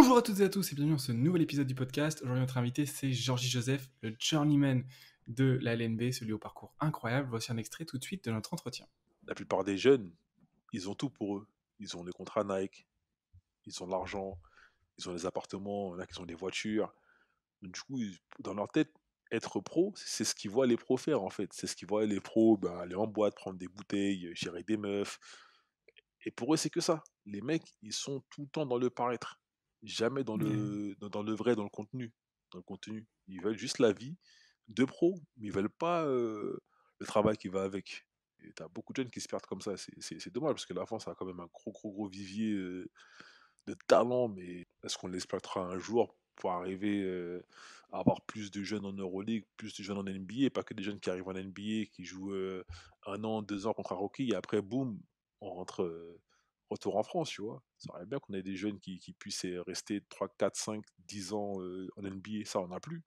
Bonjour à toutes et à tous et bienvenue dans ce nouvel épisode du podcast. Aujourd'hui, notre invité, c'est Georgie Joseph, le journeyman de la LNB, celui au parcours incroyable. Voici un extrait tout de suite de notre entretien. La plupart des jeunes, ils ont tout pour eux. Ils ont des contrats Nike, ils ont de l'argent, ils ont des appartements, là, ils ont des voitures. Du coup, dans leur tête, être pro, c'est ce qu'ils voient les pros faire en fait. C'est ce qu'ils voient les pros bah, aller en boîte, prendre des bouteilles, gérer des meufs. Et pour eux, c'est que ça. Les mecs, ils sont tout le temps dans le paraître jamais dans le, dans, le vrai, dans le contenu. Dans le contenu. Ils veulent juste la vie de pro, mais ils veulent pas le travail qui va avec. Et as beaucoup de jeunes qui se perdent comme ça. C'est dommage parce que la France a quand même un gros, gros, gros vivier de talent. Mais est-ce qu'on l'exploitera un jour pour arriver à avoir plus de jeunes en Euroleague, plus de jeunes en NBA, et pas que des jeunes qui arrivent en NBA, qui jouent un an, deux ans contre un rookie, et après, boum, on rentre retour en France, tu vois. Ça aurait bien qu'on ait des jeunes qui, puissent euh, rester 3, 4, 5, 10 ans euh, en NBA, ça on a plus.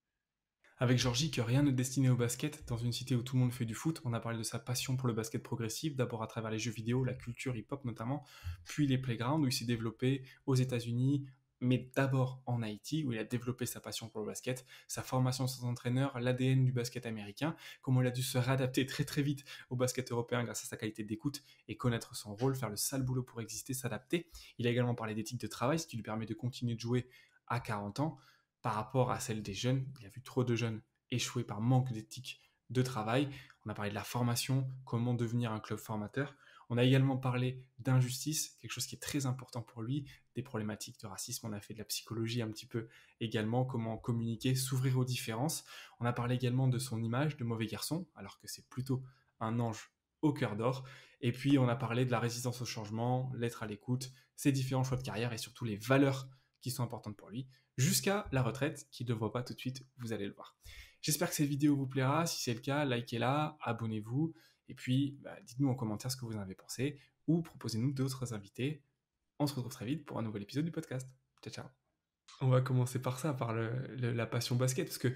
Avec Georgie, que rien ne destinait au basket, dans une cité où tout le monde fait du foot, on a parlé de sa passion pour le basket progressif, d'abord à travers les jeux vidéo, la culture hip-hop notamment, puis les playgrounds où il s'est développé aux États-Unis, mais d'abord en Haïti, où il a développé sa passion pour le basket, sa formation sans entraîneur, l'ADN du basket américain, comment il a dû se réadapter très très vite au basket européen grâce à sa qualité d'écoute et connaître son rôle, faire le sale boulot pour exister, s'adapter. Il a également parlé d'éthique de travail, ce qui lui permet de continuer de jouer à 40 ans par rapport à celle des jeunes. Il a vu trop de jeunes échouer par manque d'éthique de travail. On a parlé de la formation, comment devenir un club formateur. On a également parlé d'injustice, quelque chose qui est très important pour lui, des problématiques de racisme. On a fait de la psychologie un petit peu également, comment communiquer, s'ouvrir aux différences. On a parlé également de son image de mauvais garçon, alors que c'est plutôt un ange au cœur d'or. Et puis, on a parlé de la résistance au changement, l'être à l'écoute, ses différents choix de carrière et surtout les valeurs qui sont importantes pour lui, jusqu'à la retraite, qu'il ne voit pas tout de suite, vous allez le voir. J'espère que cette vidéo vous plaira. Si c'est le cas, likez-la, abonnez-vous. Et puis, bah, dites-nous en commentaire ce que vous en avez pensé ou proposez-nous d'autres invités. On se retrouve très vite pour un nouvel épisode du podcast. Ciao, ciao. On va commencer par ça, par la passion basket, parce que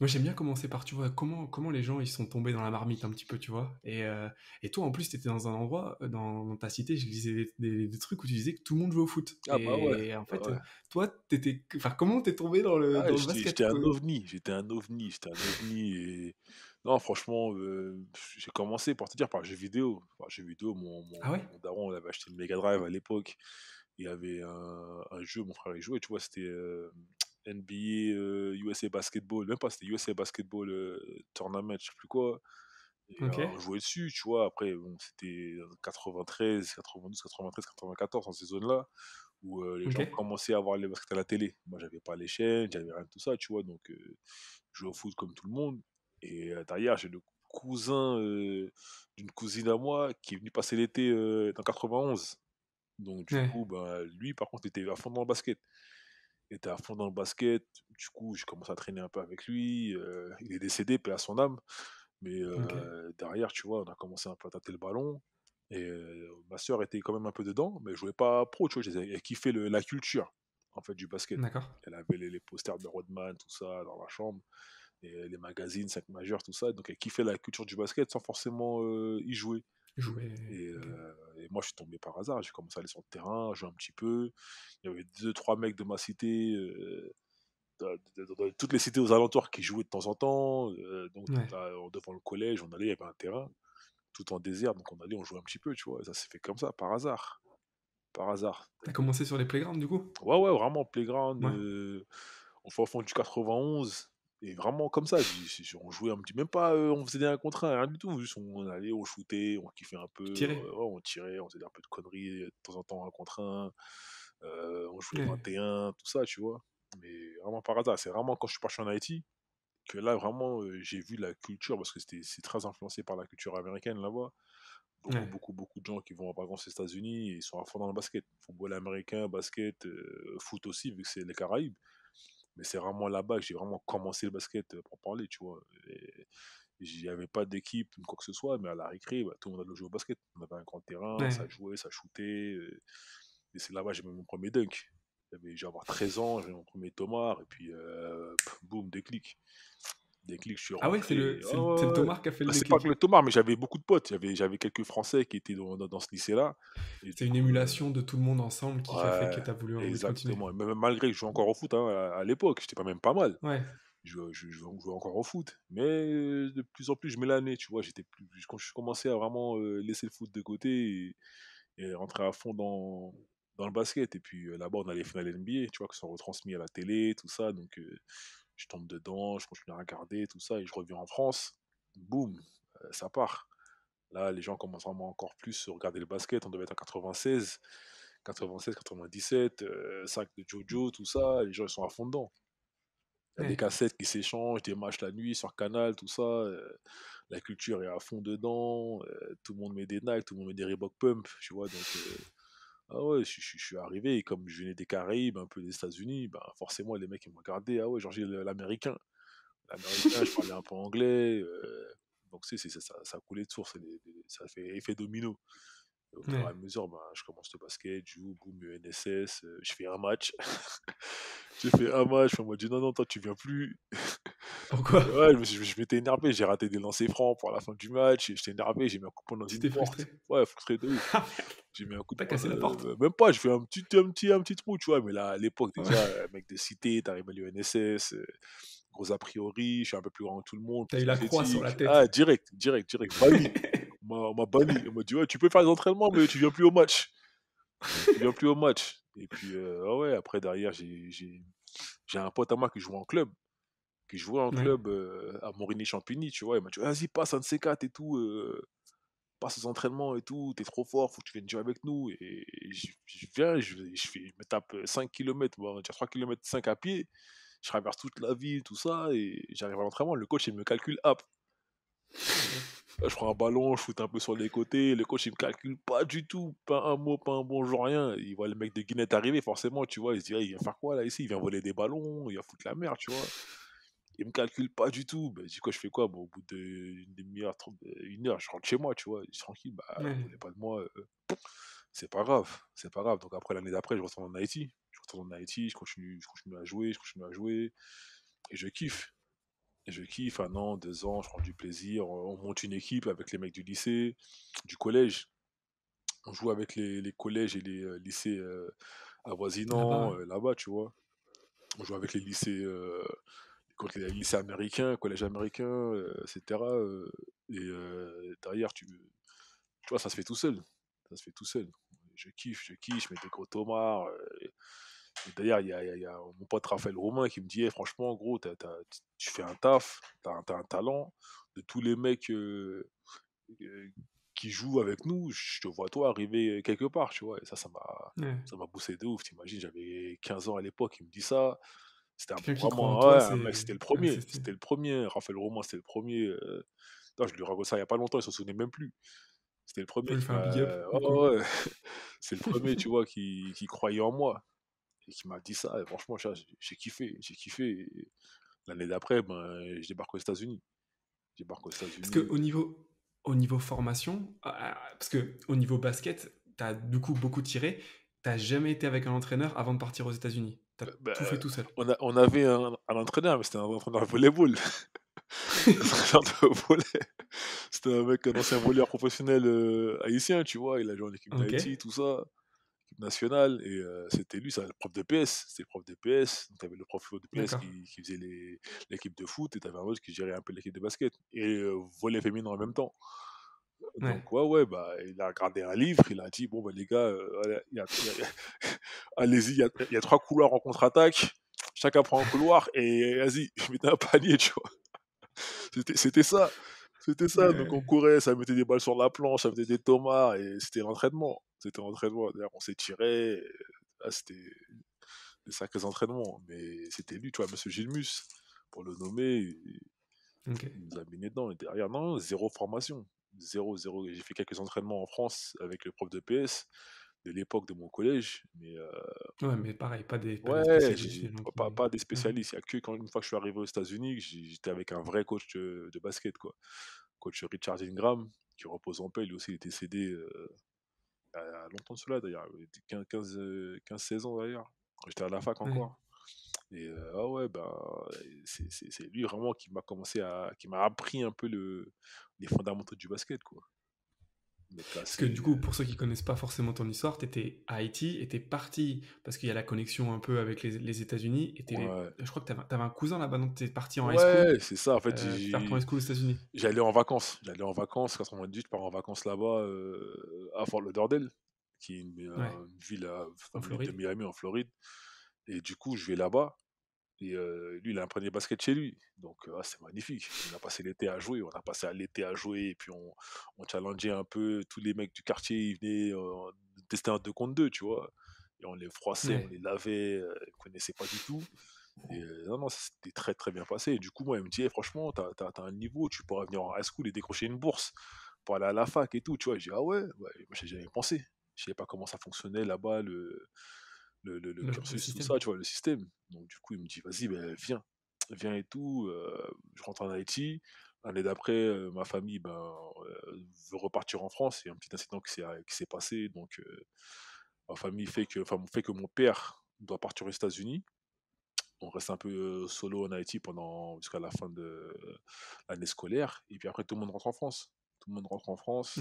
moi j'aime bien commencer par, tu vois, comment, comment les gens ils sont tombés dans la marmite un petit peu, tu vois. Et, euh, et, toi en plus, tu étais dans un endroit, euh, dans, ta cité, je lisais des, trucs où tu disais que tout le monde jouait au foot. Ah et, bah ouais. Et en bah fait, toi, t'étais, enfin, comment t'es tombé dans le, ah, dans le basket J'étais un ovni, j'étais un ovni, j'étais un ovni. Et... Non, franchement, euh, j'ai commencé pour te dire par jeux vidéo. j'ai vidéo, mon, mon, ah daron, on avait acheté le Mega Drive à l'époque. Il y avait un, jeu, mon frère il jouait, tu vois, c'était euh, NBA USA euh, Basketball, même pas, c'était USA Basketball Tournament, je sais plus quoi. Et, on jouait dessus, tu vois. Après, c'était 93, 92, 93, 94, dans ces zones-là, où les gens commençaient à voir les baskets à la télé. Moi, j'avais pas les chaînes, j'avais rien de tout ça, tu vois. Donc, je jouais au foot comme tout le monde. Et derrière, j'ai le cousin d'une cousine à moi qui est venu passer l'été en 91. Donc, du coup, bah, lui, par contre, était à fond dans le basket. Il était à fond dans le basket. Du coup, j'ai commencé à traîner un peu avec lui. il est décédé, paix à son âme. Mais derrière, tu vois, on a commencé un peu à tâter le ballon. Et ma soeur était quand même un peu dedans, mais je jouait pas pro, tu vois. Elle kiffait la culture, en fait, du basket. Elle avait les, les posters de Rodman, tout ça, dans la chambre. Euh, les, magazines, 5 majeurs, tout ça. Donc elle kiffait la culture du basket sans forcément euh, y jouer. Jouer. Euh, et, moi, je suis tombé par hasard. J'ai commencé à aller sur le terrain, jouer un petit peu. Il y avait deux, trois mecs de ma cité, dans, toutes les cités aux alentours qui jouaient de temps en temps. donc, devant le collège, on allait, il y avait un terrain tout en désert. Donc, on allait, on jouait un petit peu, tu vois. ça s'est fait comme ça, par hasard. Par hasard. T'as commencé sur les playgrounds, du coup Ouais, ouais, vraiment, playground. fait au fond du 91. Et vraiment comme ça, on jouait un petit, même pas, euh, on faisait des 1 contre 1, rien du tout. on allait, on shootait, on kiffait un peu, euh, on tirait, on faisait un peu de conneries euh, de temps en temps, 1 contre 1, on jouait 21, tout ça, tu vois. Mais vraiment par hasard, c'est vraiment quand je suis parti en Haïti que là vraiment j'ai vu la culture, parce que c'est très influencé par la culture américaine là-bas. Beaucoup, beaucoup, beaucoup, de gens qui vont en vacances aux États-Unis et ils sont à fond dans le basket. Football américain, basket, foot aussi, vu que c'est les Caraïbes mais c'est vraiment là-bas que j'ai vraiment commencé le basket euh, pour parler, tu vois. n'y avait pas d'équipe quoi que ce soit, mais à la récré, bah, tout le monde allait jouer au basket. On avait un grand terrain, ça jouait, ça shootait. Et c'est là-bas que j'ai mis mon premier dunk. J'avais 13 ans, j'ai mon premier tomard, et puis boum, euh, boum, déclic. Ah oui, c'est le, Tomar qui a fait le ah, C'est pas que le Tomar, mais j'avais beaucoup de potes. J'avais, j'avais quelques Français qui étaient dans, ce lycée-là. C'est une émulation de tout le monde ensemble qui a fait que t'as voulu Exactement. même malgré que je joue encore au foot hein, à, l'époque, j'étais pas même pas mal. Ouais. Je, je, encore au foot. Mais euh, de plus en plus, je l'année tu vois. J'étais plus, quand je commençais à vraiment euh, laisser le foot de côté et, rentrer à fond dans, dans le basket. Et puis euh, là-bas, on a les finales NBA, tu vois, qui sont retransmis à la télé, tout ça. Donc, je tombe dedans, je continue à regarder, tout ça, et je reviens en France, boum, euh, ça part. Là, les gens commencent vraiment encore plus à regarder le basket. On devait être en 96, 96, 97, sac de Jojo, tout ça. Les gens, sont à fond dedans. Il y a des cassettes qui s'échangent, des matchs la nuit sur Canal, tout ça. Euh, la culture est à fond dedans. Euh, tout le monde met des nags, tout le monde met des Reebok Pump, tu vois. Donc, ah ouais, je, suis arrivé, et comme je venais des Caraïbes, un peu des États-Unis, ben, forcément, les mecs, ils m'ont regardé. Ah ouais, genre, j'ai l'américain. L'américain, je parlais un peu anglais. Euh, donc, c'est, ça, ça, ça a coulé de source, ça fait effet domino au fur et à mesure, ben, je commence le basket, je joue, boum, NSS, euh, je fais un match. j'ai fait un match, on m'a dit non, non, toi, tu viens plus. Pourquoi Ouais, je, m'étais énervé, j'ai raté des lancers francs pour la fin du match, j'étais énervé, j'ai mis un coup de dans une porte. Frustré. Ouais, frustré de ouf. Ah, j'ai mis un coup de casser cassé la porte Même pas, je fais un petit, un, petit, un petit trou, tu vois, mais là, à l'époque, déjà, euh, mec de cité, t'arrives à l'UNSS. Euh, gros a priori, je suis un peu plus grand que tout le monde. T'as eu la croix sur la tête. Ah, direct, direct, direct m'a banni. Elle m'a dit tu peux faire les entraînements, mais tu viens plus au match. Tu viens plus au match. Et puis, euh, ah ouais, après, derrière, j'ai un pote à moi qui joue en club. Qui joue en club euh, à Morini champigny tu vois. Il m'a dit Vas-y, passe un de ces quatre et tout. Euh, passe aux entraînements et tout. T'es trop fort, faut que tu viennes jouer avec nous. Et, je, viens, je, je, me tape 5 km, bon, 3 km 5 à pied je traverse toute la ville, tout ça, et j'arrive à l'entraînement, le coach il me calcule, hop, euh, je prends un ballon, je foute un peu sur les côtés, le coach il me calcule pas du tout, pas un mot, pas un bonjour, rien. Il voit le mec de Guinette arriver, forcément, tu vois, il se dirait, il vient faire quoi là ici Il vient voler des ballons, il va foutre la merde, tu vois. Il me calcule pas du tout. Ben, je dis quoi, je fais quoi bon, Au bout d'une demi-heure, euh, une heure, je rentre chez moi, tu vois, je suis tranquille, bah, pas de moi. Euh, c'est pas grave, c'est pas grave. Donc après, l'année d'après, je retourne en Haïti. Je retourne en Haïti, je continue, je continue à jouer, je continue à jouer, et je kiffe je kiffe, un an, deux ans, je prends du plaisir, on monte une équipe avec les mecs du lycée, du collège, on joue avec les, collèges et les euh, lycées euh, avoisinants, euh, là-bas, tu vois. On joue avec les lycées, les lycées américains, collèges américains, etc. et derrière, tu, tu vois, ça se fait tout seul. Ça se fait tout seul je kiffe, je kiffe, je mets des gros tomards, D'ailleurs, il y a, mon pote Raphaël Romain qui me dit franchement «Eh, franchement, gros, tu fais un taf, tu as, un talent. De tous les mecs euh, euh, qui jouent avec nous, je te vois toi arriver euh, quelque part, tu vois. Et ça, ça m'a m'a poussé de ouf, t'imagines. J'avais 15 ans à l'époque, il me dit ça. C'était un, vraiment, c'était le premier. C'était le premier. Raphaël Romain, c'était le premier. je lui raconte ça il n'y a pas longtemps, il s'en souvenait même plus. C'était le premier. c'est le premier, tu vois, qui, qui, croyait en moi qui m'a dit ça. franchement, j'ai kiffé, j'ai kiffé. L'année d'après, ben, je débarque aux États-Unis. débarque aux États-Unis. Parce qu'au niveau, au niveau formation, ah, ah, ah, parce que au niveau basket, tu as du coup beaucoup tiré. T'as jamais été avec un entraîneur avant de partir aux États-Unis. Euh, bah, tout fait tout seul. On, on avait un, entraîneur, mais c'était un entraîneur de volleyball. c'était un mec, un ancien voleur professionnel euh, haïtien, tu vois. Il a joué en équipe d'Haïti, tout ça nationale et c'était lui, ça, le prof de PS, c'était le prof de PS. Donc t'avais le prof de PS qui, qui, faisait l'équipe de foot et t'avais un autre qui gérait un peu l'équipe de basket et euh, volet féminin en même temps. Donc ouais, ouais, bah, il a regardé un livre, il a dit bon bah les gars, allez-y, il y, a trois couloirs en contre-attaque, chacun prend un couloir et vas-y, mets un panier, tu vois. C'était ça. C'était ça, donc on courait, ça mettait des balles sur la planche, ça mettait des tomates, et c'était l'entraînement. C'était entraînement. D'ailleurs, on s'est tiré. Ah, c'était des sacrés entraînements. Mais c'était lui, tu vois, Monsieur Gilmus, pour le nommer. Il nous a mis dedans. Et derrière, non, zéro formation. Zéro, zéro. J'ai fait quelques entraînements en France avec le prof de PS de l'époque de mon collège. Mais euh, Ouais, mais pareil, pas des, pas spécialistes. Pas, des spécialistes. Il a que quand une fois que je suis arrivé aux États-Unis, j'étais avec un vrai coach euh, de, basket, quoi. Coach Richard Ingram, qui repose en paix. aussi, était est euh, il y a longtemps de cela d'ailleurs, 15-16 euh, ans d'ailleurs, j'étais à la fac mmh. encore. Et euh, ah ouais, ben, c'est lui vraiment qui m'a commencé à, qui m'a appris un peu le, les fondamentaux du basket, quoi. Parce que du coup, euh. pour ceux qui connaissent pas forcément ton histoire, tu étais à Haïti et tu parti parce qu'il y a la connexion un peu avec les, États-Unis. Je crois que tu un cousin là-bas, donc tu es parti en high school. Ouais, c'est ça. En fait, euh, high school aux États-Unis. J'allais en vacances. J'allais en vacances, 98, je pars en vacances là-bas euh, à Fort Lauderdale, qui est une, ville Floride. de Miami en Floride. Et du coup, je vais là-bas euh, lui, il a un premier basket chez lui. Donc, euh, ah, c'est magnifique. On a passé l'été à jouer, on a passé l'été à jouer, et puis on, on, challengeait un peu tous les mecs du quartier, ils venaient euh, tester un 2 contre 2, tu vois. Et on les froissait, on les lavait, ils connaissaient pas du tout. Et non, non, c'était très très bien passé. du coup, moi, il me dit, «Eh, franchement, tu as, un niveau, tu pourras venir en high school et décrocher une bourse pour aller à la fac et tout, tu vois. Je dis, ah ouais, ouais. j'ai jamais pensé. Je savais pas comment ça fonctionnait là-bas, le, le, bah, le, cursus, tout ça, tu vois, le système. Donc du coup, il me dit, vas-y, ben, viens, viens et tout. Euh, je rentre en Haïti. L'année d'après, euh, ma famille ben, euh, veut repartir en France. Il y a un petit incident qui s'est passé. Donc ma famille fait que, fait que mon père doit partir aux États-Unis on reste un peu solo en Haïti pendant jusqu'à la fin de l'année scolaire et puis après tout le monde rentre en France tout le monde rentre en France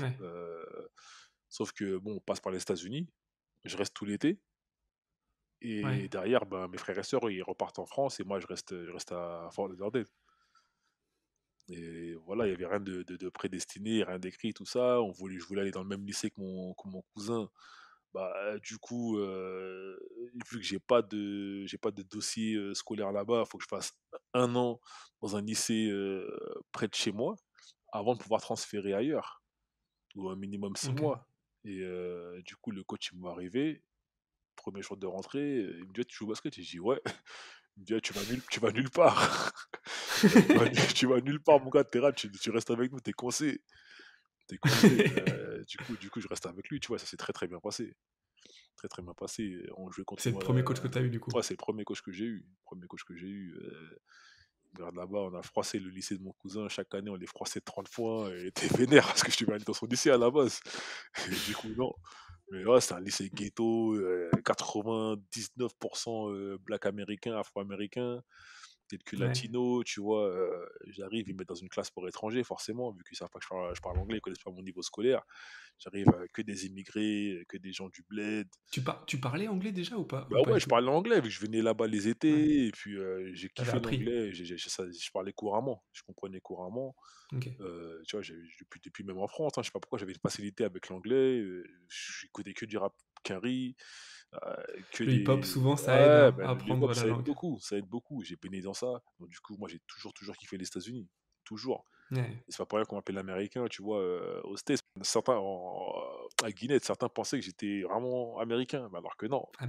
sauf que bon on passe par les États-Unis je reste tout l'été et derrière, ben, mes frères et sœurs, ils repartent en France et moi, je reste, je reste à Fort Lauderdale. Et voilà, il n'y avait rien de, prédestiné, rien d'écrit, tout ça. On voulait, je voulais aller dans le même lycée que mon, cousin. Bah, du coup, euh, vu que j'ai pas de, j'ai pas de dossier euh, scolaire là-bas, il faut que je fasse un an dans un lycée euh, près de chez moi avant de pouvoir transférer ailleurs, ou un minimum six mois. Et du coup, le coach m'est arrivé premier jour de rentrée, il me dit, tu joues au basket J'ai dit, ouais. Il me dit, «Ah, tu vas, nulle part. tu, vas, nulle part, mon gars, tu, tu restes avec nous, t'es coincé. T'es coincé. Euh, du, coup, du coup, je reste avec lui, tu vois, ça s'est très très bien passé. Très très bien passé. On jouait contre C'est le premier coach euh, que tu as eu, du coup c'est le premier coach que j'ai eu. Premier coach que j'ai eu. Euh, là-bas, on a froissé le lycée de mon cousin. Chaque année, on les froissait 30 fois et t'es vénère parce que je suis allé dans son lycée à la base. du coup, non. Mais c'est un lycée ghetto, 99% euh, euh, black américain, afro-américain que cul latino, tu vois, euh, j'arrive, ils me mettent dans une classe pour étrangers, forcément, vu qu'ils savent pas que je parle, je parle anglais, connaissent pas mon niveau scolaire. J'arrive euh, que des immigrés, que des gens du bled. Tu, par tu parlais anglais déjà ou pas Bah ouais, je parlais anglais, vu que je venais là-bas les étés, et puis euh, j'ai kiffé l'anglais, je parlais couramment, je comprenais couramment. tu vois, depuis, depuis même en France, je hein, je sais pas pourquoi j'avais une facilité avec l'anglais, Je j'écoutais que du rap Curry. Euh, que le hip-hop, souvent, ça aide hein, bah, à apprendre la ça Aide beaucoup, ça aide beaucoup. J'ai peiné dans ça. Donc, du coup, moi, j'ai toujours, toujours kiffé les États-Unis. Toujours. C'est pas pour rien qu'on m'appelle l'américain, tu vois, euh, au States. Certains, à Guinée, certains pensaient que j'étais vraiment américain, alors que non. tout.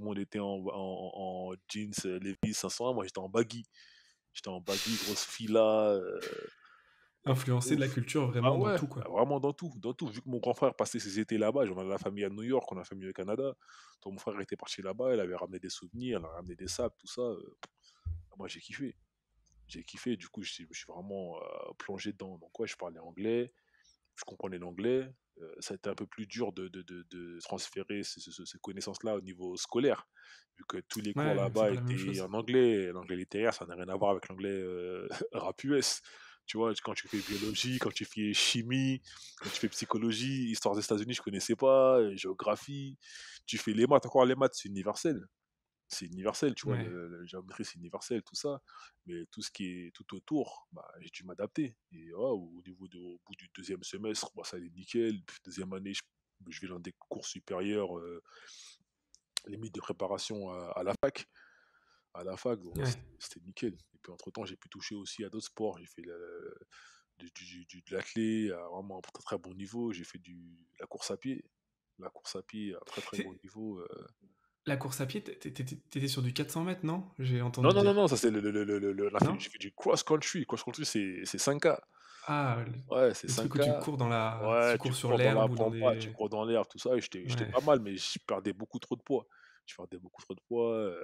le monde était en, en, jeans euh, Levi's 501, moi j'étais en baggy. J'étais en baggy, grosse fila influencé de la culture bah vraiment dans tout. Quoi. Vraiment dans tout, dans tout. Vu que mon grand frère passait ses étés là-bas, j'en avait la famille à New York, on a la famille au Canada. Donc mon frère était parti là-bas, il avait ramené des souvenirs, il a ramené des sables, tout ça. Euh, Moi j'ai kiffé. J'ai kiffé, du coup je, je suis vraiment euh, plongé dedans. Donc ouais, je parlais anglais, je comprenais l'anglais. Euh, ça a été un peu plus dur de, de, de, transférer ces, connaissances-là au niveau scolaire, vu que tous les cours là-bas étaient en anglais. L'anglais littéraire, ça n'a rien à voir avec l'anglais rap US. Tu vois, quand tu fais biologie, quand tu fais chimie, quand tu fais psychologie, histoire des États-Unis, je connaissais pas, euh, géographie, tu fais les maths, encore les maths, c'est universel. C'est universel, tu vois, la géométrie, c'est universel, tout ça. Mais tout ce qui est tout autour, bah, j'ai dû m'adapter. Et oh, au, niveau de, au bout du deuxième semestre, bah, ça allait nickel. Deuxième année, je, vais dans des cours supérieurs, les euh, limite de préparation à la fac à la fac. c'était nickel. Et puis entre-temps, j'ai pu toucher aussi à d'autres sports. J'ai fait du, de à vraiment un très, très bon niveau. J'ai fait du, la course à pied. La course à pied à très très bon niveau. Euh. La course à pied, t'étais sur du 400 mètres, non J'ai entendu. Non, non, non, ça c'est le, le, le, le J'ai fait du cross-country. Cross-country, c'est 5K. Ah, ouais, c'est 5K. tu cours dans la. tu cours, sur l'herbe. Tu cours dans l'herbe, tout ça. J'étais pas mal, mais je perdais beaucoup trop de poids tu fais beaucoup trop de poids.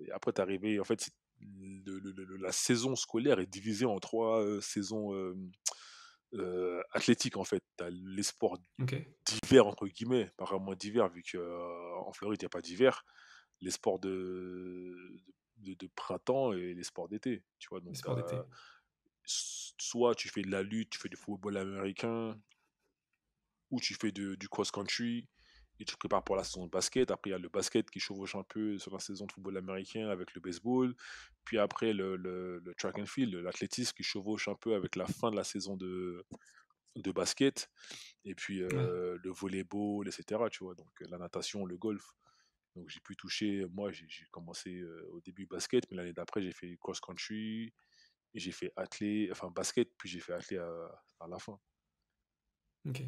et après, tu arrivé, en fait, la saison scolaire est divisée en trois saisons athlétiques, en fait. Tu as les sports d'hiver, entre guillemets, pas vraiment d'hiver, vu qu'en Floride, il n'y a pas d'hiver. Les sports de, de, printemps et les sports d'été, tu vois. soit tu fais de la lutte, tu fais du football américain, ou tu fais du cross-country, et te prépares pour la saison de basket. Après, il y a le basket qui chevauche un peu sur la saison de football américain avec le baseball. Puis après, le, le, track and field, l'athlétisme qui chevauche un peu avec la fin de la saison de, de basket. Et puis euh, le volleyball, etc. Tu vois, donc la natation, le golf. Donc j'ai pu toucher, moi j'ai commencé euh, au début basket, mais l'année d'après j'ai fait cross-country, j'ai fait enfin basket, puis j'ai fait athlète à, la fin. Ok.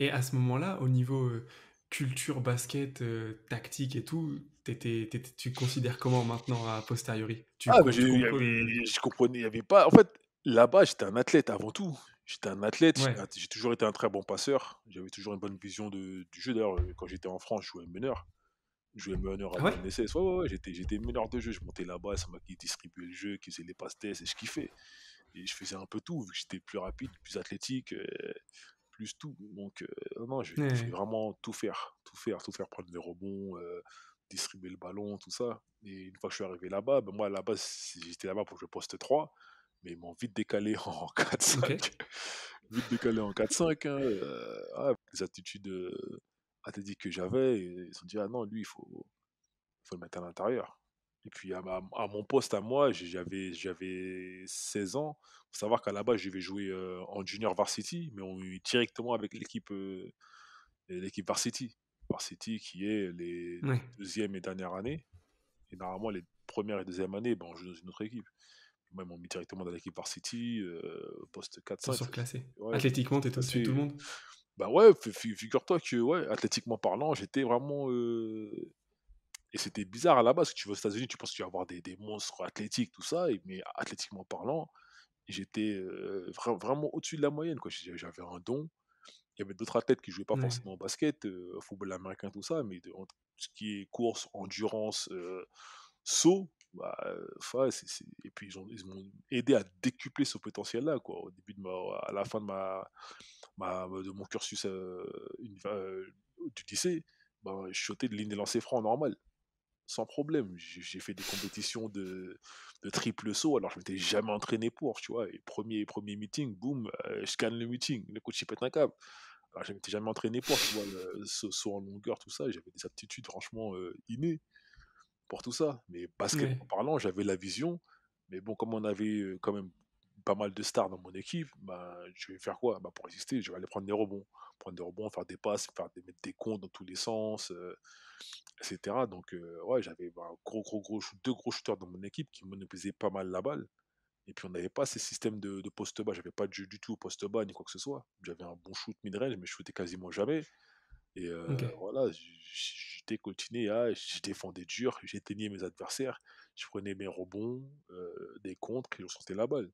Et à ce moment-là, au niveau euh, culture basket, euh, tactique et tout, tu considères comment maintenant à posteriori ah, je, comprenais... il n'y avait pas. En fait, là-bas, j'étais un athlète avant tout. J'étais un athlète, j'ai toujours été un très bon passeur. J'avais toujours une bonne vision du jeu. D'ailleurs, euh, quand j'étais en France, je jouais meneur. Je jouais meneur à ah ouais. Ouais, ouais, j'étais meneur de jeu. Je montais là-bas, ça m'a qui distribuer le jeu, qui faisait les passes et je kiffais. Et je faisais un peu tout, j'étais plus rapide, plus athlétique. Euh, plus tout. Donc, euh, non, je vais, vraiment tout faire, tout faire, tout faire, prendre les rebonds, euh, distribuer le ballon, tout ça. Et une fois que je suis arrivé là-bas, ben moi, là bas j'étais là-bas pour que je poste 3, mais ils m'ont vite décalé en 4-5. vite décalé en 4-5. Hein, euh, les attitudes euh, athlétiques que j'avais, ils ont dit, ah non, lui, il faut, faut le mettre à l'intérieur. Et puis à, mon poste, à moi, j'avais, j'avais 16 ans. Il faut savoir qu'à la base, je vais jouer euh, en junior varsity, mais on est directement avec l'équipe, euh, l'équipe varsity. Varsity qui est les deuxième et dernière année. Et normalement, les premières et deuxième années, ben, on joue dans une autre équipe. Moi, ils m'ont mis directement dans l'équipe varsity, euh, poste 4-5. Surclassé. Athlétiquement, tu au-dessus tout le monde Bah ouais, figure-toi que, ouais, athlétiquement parlant, j'étais vraiment et c'était bizarre à la base, tu vas aux États-Unis, tu penses que tu vas avoir des, monstres athlétiques, tout ça, et, mais athlétiquement parlant, j'étais vraiment au-dessus de la moyenne. J'avais un don. Il y avait d'autres athlètes qui jouaient pas forcément au basket, au football américain, tout ça, mais de, ce qui est course, endurance, saut, bah, et puis ils, m'ont aidé à décupler ce potentiel-là, quoi. Au début de ma, à la fin de ma, de mon cursus euh, du lycée, bah, je sautais de ligne de lancer franc normal sans problème. J'ai fait des compétitions de, triple saut, alors je m'étais jamais entraîné pour, tu vois. Et premier, premier meeting, boum, euh, je scanne le meeting, le coach il pète un câble. Alors je m'étais jamais entraîné pour, tu vois, le, ce saut en longueur, tout ça. J'avais des aptitudes franchement euh, innées pour tout ça. Mais basket, parlant, j'avais la vision. Mais bon, comme on avait euh, quand même pas mal de stars dans mon équipe, bah, je vais faire quoi bah, Pour résister, je vais aller prendre des rebonds. Prendre des rebonds, faire des passes, faire des, mettre des comptes dans tous les sens, euh, etc. Donc, euh, ouais, j'avais bah, gros, gros, gros, deux gros shooters dans mon équipe qui monopolisaient pas mal la balle. Et puis, on n'avait pas ces systèmes de, poste bas. J'avais pas de jeu du tout au poste bas ni quoi que ce soit. J'avais un bon shoot mid-range, mais je shootais quasiment jamais. Et euh, voilà, j'étais continué à, ah, je défendais dur, j'éteignais mes adversaires, je prenais mes rebonds, des contres et je sortais la balle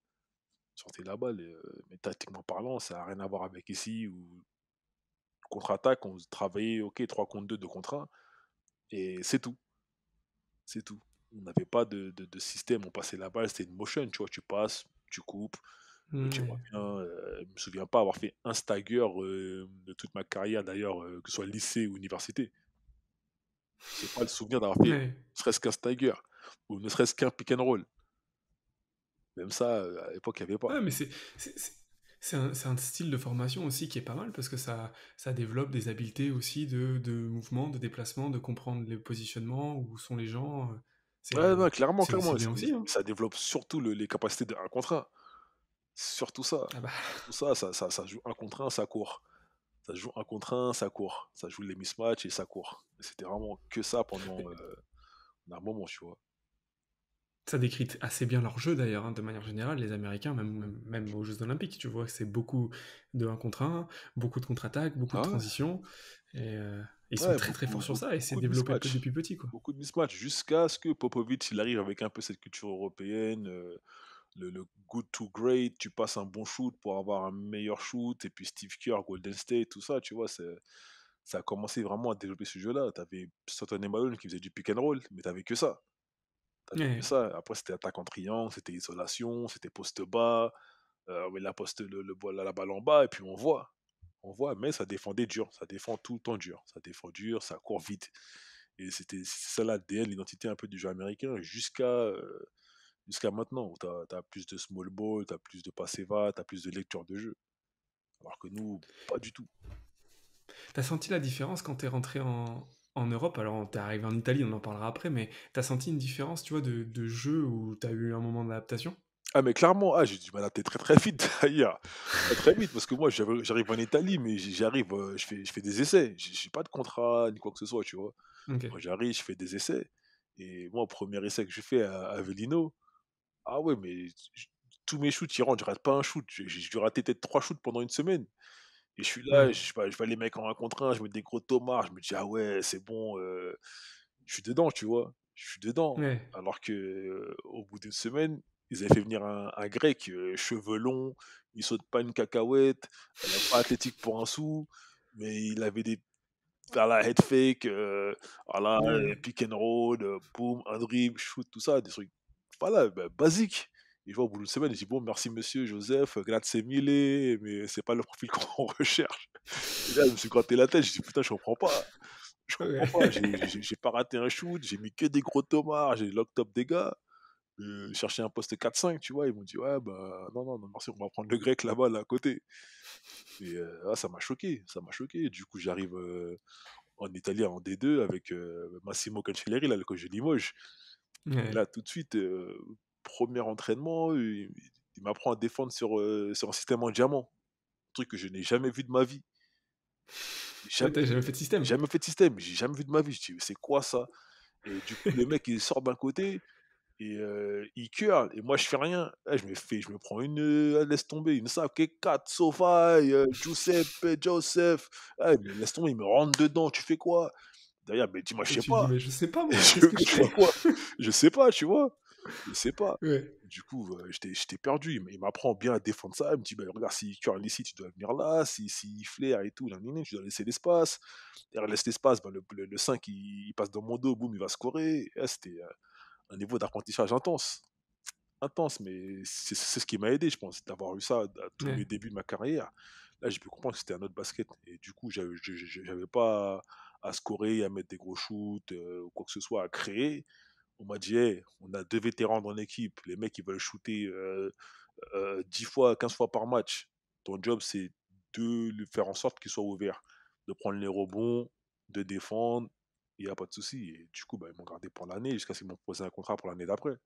sortez la balle. Euh, mais tactiquement parlant, ça n'a rien à voir avec ici ou contre-attaque, on travaillait, ok, 3 contre 2, 2 contre 1, et c'est tout. C'est tout. On n'avait pas de, de, système, on passait la balle, c'était une motion, tu vois, tu passes, tu coupes. Euh, je me souviens pas avoir fait un stagger euh, de toute ma carrière, d'ailleurs, que ce soit lycée ou université. Je n'ai pas le souvenir d'avoir fait ne serait-ce qu'un stagger, ou ne serait-ce qu'un pick and roll. Même ça, euh, à l'époque, il n'y avait pas. mais c'est. C'est un, style de formation aussi qui est pas mal parce que ça, ça développe des habiletés aussi de, de mouvement, de déplacement, de comprendre les positionnements, où sont les gens. Euh, ouais, clairement, clairement. Hein. Ça développe surtout les capacités d'un contre un. Surtout ah bah. ça. ça, ça, joue un contre un, ça court. Ça joue un contre un, ça court. Ça joue les mismatchs et ça court. C'était vraiment que ça pendant euh, un moment, tu vois ça décrit assez bien leur jeu d'ailleurs, hein, de manière générale, les Américains, même, même aux Jeux Olympiques, tu vois que c'est beaucoup de 1 contre 1, beaucoup de contre-attaques, beaucoup de ah transitions, euh, et ils sont très très forts sur ça, et c'est développé depuis petit. Quoi. Beaucoup de mismatch, jusqu'à ce que Popovic il arrive avec un peu cette culture européenne, euh, le, good to great, tu passes un bon shoot pour avoir un meilleur shoot, et puis Steve Kerr, Golden State, tout ça, tu vois, c'est ça a commencé vraiment à développer ce jeu-là. Tu avais Sutton et Malone qui faisait du pick and roll, mais tu que ça. Après, c'était attaque en triangle, c'était isolation, c'était poste bas. Euh, la poste, le, la, balle en bas, et puis on voit. On voit, mais ça défendait dur. Ça défend tout le temps dur. Ça défend dur, ça court vite. Et c'était ça l'ADN, l'identité un peu du jeu américain jusqu'à euh, jusqu'à maintenant. Tu as, plus de small ball, tu as plus de passeva, tu as plus de lecture de jeu. Alors que nous, pas du tout. T'as senti la différence quand t'es rentré en, en Europe, alors t'es arrivé en Italie, on en parlera après, mais t'as senti une différence, tu vois, de, jeu où t'as eu un moment d'adaptation ah mais clairement, ah, j'ai dû m'adapter très très vite d'ailleurs. Très vite, parce que moi j'arrive en Italie, mais j'arrive, euh, je fais, je fais des essais. Je pas de contrat ni quoi que ce soit, tu vois. Moi J'arrive, je fais des essais. Et moi, premier essai que je fais à, Avellino, ah ouais, mais tous mes shoots, ils rentrent, je rate pas un shoot. J'ai dû rater peut-être trois shoots pendant une semaine je suis là, je, je vois les mecs en un contre un, je mets des gros tomards, je me dis, ah ouais, c'est bon, euh». je suis dedans, tu vois, je suis dedans. Alors que au bout d'une semaine, ils avaient fait venir un, grec, euh, cheveux longs, il saute pas une cacahuète, pas athlétique pour un sou, mais il avait des headfakes, la head fake, euh, voilà pick and roll, boom, un dribble, shoot, tout ça, des trucs, voilà, bah, basiques au bout d'une semaine, je dit « bon, merci monsieur Joseph, grazie mille, mais c'est pas le profil qu'on recherche. je me suis gratté la tête, je dis putain, je comprends pas. Je comprends pas, j'ai pas raté un shoot, j'ai mis que des gros tomards, j'ai lock top des gars. Euh, chercher un poste 4-5, tu vois, ils m'ont dit ouais, bah non, non, merci, on va prendre le grec là-bas, là à côté. Et euh, ah, ça m'a choqué, ça m'a choqué. Du coup, j'arrive euh, en Italie en D2 avec Massimo Cancelleri, là, le coach de Limoges. Là, tout de suite, premier entraînement, il, m'apprend à défendre sur, euh, sur, un système en diamant. Un truc que je n'ai jamais vu de ma vie. J'ai jamais fait de système. Jamais fait de système. J'ai jamais vu de ma vie. Je dis, c'est quoi ça Et du coup, le mec, il sort d'un côté et euh, il curl. Et moi, je fais rien. je me fais, je me prends une, euh, laisse tomber, une sac, et 4, Sofai, Giuseppe, Joseph. laisse tomber, il me rentre dedans. Tu fais quoi D'ailleurs, mais dis-moi, je sais pas. mais je sais pas, je, sais quoi. je sais pas, tu vois. Je sais pas. Du coup, bah, j'étais perdu. Il m'apprend bien à défendre ça. Il me dit bah, regarde, si tu un ici, tu dois venir là. Si, si flair et tout, là, tu dois laisser l'espace. Il laisse l'espace, bah, le, le, 5, il, passe dans mon dos, boum, il va scorer. Ah, c'était euh, un niveau d'apprentissage intense. Intense, mais c'est ce qui m'a aidé, je pense, d'avoir eu ça à tous les débuts de ma carrière. Là, j'ai pu comprendre que c'était un autre basket. Et du coup, j'avais pas à scorer, à mettre des gros shoots euh, ou quoi que ce soit, à créer on m'a dit, on a deux vétérans dans l'équipe, les mecs, ils veulent shooter 10 euh, euh, fois, 15 fois par match. Ton job, c'est de lui faire en sorte qu'il soit ouvert, de prendre les rebonds, de défendre, il n'y a pas de souci. Et du coup, bah, ils m'ont gardé pour l'année jusqu'à ce qu'ils m'ont posé un contrat pour l'année d'après.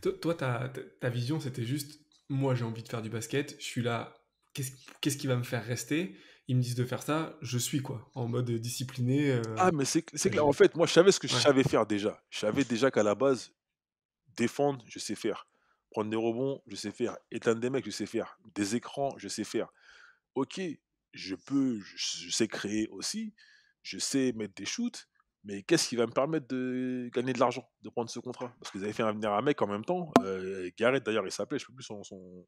Toi, ta, vision, c'était juste, moi j'ai envie de faire du basket, je suis là, qu'est-ce qui va me faire rester ils me disent de faire ça, je suis quoi, en mode discipliné. Euh. Ah, mais c'est clair. En fait, moi, je savais ce que je savais faire déjà. Je savais déjà qu'à la base, défendre, je sais faire. Prendre des rebonds, je sais faire. Éteindre des mecs, je sais faire. Des écrans, je sais faire. Ok, je peux, je, sais créer aussi. Je sais mettre des shoots. Mais qu'est-ce qui va me permettre de gagner de l'argent, de prendre ce contrat Parce que vous avez fait venir un mec en même temps. Euh, Gareth, d'ailleurs, il s'appelait, je ne sais plus son, son,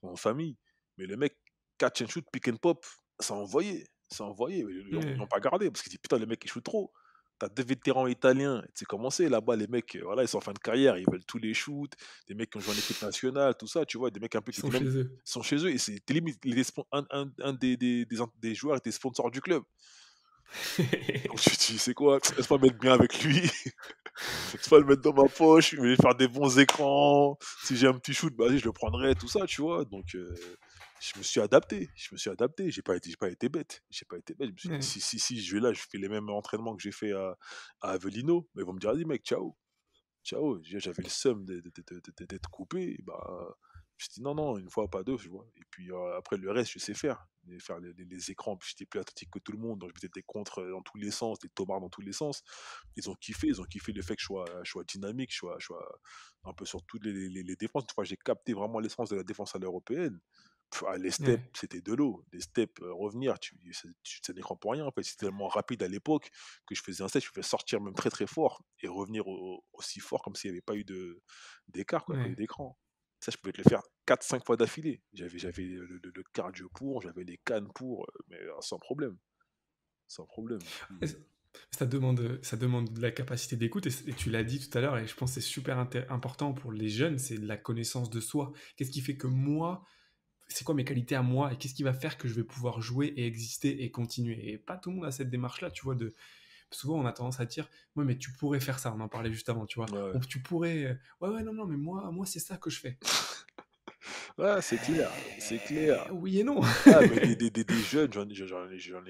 son famille. Mais le mec, catch and shoot, pick and pop, ça envoyé, Ça mais Ils n'ont pas gardé parce qu'ils disent putain, les mecs, ils jouent trop. T'as deux vétérans italiens. Tu sais comment c'est là-bas, les mecs, euh, voilà, ils sont en fin de carrière, ils veulent tous les shoots. Des mecs qui ont joué en équipe nationale, tout ça, tu vois. Des mecs un peu qui sont, chez, eux. sont chez eux. Et c'est limite un, des, des, des, des, joueurs était sponsor du club. Donc tu dis, c'est quoi Laisse pas mettre bien avec lui. Laisse pas le mettre dans ma poche. Je vais faire des bons écrans. Si j'ai un petit shoot, bah, je le prendrai, tout ça, tu vois. Donc. Euh, je me suis adapté, je me suis adapté, j'ai pas été, pas été bête, j'ai pas été bête. Je me suis si, si, je vais là, je fais les mêmes entraînements que j'ai fait à, Avellino, mais ils vont me dire, vas mec, ciao, ciao. J'avais le seum d'être coupé, bah, je me dit, non, non, une fois, pas deux, je vois. Et puis euh, après, le reste, je sais faire. faire les, écrans, puis j'étais plus athlétique que tout le monde, donc j'étais des contres euh, dans tous les sens, des tomards dans tous les sens. Ils ont kiffé, ils ont kiffé le fait que je sois, dynamique, je sois, un peu sur toutes les, défenses. Une fois, j'ai capté vraiment l'essence de la défense à l'européenne. Ah, les steps, c'était de l'eau. Les steps, euh, revenir, tu, ça, tu, pour rien. c'était tellement rapide à l'époque que je faisais un step, je pouvais sortir même très très fort et revenir aussi fort comme s'il n'y avait pas eu de, d'écart, d'écran. Ça, je pouvais le faire 4-5 fois d'affilée. J'avais, j'avais le, cardio pour, j'avais les cannes pour, euh, mais euh, sans problème. Sans problème. Ça demande, ça demande de la capacité d'écoute et, tu l'as dit tout à l'heure et je pense que c'est super important pour les jeunes, c'est de la connaissance de soi. Qu'est-ce qui fait que moi, c'est quoi mes qualités à moi et qu'est-ce qui va faire que je vais pouvoir jouer et exister et continuer. Et pas tout le monde a cette démarche-là, tu vois, de souvent on a tendance à dire ouais mais tu pourrais faire ça on en parlait juste avant tu vois tu pourrais ouais ouais non non mais moi moi c'est ça que je fais ouais c'est clair c'est clair oui et non ah, mais des, jeunes j'en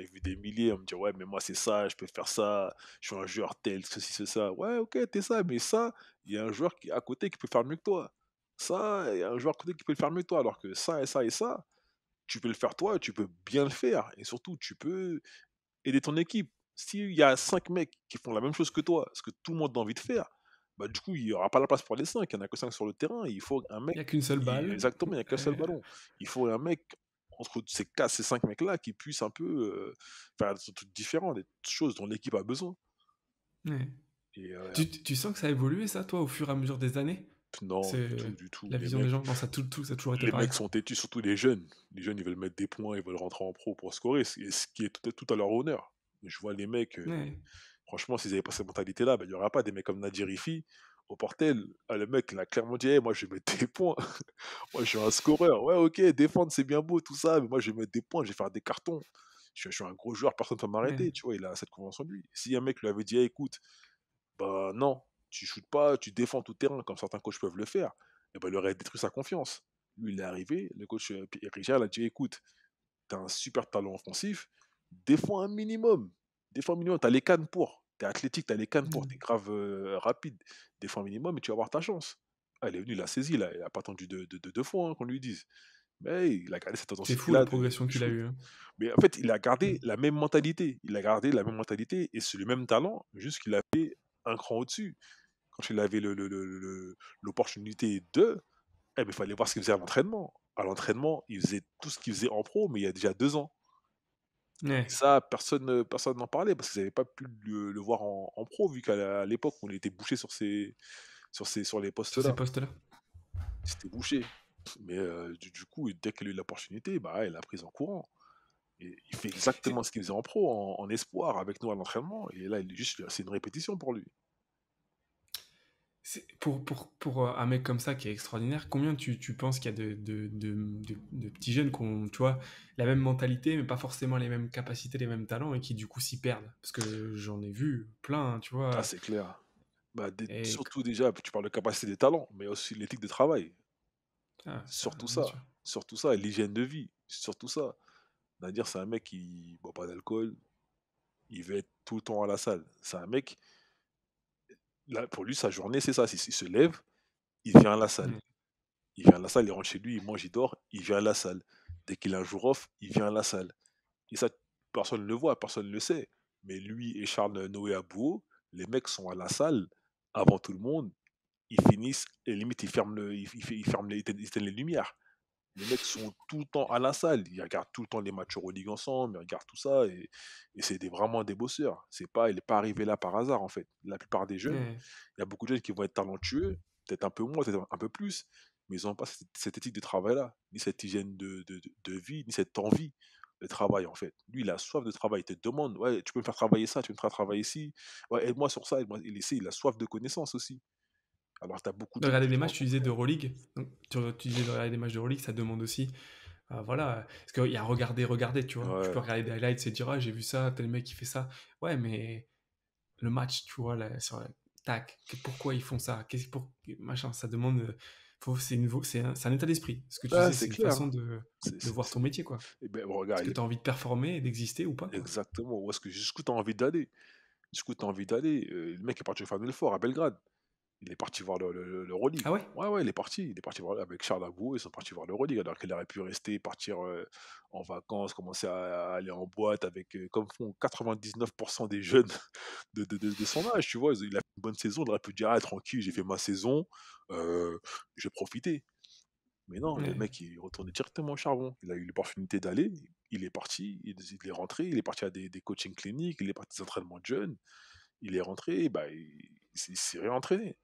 ai, vu des milliers on me dit ouais mais moi c'est ça je peux faire ça je suis un joueur tel ceci c'est ça ouais ok t'es ça mais ça il y a un joueur qui à côté qui peut faire mieux que toi ça, il y a un joueur côté qui peut le faire mieux que toi, alors que ça et ça et ça, tu peux le faire toi, tu peux bien le faire, et surtout, tu peux aider ton équipe. S'il y a cinq mecs qui font la même chose que toi, ce que tout le monde a envie de faire, bah, du coup, il n'y aura pas la place pour les cinq Il n'y en a que cinq sur le terrain. Il faut un mec. Il n'y a qu'une seule balle. exactement, il n'y a qu'un seul ballon. Il faut un mec entre ces, quatre, ces 5 mecs-là qui puisse un peu euh, faire des trucs différents, des choses dont l'équipe a besoin. Et, euh, tu, tu, sens que ça a évolué, ça, toi, au fur et à mesure des années non, du tout, tout. La les vision mecs, des gens, ça, tout, tout, Les mecs sont têtus, surtout les jeunes. Les jeunes, ils veulent mettre des points, ils veulent rentrer en pro pour scorer, ce qui est tout, à leur honneur. Je vois les mecs, euh, franchement, s'ils n'avaient pas cette mentalité-là, bah, il y n'y aura pas des mecs comme Nadir Ifi au portel. Ah, le mec, il a clairement dit moi, je vais mettre des points. moi, je suis un scoreur. Ouais, ok, défendre, c'est bien beau, tout ça, mais moi, je vais mettre des points, je vais faire des cartons. Je, suis un gros joueur, personne ne peut m'arrêter. Tu vois, il a cette convention de lui. Si un mec lui avait dit écoute, bah non, tu shootes pas, tu défends tout terrain comme certains coachs peuvent le faire, et ben, il aurait détruit sa confiance. Lui, il est arrivé, le coach euh, Richard a dit écoute, tu as un super talent offensif, défends un minimum. Défends un minimum, tu as les cannes pour. Tu es athlétique, tu as les cannes pour, tu es mmh. grave euh, rapide. Défends un minimum et tu vas avoir ta chance. elle ah, est venue il a saisi, là. il n'a pas attendu de deux, fois hein, qu'on lui dise. Mais il a gardé cette attention. C'est fou la progression qu'il a eue. Hein. Mais en fait, il a gardé mmh. la même mentalité. Il a gardé la même mentalité et c'est le même talent, juste qu'il a fait un cran au-dessus quand il avait l'opportunité de, eh ben, il fallait voir ce qu'il faisait à l'entraînement. À l'entraînement, il faisait tout ce qu'il faisait en pro, mais il y a déjà deux ans. Ça, personne personne n'en parlait parce qu'ils n'avaient pas pu le, voir en, pro, vu qu'à l'époque, on était bouché sur, ces, sur, ces, sur les postes-là. Postes C'était bouché. Mais euh, du, coup, dès qu'il a eu l'opportunité, bah, elle a pris en courant. Et il fait exactement ce qu'il faisait en pro, en, en espoir, avec nous à l'entraînement. Et là, c'est une répétition pour lui. Pour, pour, pour, euh, un mec comme ça qui est extraordinaire, combien tu, tu penses qu'il y a de, de, petits jeunes qui ont la même mentalité, mais pas forcément les mêmes capacités, les mêmes talents, et qui du coup s'y perdent Parce que j'en ai vu plein, hein, tu vois. Ah, c'est clair. Bah, Surtout déjà, tu parles de capacité des talents, mais aussi l'éthique de travail. Ah, surtout ça, surtout ça, l'hygiène de vie, surtout ça. C'est-à-dire, c'est un mec qui boit pas d'alcool, il va être tout le temps à la salle. C'est un mec, pour lui, sa journée, c'est ça. Il, se lève, il vient à la salle. Mmh. Il vient à la salle, il rentre chez lui, il mange, il dort, il vient à la salle. Dès qu'il a un jour off, il vient à la salle. Et ça, personne ne le voit, personne ne le sait. Mais lui et Charles Noé les mecs sont à la salle avant tout le monde. Ils finissent, et limite, ils ferment, le, ferment les lumières les mecs sont tout le temps à la salle, ils regardent tout le temps les matchs Euroleague ensemble, ils regardent tout ça, et, c'est des, vraiment des bosseurs. C'est pas, il n'est pas arrivé là par hasard, en fait. La plupart des jeunes, il y a beaucoup de jeunes qui vont être talentueux, peut-être un peu moins, peut-être un peu plus, mais ils n'ont pas cette, éthique de travail-là, ni cette hygiène de, vie, ni cette envie de travail, en fait. Lui, il a soif de travail, il te demande, ouais, tu peux me faire travailler ça, tu peux me faire travailler ici, ouais, aide-moi sur ça, il essaie, il a soif de connaissances aussi. Alors, tu as beaucoup de. Regarder des matchs, tu disais de Tu, tu disais de regarder des matchs de Euroleague ça demande aussi. Euh, voilà. Parce qu'il y a regarder, regarder, tu vois. Tu peux regarder des highlights et dire, ah, j'ai vu ça, tel mec qui fait ça. Ouais, mais le match, tu vois, sur, tac, pourquoi ils font ça Qu'est-ce pour machin Ça demande. C'est un, un, état d'esprit. Ce que tu c'est une façon de, voir ton métier, quoi. Et eh ben, regarde, est-ce que tu as envie de performer d'exister ou pas Exactement. Ou est-ce que jusqu'où tu as envie d'aller Jusqu'où tu as envie d'aller euh, Le mec est parti faire un effort à Belgrade il est parti voir le, le, Ah oui. Ouais, ouais, il est parti. Il est parti voir, avec Charles Abou, ils sont partis voir le l'Euroleague, alors qu'il aurait pu rester, partir euh, en vacances, commencer à, aller en boîte avec, euh, comme font 99% des jeunes de, son âge, tu vois. Il a fait une bonne saison, il aurait pu dire, ah, tranquille, j'ai fait ma saison, euh, je vais Mais non, le mec, il retourné directement au charbon. Il a eu l'opportunité d'aller, il est parti, il, est rentré, il est parti à des, coachings cliniques, il est parti à des entraînements de jeunes, il est rentré, bah, il s'est réentraîné.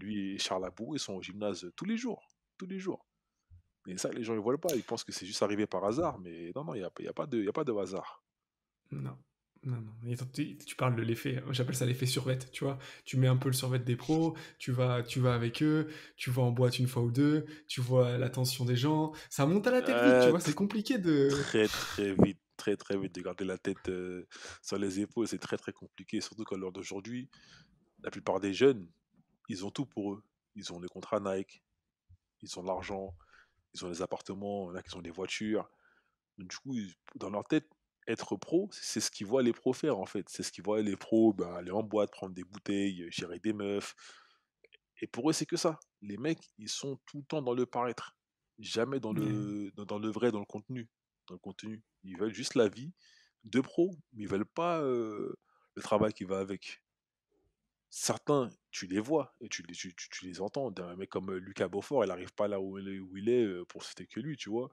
Lui et Charles Abou, ils sont au gymnase tous les jours. Tous les jours. Et ça, les gens ne voient pas. Ils pensent que c'est juste arrivé par hasard. Mais non, non, il n'y a, y a, pas de, a pas de hasard. Non. Non, non. tu, parles de l'effet, j'appelle ça l'effet survette tu vois. Tu mets un peu le survette des pros, tu vas, tu vas avec eux, tu vas en boîte une fois ou deux, tu vois l'attention des gens, ça monte à la tête euh, c'est compliqué de... Très très vite, très très vite de garder la tête euh, sur les épaules, c'est très très compliqué, surtout qu'à l'heure d'aujourd'hui, la plupart des jeunes, ils ont tout pour eux. Ils ont des contrats Nike, ils ont l'argent, ils ont les appartements, là ont des voitures. Du coup, dans leur tête, être pro, c'est ce qu'ils voient les pros faire en fait. C'est ce qu'ils voient les pros ben, aller en boîte, prendre des bouteilles, gérer des meufs. Et pour eux, c'est que ça. Les mecs, ils sont tout le temps dans le paraître, jamais dans, le, dans, le vrai, dans le contenu. Dans le contenu. Ils veulent juste la vie de pro, mais ils veulent pas euh, le travail qui va avec. Certains, tu les vois, et tu, tu, tu les entends. Un mec comme Lucas Beaufort, il n'arrive pas là où il, est, où il est, pour citer que lui, tu vois,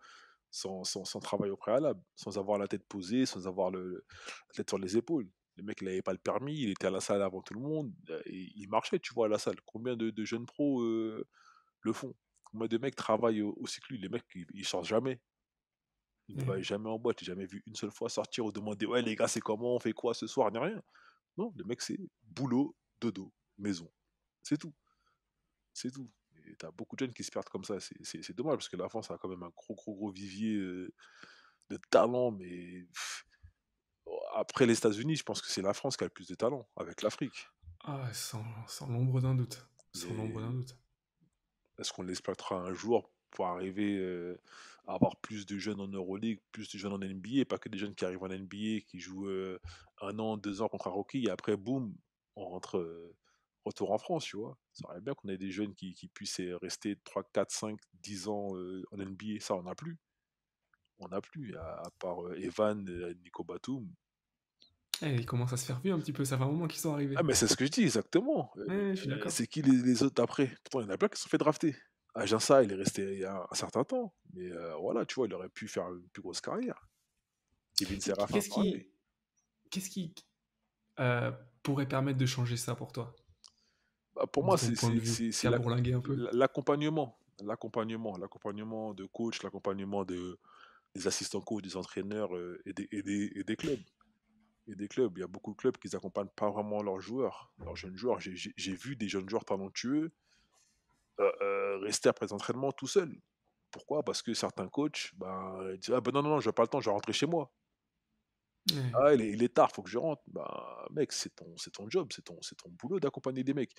sans, travail au préalable, sans avoir la tête posée, sans avoir la tête sur les épaules. Le mec, il n'avait pas le permis, il était à la salle avant tout le monde, bah, et il marchait, tu vois, à la salle. Combien de, jeunes pros le font Combien de mecs travaillent au, aussi que Les mecs, ils, ne sortent jamais. Ils ne mmh. jamais en boîte, j'ai jamais vu une seule fois sortir ou demander Ouais, les gars, c'est comment, on fait quoi ce soir, ni rien. Non, le mec, c'est boulot, dodo, maison. C'est tout. C'est tout. Et t'as beaucoup de jeunes qui se perdent comme ça. C'est dommage parce que la France a quand même un gros, gros, gros vivier euh, de talent. Mais après les États-Unis, je pense que c'est la France qui a le plus de talent avec l'Afrique. Ah, sans, sans l'ombre d'un doute. Sans l'ombre d'un doute. Est-ce qu'on l'exploitera un jour pour arriver euh, à avoir plus de jeunes en Euroleague, plus de jeunes en NBA, pas que des jeunes qui arrivent en NBA, qui jouent euh, un an, deux ans contre un rookie, et après, boum, on rentre retour en France, tu vois. Ça aurait bien qu'on ait des jeunes qui, puissent euh, rester 3, 4, 5, 10 ans euh, en NBA. Ça, on n'a plus. On n'a plus, à, part euh, Evan, Nico Batum. Eh, ils commencent à se faire vu un petit peu, ça fait un moment qu'ils sont arrivés. Ah, mais c'est ce que je dis, exactement. c'est qui les, autres après Pourtant, il y en a plein qui se sont fait drafter. Aginsa, il est resté il y a un certain temps. Mais voilà, tu vois, il aurait pu faire une plus grosse carrière. Kevin Serrafin. Qu'est-ce qui, pourrait permettre de changer ça pour toi bah, pour moi, c'est l'accompagnement. L'accompagnement, l'accompagnement de coach, l'accompagnement de, des assistants coach, des entraîneurs euh, et, des, clubs. Et des clubs. Il y a beaucoup de clubs qui n'accompagnent pas vraiment leurs joueurs, leurs jeunes joueurs. J'ai vu des jeunes joueurs talentueux euh, euh, rester après l'entraînement tout seul. Pourquoi Parce que certains coachs ben, disent Ah ben non, non, non, je n'ai pas le temps, je vais rentrer chez moi. Ah, il est, il tard, faut que je rentre. Bah, mec, c'est ton, c'est ton job, c'est ton, c'est ton boulot d'accompagner des mecs.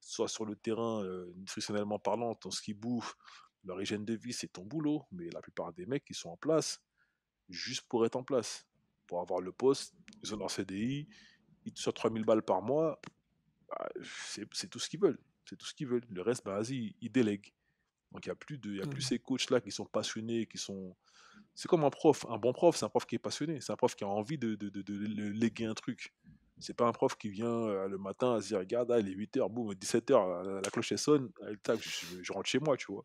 Soit sur le terrain, euh, nutritionnellement parlant, dans ce qu'ils bouffent, leur hygiène de vie, c'est ton boulot. Mais la plupart des mecs, qui sont en place juste pour être en place. Pour avoir le poste, ils ont leur CDI, ils sont 3000 balles par mois. Bah, c'est, tout ce qu'ils veulent. C'est tout ce qu'ils veulent. Le reste, bah, vas-y, ils délèguent. Donc, il n'y a plus, de, plus ces coachs-là qui sont passionnés, qui sont c'est comme un prof. Un bon prof, c'est un prof qui est passionné. C'est un prof qui a envie de, léguer un truc. C'est pas un prof qui vient euh, le matin à se dire Regarde, il est 8h, boum, 17h, la, cloche elle sonne, je, rentre chez moi, tu vois.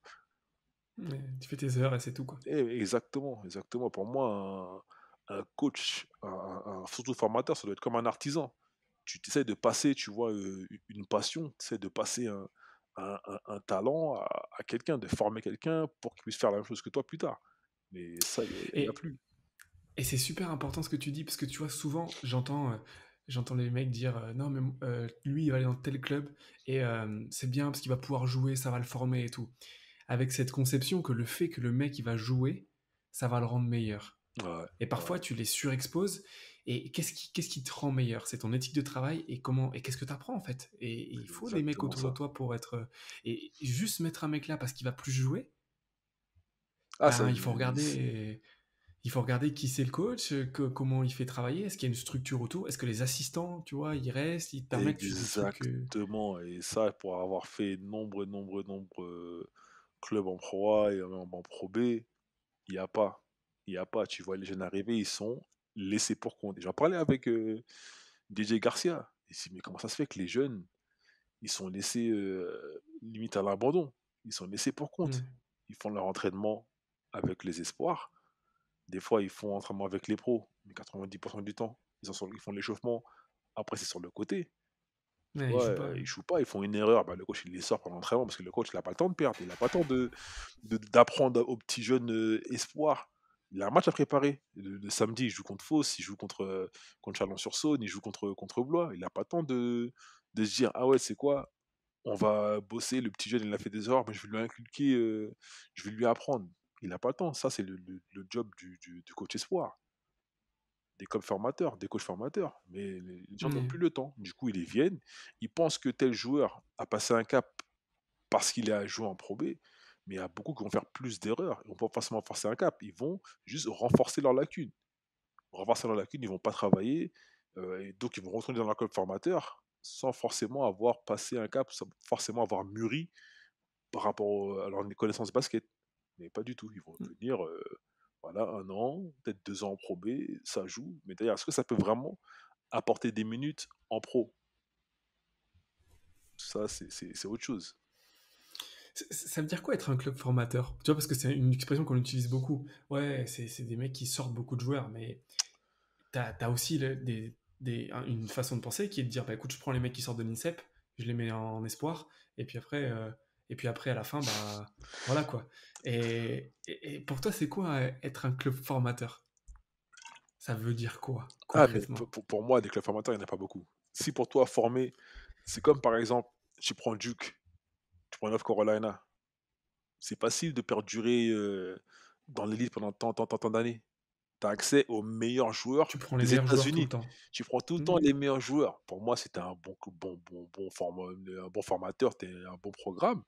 tu fais tes heures et c'est tout, quoi. exactement, exactement. Pour moi, un, coach, un, un, formateur, ça doit être comme un artisan. Tu essaies de passer, tu vois, euh, une passion, tu essaies de passer un, talent à, à quelqu'un, de former quelqu'un pour qu'il puisse faire la même chose que toi plus tard. Mais ça, il plus. Et c'est super important ce que tu dis, parce que tu vois, souvent, j'entends. Euh, j'entends les mecs dire euh, non mais euh, lui il va aller dans tel club et c'est bien parce qu'il va pouvoir jouer ça va le former et tout avec cette conception que le fait que le mec il va jouer ça va le rendre meilleur et parfois tu les surexposes et qu'est-ce qui, qu'est-ce qui te rend meilleur C'est ton éthique de travail et comment et qu'est-ce que tu apprends en fait. Et, il faut des mecs autour de toi pour être et juste mettre un mec là parce qu'il va plus jouer, ah, ben, il faut regarder. Il faut regarder qui c'est le coach, euh, comment il fait travailler, est-ce qu'il y a une structure autour, est-ce que les assistants, tu vois, ils restent, ils permettent... Euh Exactement, et ça, pour avoir fait nombre, nombre, nombre euh, clubs en Pro A et en, en Pro B, il n'y a pas. Il n'y a pas, tu vois, les jeunes arrivés, ils sont laissés pour compte. J'en parlais avec DJ Garcia, il dit, mais comment ça se fait que les jeunes, ils sont laissés limite à l'abandon, ils sont laissés pour compte. Mmh. Ils font leur entraînement avec les espoirs. Des fois, ils font entraînement avec les pros, mais 90% du temps, ils, sont ils font l'échauffement. Après, c'est sur le côté. Mais ils, jouent euh, pas. ils jouent pas, ils font une erreur. Bah, le coach, il les sort pendant l'entraînement parce que le coach, il n'a pas le temps de perdre. Il n'a pas le temps de, d'apprendre aux petits jeunes espoir euh, espoirs. Il a un match à préparer. Le, samedi, il joue contre Fos, il joue contre, euh, contre Chalon-sur-Saône, il joue contre, contre Blois. Il n'a pas le temps de, se dire Ah ouais, c'est quoi On va bosser. Le petit jeune, il a fait des erreurs, mais je vais lui inculquer, je vais lui apprendre. Il n'a pas le temps. Ça, c'est le, job du, coach espoir, des clubs formateurs, des coachs formateurs. Mais les gens n'ont mmh. plus le temps. Du coup, ils viennent. Ils pensent que tel joueur a passé un cap parce qu'il a joué en probé. Mais il y a beaucoup qui vont faire plus d'erreurs. Ils vont pas forcément forcer un cap. Ils vont juste renforcer leur lacunes. Renforcer leur lacunes, ils ne vont pas travailler. Euh, et donc, ils vont retourner dans leur club formateur sans forcément avoir passé un cap, sans forcément avoir mûri par rapport à leurs connaissances basket. Mais pas du tout. Ils vont mmh. venir euh, voilà, un an, peut-être deux ans en Pro B, ça joue. Mais d'ailleurs, est-ce que ça peut vraiment apporter des minutes en pro Ça, c'est autre chose. Ça veut dire quoi être un club formateur Tu vois, parce que c'est une expression qu'on utilise beaucoup. Ouais, c'est des mecs qui sortent beaucoup de joueurs, mais tu as aussi une façon de penser qui est de dire bah, écoute, je prends les mecs qui sortent de l'INSEP, je les mets en, espoir, et puis après, euh, et puis après, à la fin, bah, voilà quoi. Et, pour toi, c'est quoi euh, être un club formateur Ça veut dire quoi ah, pour, moi, des clubs formateurs, il n'y en a pas beaucoup. Si pour toi, former, c'est comme par exemple, tu prends Duke, tu prends North Carolina. C'est facile de perdurer euh, dans l'élite pendant tant, tant, tant d'années tu accès aux meilleurs joueurs tu prends les des États-Unis. Tu prends tout le mmh temps les meilleurs joueurs. Pour moi, c'était un bon, bon, bon, bon, un bon formateur, tu un bon programme.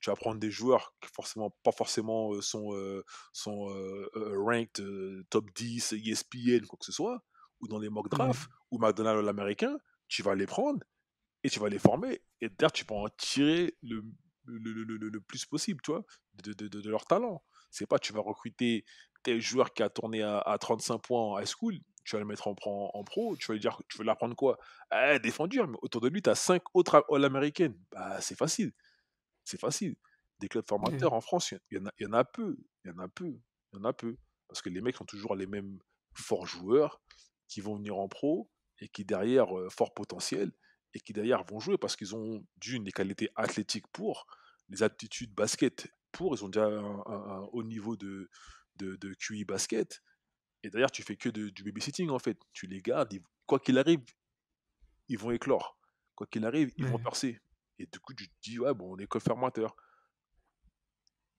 Tu vas prendre des joueurs qui forcément pas forcément euh, sont, euh, sont euh, ranked top 10, ESPN, quoi que ce soit, ou dans les mock mmh drafts, ou McDonald's américain, Tu vas les prendre et tu vas les former. Et d'ailleurs, tu peux en tirer le, le, le, le plus possible, tu de, de, de, de leur talent. C'est pas tu vas recruter tel joueur qui a tourné à, 35 points en high school, tu vas le mettre en, pro, tu vas lui dire, tu veux l'apprendre quoi eh, Défendu, mais autour de lui, tu as 5 autres All-Américaines. Bah, c'est facile. C'est facile. Des clubs formateurs en France, il y, en a peu. Il y en a peu. Il y en a peu. Parce que les mecs sont toujours les mêmes forts joueurs qui vont venir en pro et qui derrière, euh, fort potentiel, et qui derrière vont jouer parce qu'ils ont d'une des qualités athlétiques pour, les aptitudes basket pour, ils ont déjà un haut niveau de, de, QI basket. Et d'ailleurs, tu fais que du babysitting en fait. Tu les gardes, quoi qu'il arrive, ils vont éclore. Quoi qu'il arrive, ils vont percer. Et du coup, tu te dis, ouais, bon, on est club formateur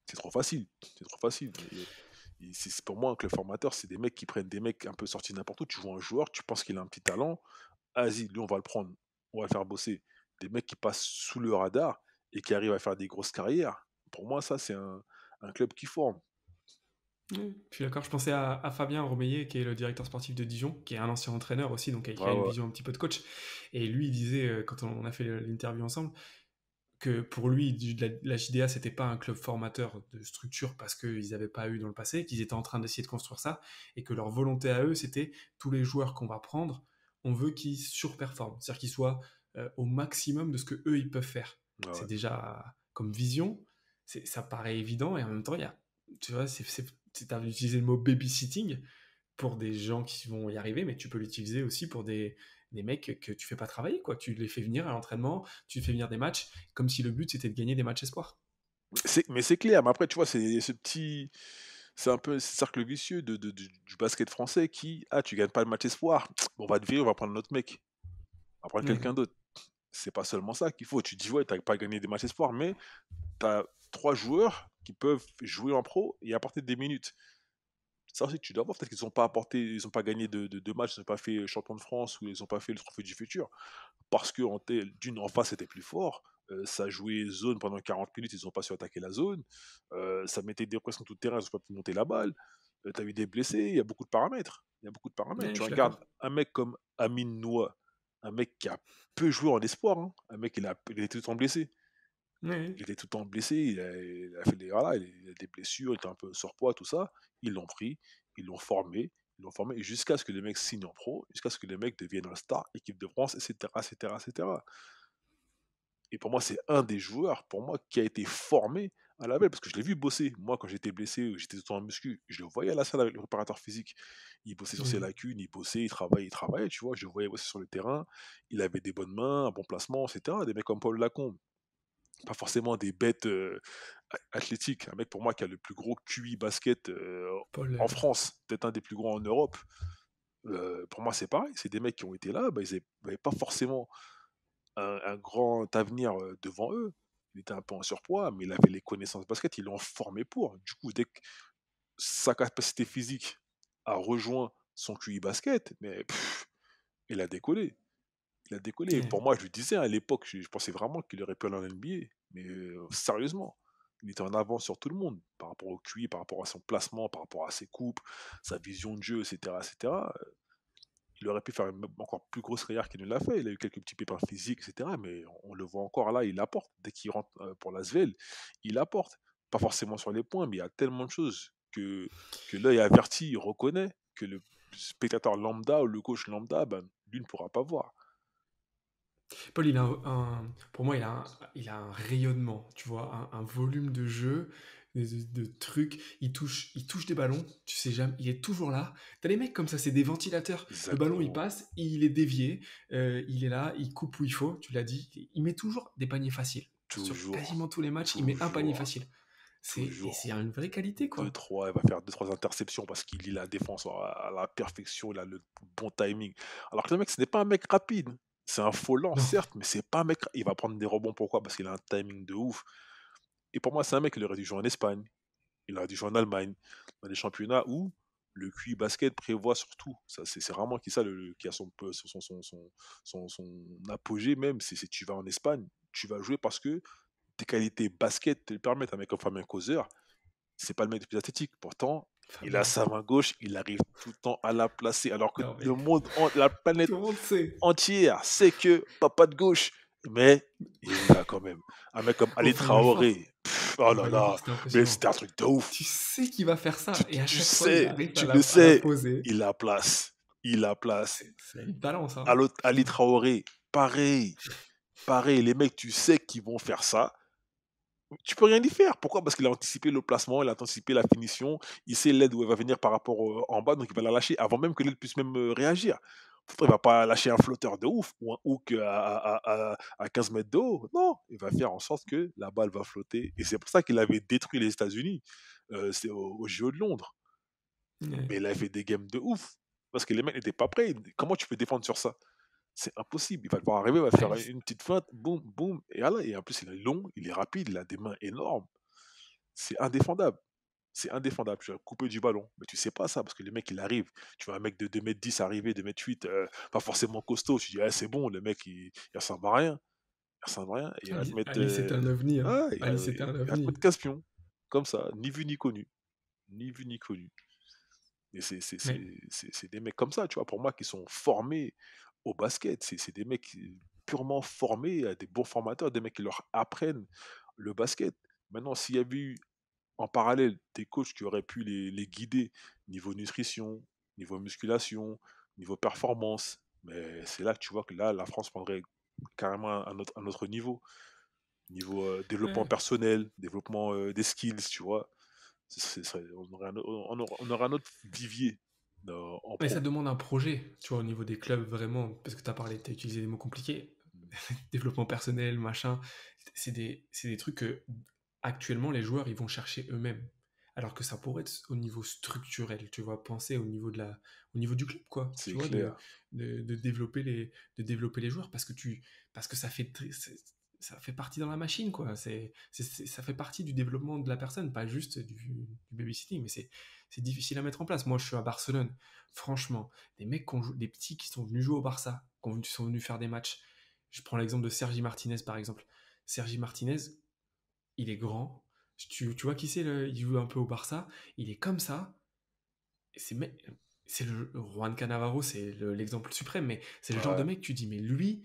C'est trop facile. C'est trop facile. c'est pour moi que le formateur, c'est des mecs qui prennent des mecs un peu sortis n'importe où. Tu vois un joueur, tu penses qu'il a un petit talent. Vas-y, lui, on va le prendre. On va le faire bosser. Des mecs qui passent sous le radar et qui arrivent à faire des grosses carrières. Pour moi, ça, c'est un club qui forme. Je suis d'accord, je pensais à, Fabien Romélier, qui est le directeur sportif de Dijon, qui est un ancien entraîneur aussi, donc il a une vision un petit peu de coach. Et lui, il disait, euh, quand on a fait l'interview ensemble, que pour lui, la, JDA, c'était pas un club formateur de structure parce qu'ils n'avaient pas eu dans le passé, qu'ils étaient en train d'essayer de construire ça, et que leur volonté à eux, c'était tous les joueurs qu'on va prendre, on veut qu'ils surperforment, c'est-à-dire qu'ils soient euh, au maximum de ce que eux ils peuvent faire. Ah c'est déjà comme vision, ça paraît évident, et en même temps, il y a, tu vois, c'est tu as utilisé le mot babysitting pour des gens qui vont y arriver, mais tu peux l'utiliser aussi pour des, mecs que tu fais pas travailler, quoi. Tu les fais venir à l'entraînement, tu fais venir des matchs, comme si le but c'était de gagner des matchs espoir. Mais c'est clair, mais après, tu vois, c'est ce petit. C'est un peu cercle vicieux de, du, basket français qui, ah, tu gagnes pas le match espoir, on va te virer, on va prendre notre mec, on va prendre quelqu'un d'autre. C'est pas seulement ça qu'il faut. Tu dis, ouais, t'as pas gagné des matchs espoirs, mais t'as trois joueurs qui peuvent jouer en pro et apporter des minutes. Ça aussi, tu dois voir. Peut-être qu'ils n'ont pas apporté, ils n'ont pas gagné de, de, matchs, ils n'ont pas fait champion de France ou ils n'ont pas fait le trophée du futur. Parce que d'une, en face, c'était plus fort. Euh, ça jouait zone pendant 40 minutes, ils n'ont pas su attaquer la zone. Euh, ça mettait des pressions tout terrain, ils n'ont pas pu monter la balle. Euh, t'as tu as eu des blessés, il y a beaucoup de paramètres. Il y a beaucoup de paramètres. tu regardes un mec comme Amine un mec qui a peu joué en espoir. Hein. Un mec, qui a, été tout le temps blessé. Il était tout le temps blessé, il a, fait des, voilà, des blessures, il était un peu surpoids, tout ça. Ils l'ont pris, ils l'ont formé, ils l'ont formé jusqu'à ce que les mecs signent en pro, jusqu'à ce que les mecs deviennent un star, équipe de France, etc., etc., etc. Et pour moi, c'est un des joueurs, pour moi, qui a été formé à la belle, parce que je l'ai vu bosser. Moi, quand j'étais blessé, j'étais tout le temps en muscu, je le voyais à la salle avec le préparateur physique. Il bossait sur ses lacunes, il bossait, il travaillait, il travaillait, tu vois. Je le voyais bosser sur le terrain. Il avait des bonnes mains, un bon placement, etc. Des mecs comme Paul Lacombe, pas forcément des bêtes athlétiques. Un mec pour moi qui a le plus gros QI basket en France, peut-être un des plus grands en Europe. pour moi, c'est pareil. C'est des mecs qui ont été là, ils n'avaient pas forcément un, grand avenir devant eux. Il était un peu en surpoids, mais il avait les connaissances basket, ils l'ont formé pour. Du coup, dès que sa capacité physique a rejoint son QI basket, mais il a décollé il a décollé. Mmh. Pour moi, je le disais à l'époque, je, pensais vraiment qu'il aurait pu aller en NBA, mais sérieusement, il était en avance sur tout le monde par rapport au QI, par rapport à son placement, par rapport à ses coupes, sa vision de jeu, etc. etc. Il aurait pu faire encore plus grosse carrière qu'il ne l'a fait. Il a eu quelques petits pépins physiques, etc. Mais on le voit encore là, il apporte. Dès qu'il rentre pour la svel il apporte. Pas forcément sur les points, mais il y a tellement de choses que, l'œil averti il reconnaît que le spectateur lambda ou le coach lambda, ben, lui ne pourra pas voir. Paul, il pour moi, il a un, il a un rayonnement, tu vois, un, volume de jeu, de, trucs. Il touche, il touche des ballons, tu sais jamais, il est toujours là. T'as les mecs comme ça, c'est des ventilateurs. Le ballon, il passe, il est dévié, euh, il est là, il coupe où il faut, tu l'as dit. Il met toujours des paniers faciles. Toujours. quasiment tous les matchs, il met un panier facile. C'est une vraie qualité, quoi. deux 3 il va faire 2-3 interceptions parce qu'il lit la défense à la perfection, il a le bon timing. Alors que le mec, ce n'est pas un mec rapide. C'est un faux certes, mais c'est pas un mec. Il va prendre des rebonds, pourquoi Parce qu'il a un timing de ouf. Et pour moi, c'est un mec qui aurait dû en Espagne, il aurait dû jouer en Allemagne, dans des championnats où le QI basket prévoit surtout. Ça, c'est, vraiment qui ça le, qui a son, son, apogée même. Si tu vas en Espagne, tu vas jouer parce que tes qualités basket te le permettent. Un mec comme Fabien Causeur, c'est pas le mec le plus athlétique. Pourtant, il a sa main gauche, il arrive tout le temps à la placer. Alors que le monde, la planète entière sait que papa de gauche, mais il est a quand même. Un mec comme Ali Traoré. oh là là, mais c'était un truc de ouf. Tu sais qu'il va faire ça. et à chaque fois, sais, tu le sais. Il a place. Il a place. C'est une balance. Hein. Ali Traoré, pareil. Pareil, les mecs, tu sais qu'ils vont faire ça tu peux rien y faire. Pourquoi Parce qu'il a anticipé le placement, il a anticipé la finition, il sait l'aide où elle va venir par rapport euh, en bas, donc il va la lâcher avant même que l'aide puisse même euh, réagir. Il ne va pas lâcher un flotteur de ouf ou un hook à, 15 mètres de haut. Non, il va faire en sorte que la balle va flotter. Et c'est pour ça qu'il avait détruit les États-Unis euh, c'est au, jeu de Londres. Mais il avait des games de ouf. Parce que les mecs n'étaient pas prêts. Comment tu peux défendre sur ça c'est impossible. Il va devoir arriver, il va bah, faire une petite feinte, boum, boum, et Et en plus, il est long, il est rapide, il a des mains énormes. C'est indéfendable. C'est indéfendable. Tu vas couper du ballon. Mais tu sais pas ça, parce que le mec, il arrive. Tu vois un mec de 2m10 arriver, 2m8, euh, pas forcément costaud. Tu dis, «Eh, c'est bon, le mec, il, ressemble à rien. Il ressemble à rien. il c'est un avenir. un Comme ça, ni vu ni connu. Ni vu ni connu. Et c'est des mecs comme ça, tu vois, pour moi, qui sont formés au basket. C'est des mecs euh, purement formés, à des bons formateurs, des mecs qui leur apprennent le basket. Maintenant, s'il y avait eu en parallèle des coachs qui auraient pu les, guider niveau nutrition, niveau musculation, niveau performance, mais c'est là que tu vois que là, la France prendrait carrément un autre, un niveau. Niveau euh, développement mmh. personnel, développement euh, des skills, tu vois. on, aurait un, un autre vivier mais ça demande un projet, tu vois, au niveau des clubs, vraiment, parce que tu as parlé, tu utilisé des mots compliqués, développement personnel, machin. C'est des, trucs que, actuellement, les joueurs, ils vont chercher eux-mêmes. Alors que ça pourrait être au niveau structurel, tu vois, penser au niveau, de la, au niveau du club, quoi. Tu vois, de, développer les, de développer les joueurs parce que, tu, parce que ça, fait, ça fait partie dans la machine, quoi. c'est ça fait partie du développement de la personne, pas juste du, du babysitting, mais c'est c'est difficile à mettre en place. Moi, je suis à Barcelone. Franchement, des mecs, des petits qui sont venus jouer au Barça, qui sont venus faire des matchs. Je prends l'exemple de Sergi Martinez, par exemple. Sergi Martinez, il est grand. Tu, tu vois qui c'est Il joue un peu au Barça. Il est comme ça. C'est c'est le Juan Canavaro, c'est l'exemple suprême, mais c'est le genre de mec tu dis mais lui,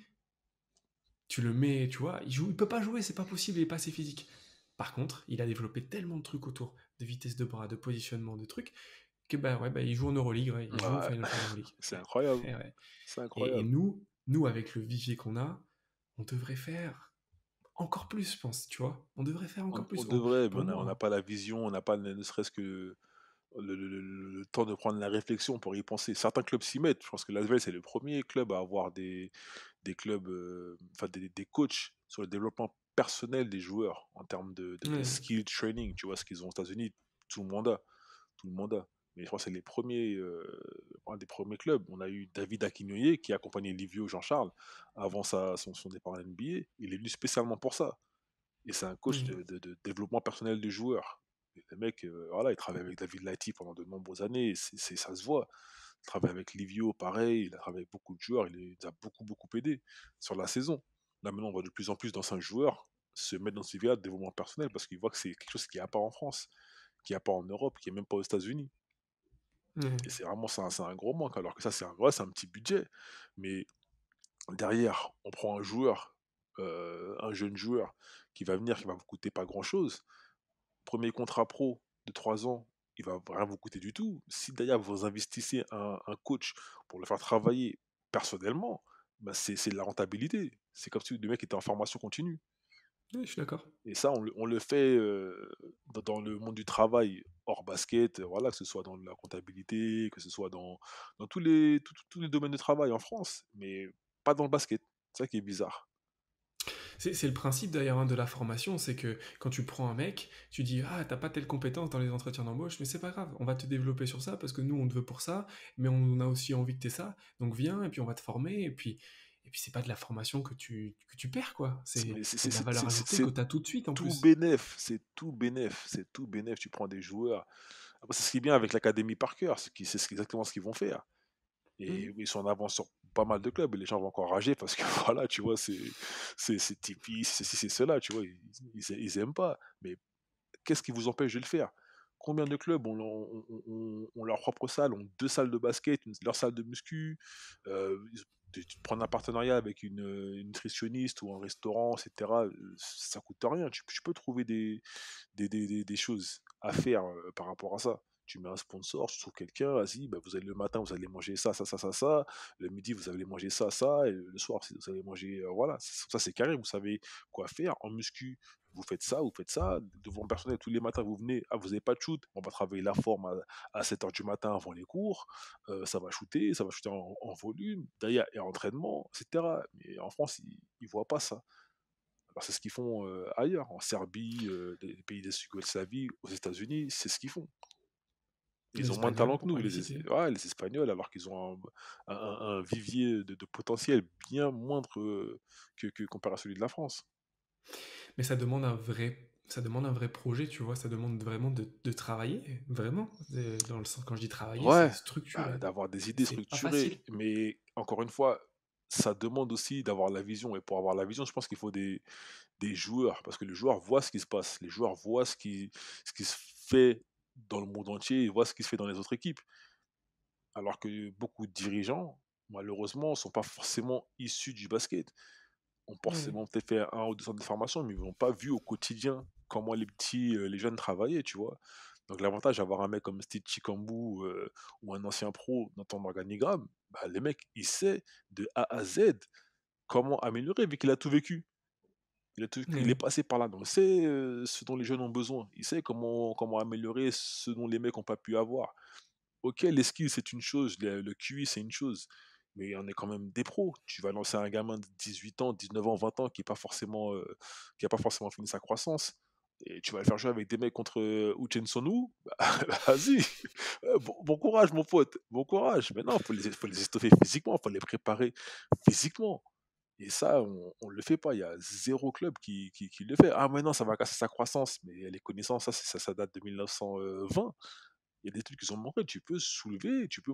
tu le mets, tu vois, il joue, il peut pas jouer, c'est pas possible, il est pas assez physique. Par contre, il a développé tellement de trucs autour, de vitesse de bras, de positionnement, de trucs, que bah ouais, bah, ils jouent en Euroleague, ils jouent en Final Euroleague. C'est eh incroyable. Et, nous, nous, avec le vivier qu'on a, on devrait faire encore plus, je pense, tu vois. On devrait faire encore plus. On devrait, on n'a hein. pas la vision, on n'a pas ne serait-ce que le, temps de prendre la réflexion pour y penser. Certains clubs s'y mettent. Je pense que Lasvel, c'est le premier club à avoir des, des clubs, euh, enfin des, des, coachs sur le développement personnel des joueurs en termes de, skill training. Tu vois, ce qu'ils ont aux États-Unis, tout le monde a. Tout le monde Mais je crois que c'est les premiers, euh, un des premiers clubs. On a eu David Aquinoyer qui a accompagné Livio Jean-Charles avant sa, son, départ NBA. Il est venu spécialement pour ça. Et c'est un coach mmh. de, développement personnel des joueurs. Et le mec, euh, voilà, il travaille avec David Lighty pendant de nombreuses années. C'est, ça se voit. Il travaille avec Livio, pareil. Il a travaillé avec beaucoup de joueurs. Il a beaucoup, beaucoup aidé sur la saison là maintenant on voit de plus en plus d'anciens joueurs se mettre dans ces villes-là de développement personnel parce qu'ils voient que c'est quelque chose qui n'y a pas en France, qui n'y a pas en Europe, qui n'y même pas aux États-Unis. Mmh Et c'est vraiment ça, un, un gros manque, alors que ça c'est un, un petit budget. Mais derrière, on prend un joueur, euh, un jeune joueur qui va venir, qui va vous coûter pas grand-chose. Premier contrat pro de trois ans, il va rien vous coûter du tout. Si d'ailleurs vous investissez un, coach pour le faire travailler personnellement, ben, c'est de la rentabilité. C'est comme si le mec était en formation continue. Oui, je suis d'accord. Et ça, on, le fait euh, dans, le monde du travail, hors basket, voilà, que ce soit dans la comptabilité, que ce soit dans, dans tous, les, tous les domaines de travail en France, mais pas dans le basket. C'est ça qui est bizarre. C'est le principe d'ailleurs hein, de la formation, c'est que quand tu prends un mec, tu dis ah t'as pas telle compétence dans les entretiens d'embauche, mais c'est pas grave, on va te développer sur ça parce que nous on te veut pour ça, mais on a aussi envie que t'aies ça, donc viens et puis on va te former et puis et puis c'est pas de la formation que tu, perds quoi. C'est la valeur ajoutée que tu as tout de suite en tout c'est tout bénéf, c'est tout bénéf. Tu prends des joueurs. c'est ce qui est bien avec l'académie par cœur, c'est exactement ce qu'ils vont faire. Et ils sont en avance sur pas mal de clubs et les gens vont encore rager parce que voilà, tu vois, c'est typique. c'est c'est cela, tu vois, ils, n'aiment aiment pas. Mais qu'est-ce qui vous empêche de le faire combien de clubs ont, leur propre salle, ont deux salles de basket, leur salle de muscu, euh, prendre un partenariat avec euh, une, nutritionniste ou un restaurant, etc., euh, ça coûte rien. Tu, peux trouver des, des, choses à faire euh, par rapport à ça. Tu mets un sponsor, tu trouves quelqu'un, vas-y, bah, vous allez le matin, vous allez manger ça, ça, ça, ça, ça, le midi, vous allez manger ça, ça, et le soir, vous allez manger, voilà, ça, c'est carré, vous savez quoi faire. En muscu, vous faites ça, vous faites ça, devant personnel tous les matins, vous venez, ah, vous n'avez pas de shoot, on va travailler la forme à, 7h du matin avant les cours, euh, ça va shooter, ça va shooter en, volume, D'ailleurs et entraînement, etc. Mais en France, ils ne voient pas ça. c'est ce qu'ils font euh, ailleurs, en Serbie, euh, des les, pays des Yougoslavie, aux États-Unis, c'est ce qu'ils font. Ils ont moins de talent que nous, les, Espagnols, alors qu'ils ont un, vivier de, potentiel bien moindre que comparé à celui de la France. Mais ça demande un vrai, ça demande un vrai projet, tu vois. Ça demande vraiment de, travailler, vraiment. Dans le sens, quand je dis travailler, c'est structurer. Bah, d'avoir des idées structurées. Mais encore une fois, ça demande aussi d'avoir la vision. Et pour avoir la vision, je pense qu'il faut des, des joueurs. Parce que les joueurs voient ce qui se passe. Les joueurs voient ce qui, ce qui se fait dans le monde entier. Ils voient ce qui se fait dans les autres équipes. Alors que beaucoup de dirigeants, malheureusement, ne sont pas forcément issus du basket. On mmh. forcément peut faire fait un ou deux ans de formation, mais ils n'ont pas vu au quotidien comment les petits, euh, les jeunes travaillaient, tu vois. Donc l'avantage d'avoir un mec comme Steve Chikambu euh, ou un ancien pro dans ton organigramme, bah, les mecs, il sait de A à Z comment améliorer, vu qu'il a tout vécu. Il, est mmh. passé par là, donc c'est euh, ce dont les jeunes ont besoin. Il sait comment, comment améliorer ce dont les mecs n'ont pas pu avoir. Ok, l'esquive, c'est une chose, le QI, c'est une chose, mais on est quand même des pros. Tu vas lancer un gamin de 18 ans, 19 ans, 20 ans qui n'a pas, forcément, euh, qui a pas forcément fini sa croissance. Et tu vas le faire jouer avec des mecs contre euh, Uchen Sonu, bah, bah, vas-y, euh, bon, courage mon pote, bon courage. Mais non, il faut les, faut les étoffer physiquement, il faut les préparer physiquement. Et ça, on ne le fait pas. Il y a zéro club qui, qui, le fait. Ah, maintenant ça va casser sa croissance. Mais les connaissances, ça, ça, date de 1920. Il y a des trucs qui sont manqués. Tu peux soulever, tu peux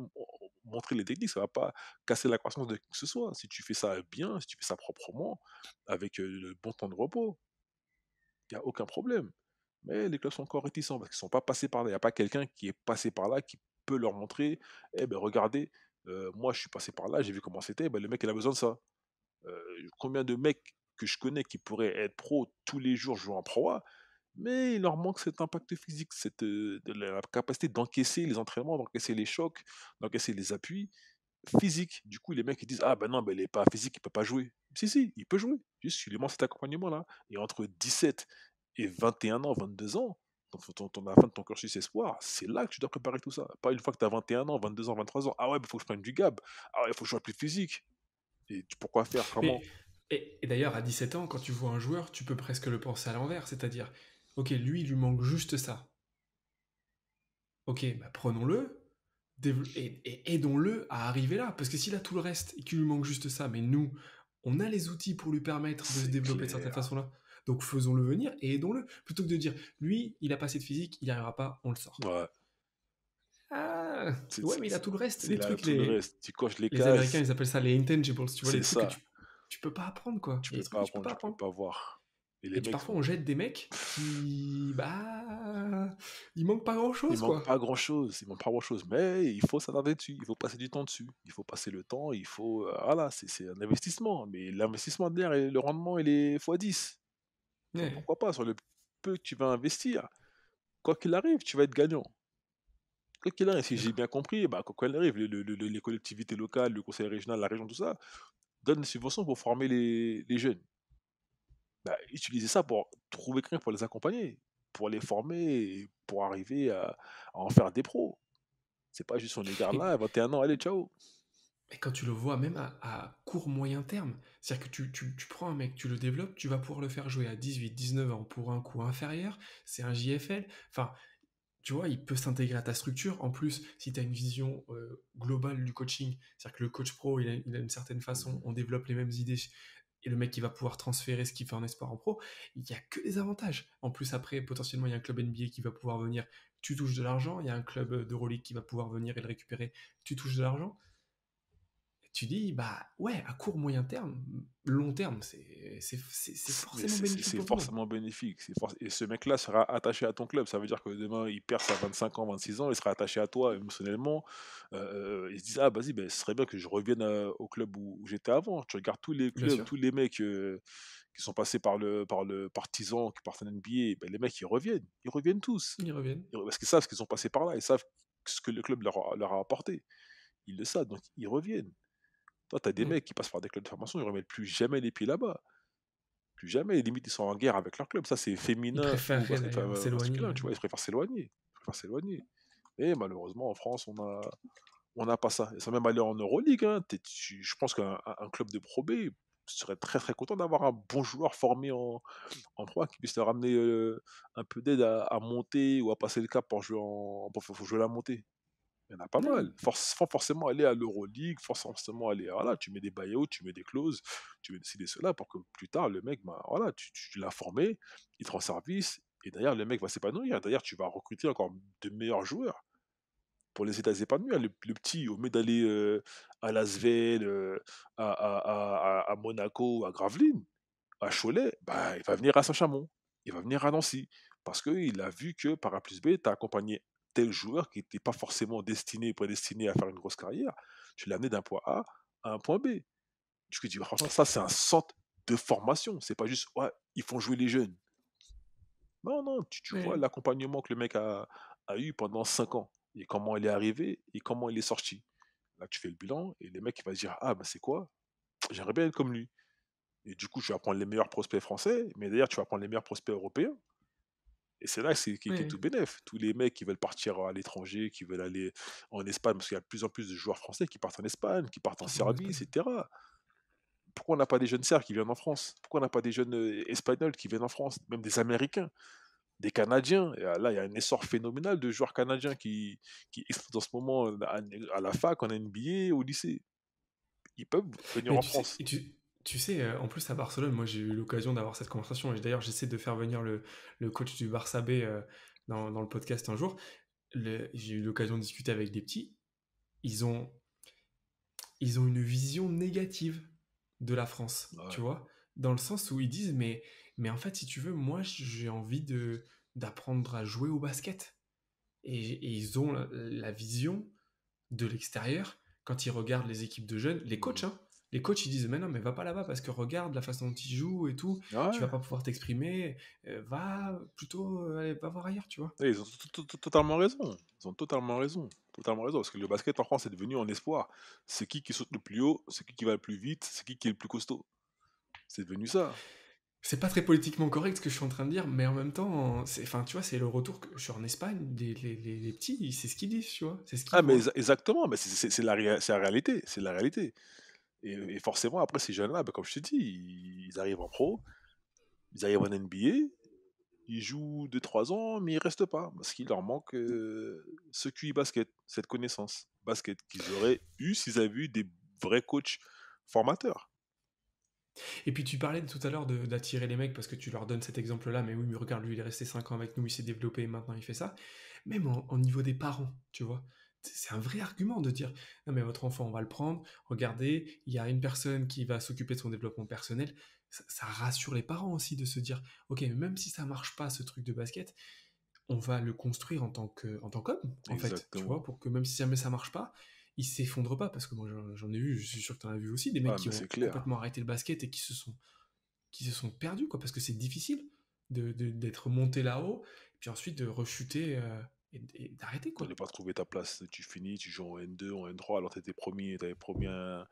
montrer les techniques, ça va pas casser la croissance de qui que ce soit. Si tu fais ça bien, si tu fais ça proprement, avec le bon temps de repos, il n'y a aucun problème. Mais les clubs sont encore réticents parce qu'ils ne sont pas passés par là. Il n'y a pas quelqu'un qui est passé par là qui peut leur montrer Eh ben regardez, moi je suis passé par là, j'ai vu comment c'était, eh ben, le mec il a besoin de ça. combien de mecs que je connais qui pourraient être pro tous les jours jouant en pro mais il leur manque cet impact physique, cette, euh, de la capacité d'encaisser les entraînements, d'encaisser les chocs, d'encaisser les appuis physiques. Du coup, les mecs ils disent Ah ben non, mais ben, il n'est pas physique, il ne peut pas jouer. Si, si, il peut jouer. Juste, il lui manque cet accompagnement-là. Et entre 17 et 21 ans, 22 ans, ton, ton, la fin de ton cursus espoir, c'est là que tu dois préparer tout ça. Pas une fois que tu as 21 ans, 22 ans, 23 ans. Ah ouais, il ben, faut que je prenne du gab. Ah ouais, il faut que je sois plus physique. Et pourquoi faire vraiment Et, et d'ailleurs, à 17 ans, quand tu vois un joueur, tu peux presque le penser à l'envers. C'est-à-dire, Ok, lui, il lui manque juste ça. Ok, bah, prenons-le et, aidons-le à arriver là. Parce que s'il a tout le reste et qu'il lui manque juste ça, mais nous, on a les outils pour lui permettre de se développer de cette façon-là. Donc faisons-le venir et aidons-le. Plutôt que de dire, lui, il a pas assez de physique, il n'y arrivera pas, on le sort. Ouais. Ah, ouais, mais il a tout le reste. Les, trucs, les... Tu coches les, les Américains, ils appellent ça les intangibles. Tu vois, les trucs Que tu, tu, peux pas apprendre, quoi. Tu, tu peux pas apprendre, tu peux pas voir. Et, parfois, on jette des mecs qui. Bah. Il manque pas grand chose, il ne Manque pas grand chose, il manque pas grand chose. Mais il faut s'attarder dessus, il faut passer du temps dessus, il faut passer le temps, il faut. Euh, voilà, c'est un investissement. Mais l'investissement derrière, le rendement, il est x10. Pourquoi pas Sur le peu que tu vas investir, quoi qu'il arrive, tu vas être gagnant. Quoi qu'il arrive, si j'ai bien compris, bah, quoi qu'il arrive, les collectivités locales, le conseil régional, la région, tout ça, donnent des subventions pour former les jeunes bah, utilisez ça pour trouver quelqu'un pour les accompagner, pour les former, pour arriver à, en faire des pros. C'est pas juste on les garde là, 21 ans, allez, ciao. Mais quand tu le vois même à, court moyen terme, c'est-à-dire que tu, prends un mec, tu le développes, tu vas pouvoir le faire jouer à 18, 19 ans pour un coût inférieur, c'est un JFL, enfin, tu vois, il peut s'intégrer à ta structure. En plus, si tu as une vision euh, globale du coaching, c'est-à-dire que le coach pro, il a, une certaine façon, on développe les mêmes idées et le mec qui va pouvoir transférer ce qu'il fait en espoir en pro, il n'y a que des avantages. En plus, après, potentiellement, il y a un club NBA qui va pouvoir venir, tu touches de l'argent, il y a un club euh, de relique qui va pouvoir venir et le récupérer, tu touches de l'argent tu dis, bah ouais, à court, moyen terme, long terme, c'est forcément bénéfique. C'est forcément bénéfique. c'est Et ce mec-là sera attaché à ton club. Ça veut dire que demain, il perd sa 25 ans, 26 ans, il sera attaché à toi émotionnellement. Euh, euh il se dit, ah vas-y, bah, ben, ce serait bien que je revienne euh, au club où, j'étais avant. Tu regardes tous les clubs, tous les mecs euh, qui sont passés par le, par le partisan, qui partent en NBA, ben, les mecs, ils reviennent. Ils reviennent tous. Ils reviennent. Parce qu'ils savent qu'ils ont passé par là. Ils savent ce que le club leur a, leur a apporté. Ils le savent, donc ils reviennent. Toi, tu as des mmh. mecs qui passent par des clubs de formation, ils ne remettent plus jamais les pieds là-bas. Plus jamais. Limite, ils sont en guerre avec leur club. Ça, c'est féminin. Euh, ils préfèrent s'éloigner. ils préfèrent s'éloigner. Et malheureusement, en France, on a on n'a pas ça. Et ça même aller en Euroleague. Hein. je pense qu'un club de Pro B serait très très content d'avoir un bon joueur formé en, en 3 qui puisse leur amener euh, un peu d'aide à, monter ou à passer le cap pour jouer, en, pour jouer la montée. Il y en a pas mal. Force, faut forcément aller à l'Euroleague, forcément aller. Voilà, tu mets des baillots, tu mets des clauses, tu mets décider cela pour que plus tard, le mec, bah, voilà, tu, l'as formé, il te rend service, et d'ailleurs, le mec va s'épanouir. D'ailleurs, tu vas recruter encore de meilleurs joueurs pour les États épanouir. Hein. Le, le petit, au lieu d'aller euh, à Las euh, à, Monaco, à Gravelines, à Cholet, bah, il va venir à Saint-Chamond, il va venir à Nancy. Parce qu'il a vu que par A plus B, tu as accompagné tel joueur qui n'était pas forcément destiné, prédestiné à faire une grosse carrière, tu l'as amené d'un point A à un point B. Tu dis, bah, franchement, ça, c'est un centre de formation. C'est pas juste, ouais, ils font jouer les jeunes. Non, non, tu, vois mmh. l'accompagnement que le mec a, eu pendant 5 ans et comment il est arrivé et comment il est sorti. Là, tu fais le bilan et le mec, il va se dire, ah, ben c'est quoi J'aimerais bien être comme lui. Et du coup, tu vas prendre les meilleurs prospects français, mais d'ailleurs, tu vas prendre les meilleurs prospects européens et c'est là qui tout bénéf Tous les mecs qui veulent partir à l'étranger, qui veulent aller en Espagne, parce qu'il y a de plus en plus de joueurs français qui partent en Espagne, qui partent en ah bah Serbie, etc. Pourquoi on n'a pas des jeunes Serbes qui viennent en France Pourquoi on n'a pas des jeunes euh, Espagnols qui viennent en France Même des Américains, des Canadiens. là, il y a un essor phénoménal de joueurs canadiens qui, qui en ce moment euh, à, la fac, en NBA, au lycée. Ils peuvent venir en France. Tu sais, euh, en plus à Barcelone, moi j'ai eu l'occasion d'avoir cette conversation et d'ailleurs j'essaie de faire venir le, le coach du Barça B euh, dans, dans, le podcast un jour. J'ai eu l'occasion de discuter avec des petits. Ils ont, ils ont une vision négative de la France, ah tu vois, dans le sens où ils disent mais, mais en fait si tu veux, moi j'ai envie de d'apprendre à jouer au basket. Et, ils ont la, la vision de l'extérieur quand ils regardent les équipes de jeunes, les coachs, hein, les coachs ils disent mais non mais va pas là-bas parce que regarde la façon dont ils jouent et tout, tu vas pas pouvoir t'exprimer, euh, va plutôt euh, aller voir ailleurs, tu vois. Et ils ont totalement raison, ils ont totalement raison, totalement raison parce que le basket en France est devenu un espoir. C'est qui qui saute le plus haut, c'est qui qui va le plus vite, c'est qui qui est le plus costaud. C'est devenu ça. C'est pas très politiquement correct ce que je suis en train de dire, mais en même temps, c'est, enfin, tu vois, c'est le retour que je suis en Espagne, les, les, petits, c'est ce qu'ils disent, tu vois. C'est ah, mais exactement, mais c'est, c'est, la, la réalité, c'est la réalité. Et, forcément, après, ces jeunes-là, ben, comme je te dis, ils, arrivent en pro, ils arrivent en NBA, ils jouent 2-3 ans, mais ils restent pas, parce qu'il leur manque euh, ce QI basket, cette connaissance basket qu'ils auraient eu s'ils avaient eu des vrais coachs formateurs. Et puis tu parlais tout à l'heure d'attirer les mecs parce que tu leur donnes cet exemple-là, mais oui, mais regarde, lui, il est resté 5 ans avec nous, il s'est développé, maintenant il fait ça. Même au niveau des parents, tu vois c'est un vrai argument de dire non mais votre enfant on va le prendre, regardez, il y a une personne qui va s'occuper de son développement personnel. Ça, rassure les parents aussi de se dire ok même si ça marche pas ce truc de basket, on va le construire en tant que en tant qu'homme en fait, tu vois, pour que même si jamais ça marche pas, il s'effondre pas parce que moi j'en ai vu, je suis sûr que tu en as vu aussi des ah, mecs qui ont complètement arrêté le basket et qui se sont qui se sont perdus quoi parce que c'est difficile d'être monté là-haut puis ensuite de rechuter. Euh, et, et d'arrêter quoi. Tu n'as pas trouvé ta place, tu finis, tu joues en N2, en N3, alors tu étais premier, tu avais promis un,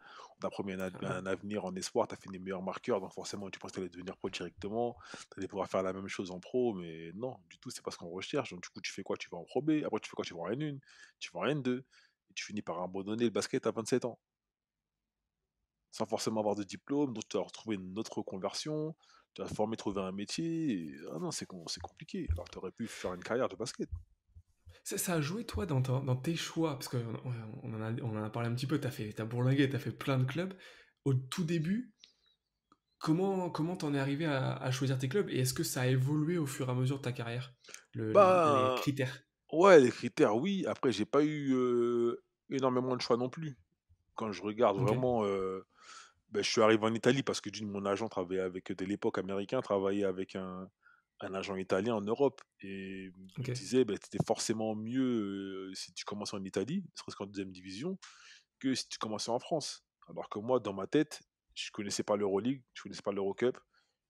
promis ah un, avenir en espoir, tu as fait des meilleurs marqueurs, donc forcément tu penses que tu devenir pro directement, tu allais pouvoir faire la même chose en pro, mais non, du tout, c'est pas ce qu'on recherche. Donc du coup, tu fais quoi Tu vas en Pro B, après tu fais quoi Tu vas en N1, tu vas en N2, et tu finis par abandonner le basket à 27 ans. Sans forcément avoir de diplôme, donc tu as retrouvé une autre conversion, tu as formé, trouvé un métier. Ah non, c'est compliqué. Alors tu aurais pu faire une carrière de basket. Ça, ça, a joué, toi, dans, tes choix Parce qu'on euh, on en, a, parlé un petit peu, t'as fait, t'as bourlingué, t'as fait plein de clubs. Au tout début, comment comment t'en es arrivé à, choisir tes clubs Et est-ce que ça a évolué au fur et à mesure de ta carrière le, bah, Les critères Ouais, les critères, oui. Après, j'ai pas eu euh, énormément de choix non plus. Quand je regarde vraiment... Euh, bah, je suis arrivé en Italie parce que mon agent travaillait avec, dès l'époque américain, travaillait avec un, un agent italien en Europe. Et il disait, bah, c'était forcément mieux si tu commençais en Italie, ce serait en deuxième division, que si tu commençais en France. Alors que moi, dans ma tête, je connaissais pas l'Euroleague, je connaissais pas l'Eurocup,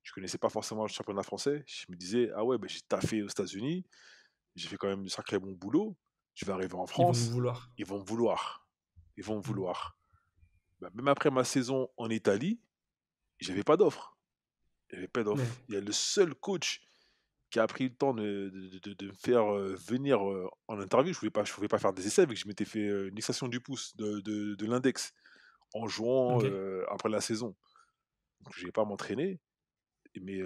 je connaissais pas forcément le championnat français. Je me disais, ah ouais, bah, j'ai taffé aux États-Unis, j'ai fait quand même un sacré bon boulot, je vais arriver en France. Ils vont me vouloir. Ils vont me vouloir. Ils vont me mmh. vouloir. Bah, même après ma saison en Italie, j'avais pas d'offres. Il n'y avait pas d'offre. Il y a le seul coach qui a pris le temps de, me faire venir en interview. Je ne pouvais, pas, pouvais pas faire des essais, vu que je m'étais fait une extraction du pouce de, l'index en jouant après la saison. je n'ai pas m'entraîné. Mais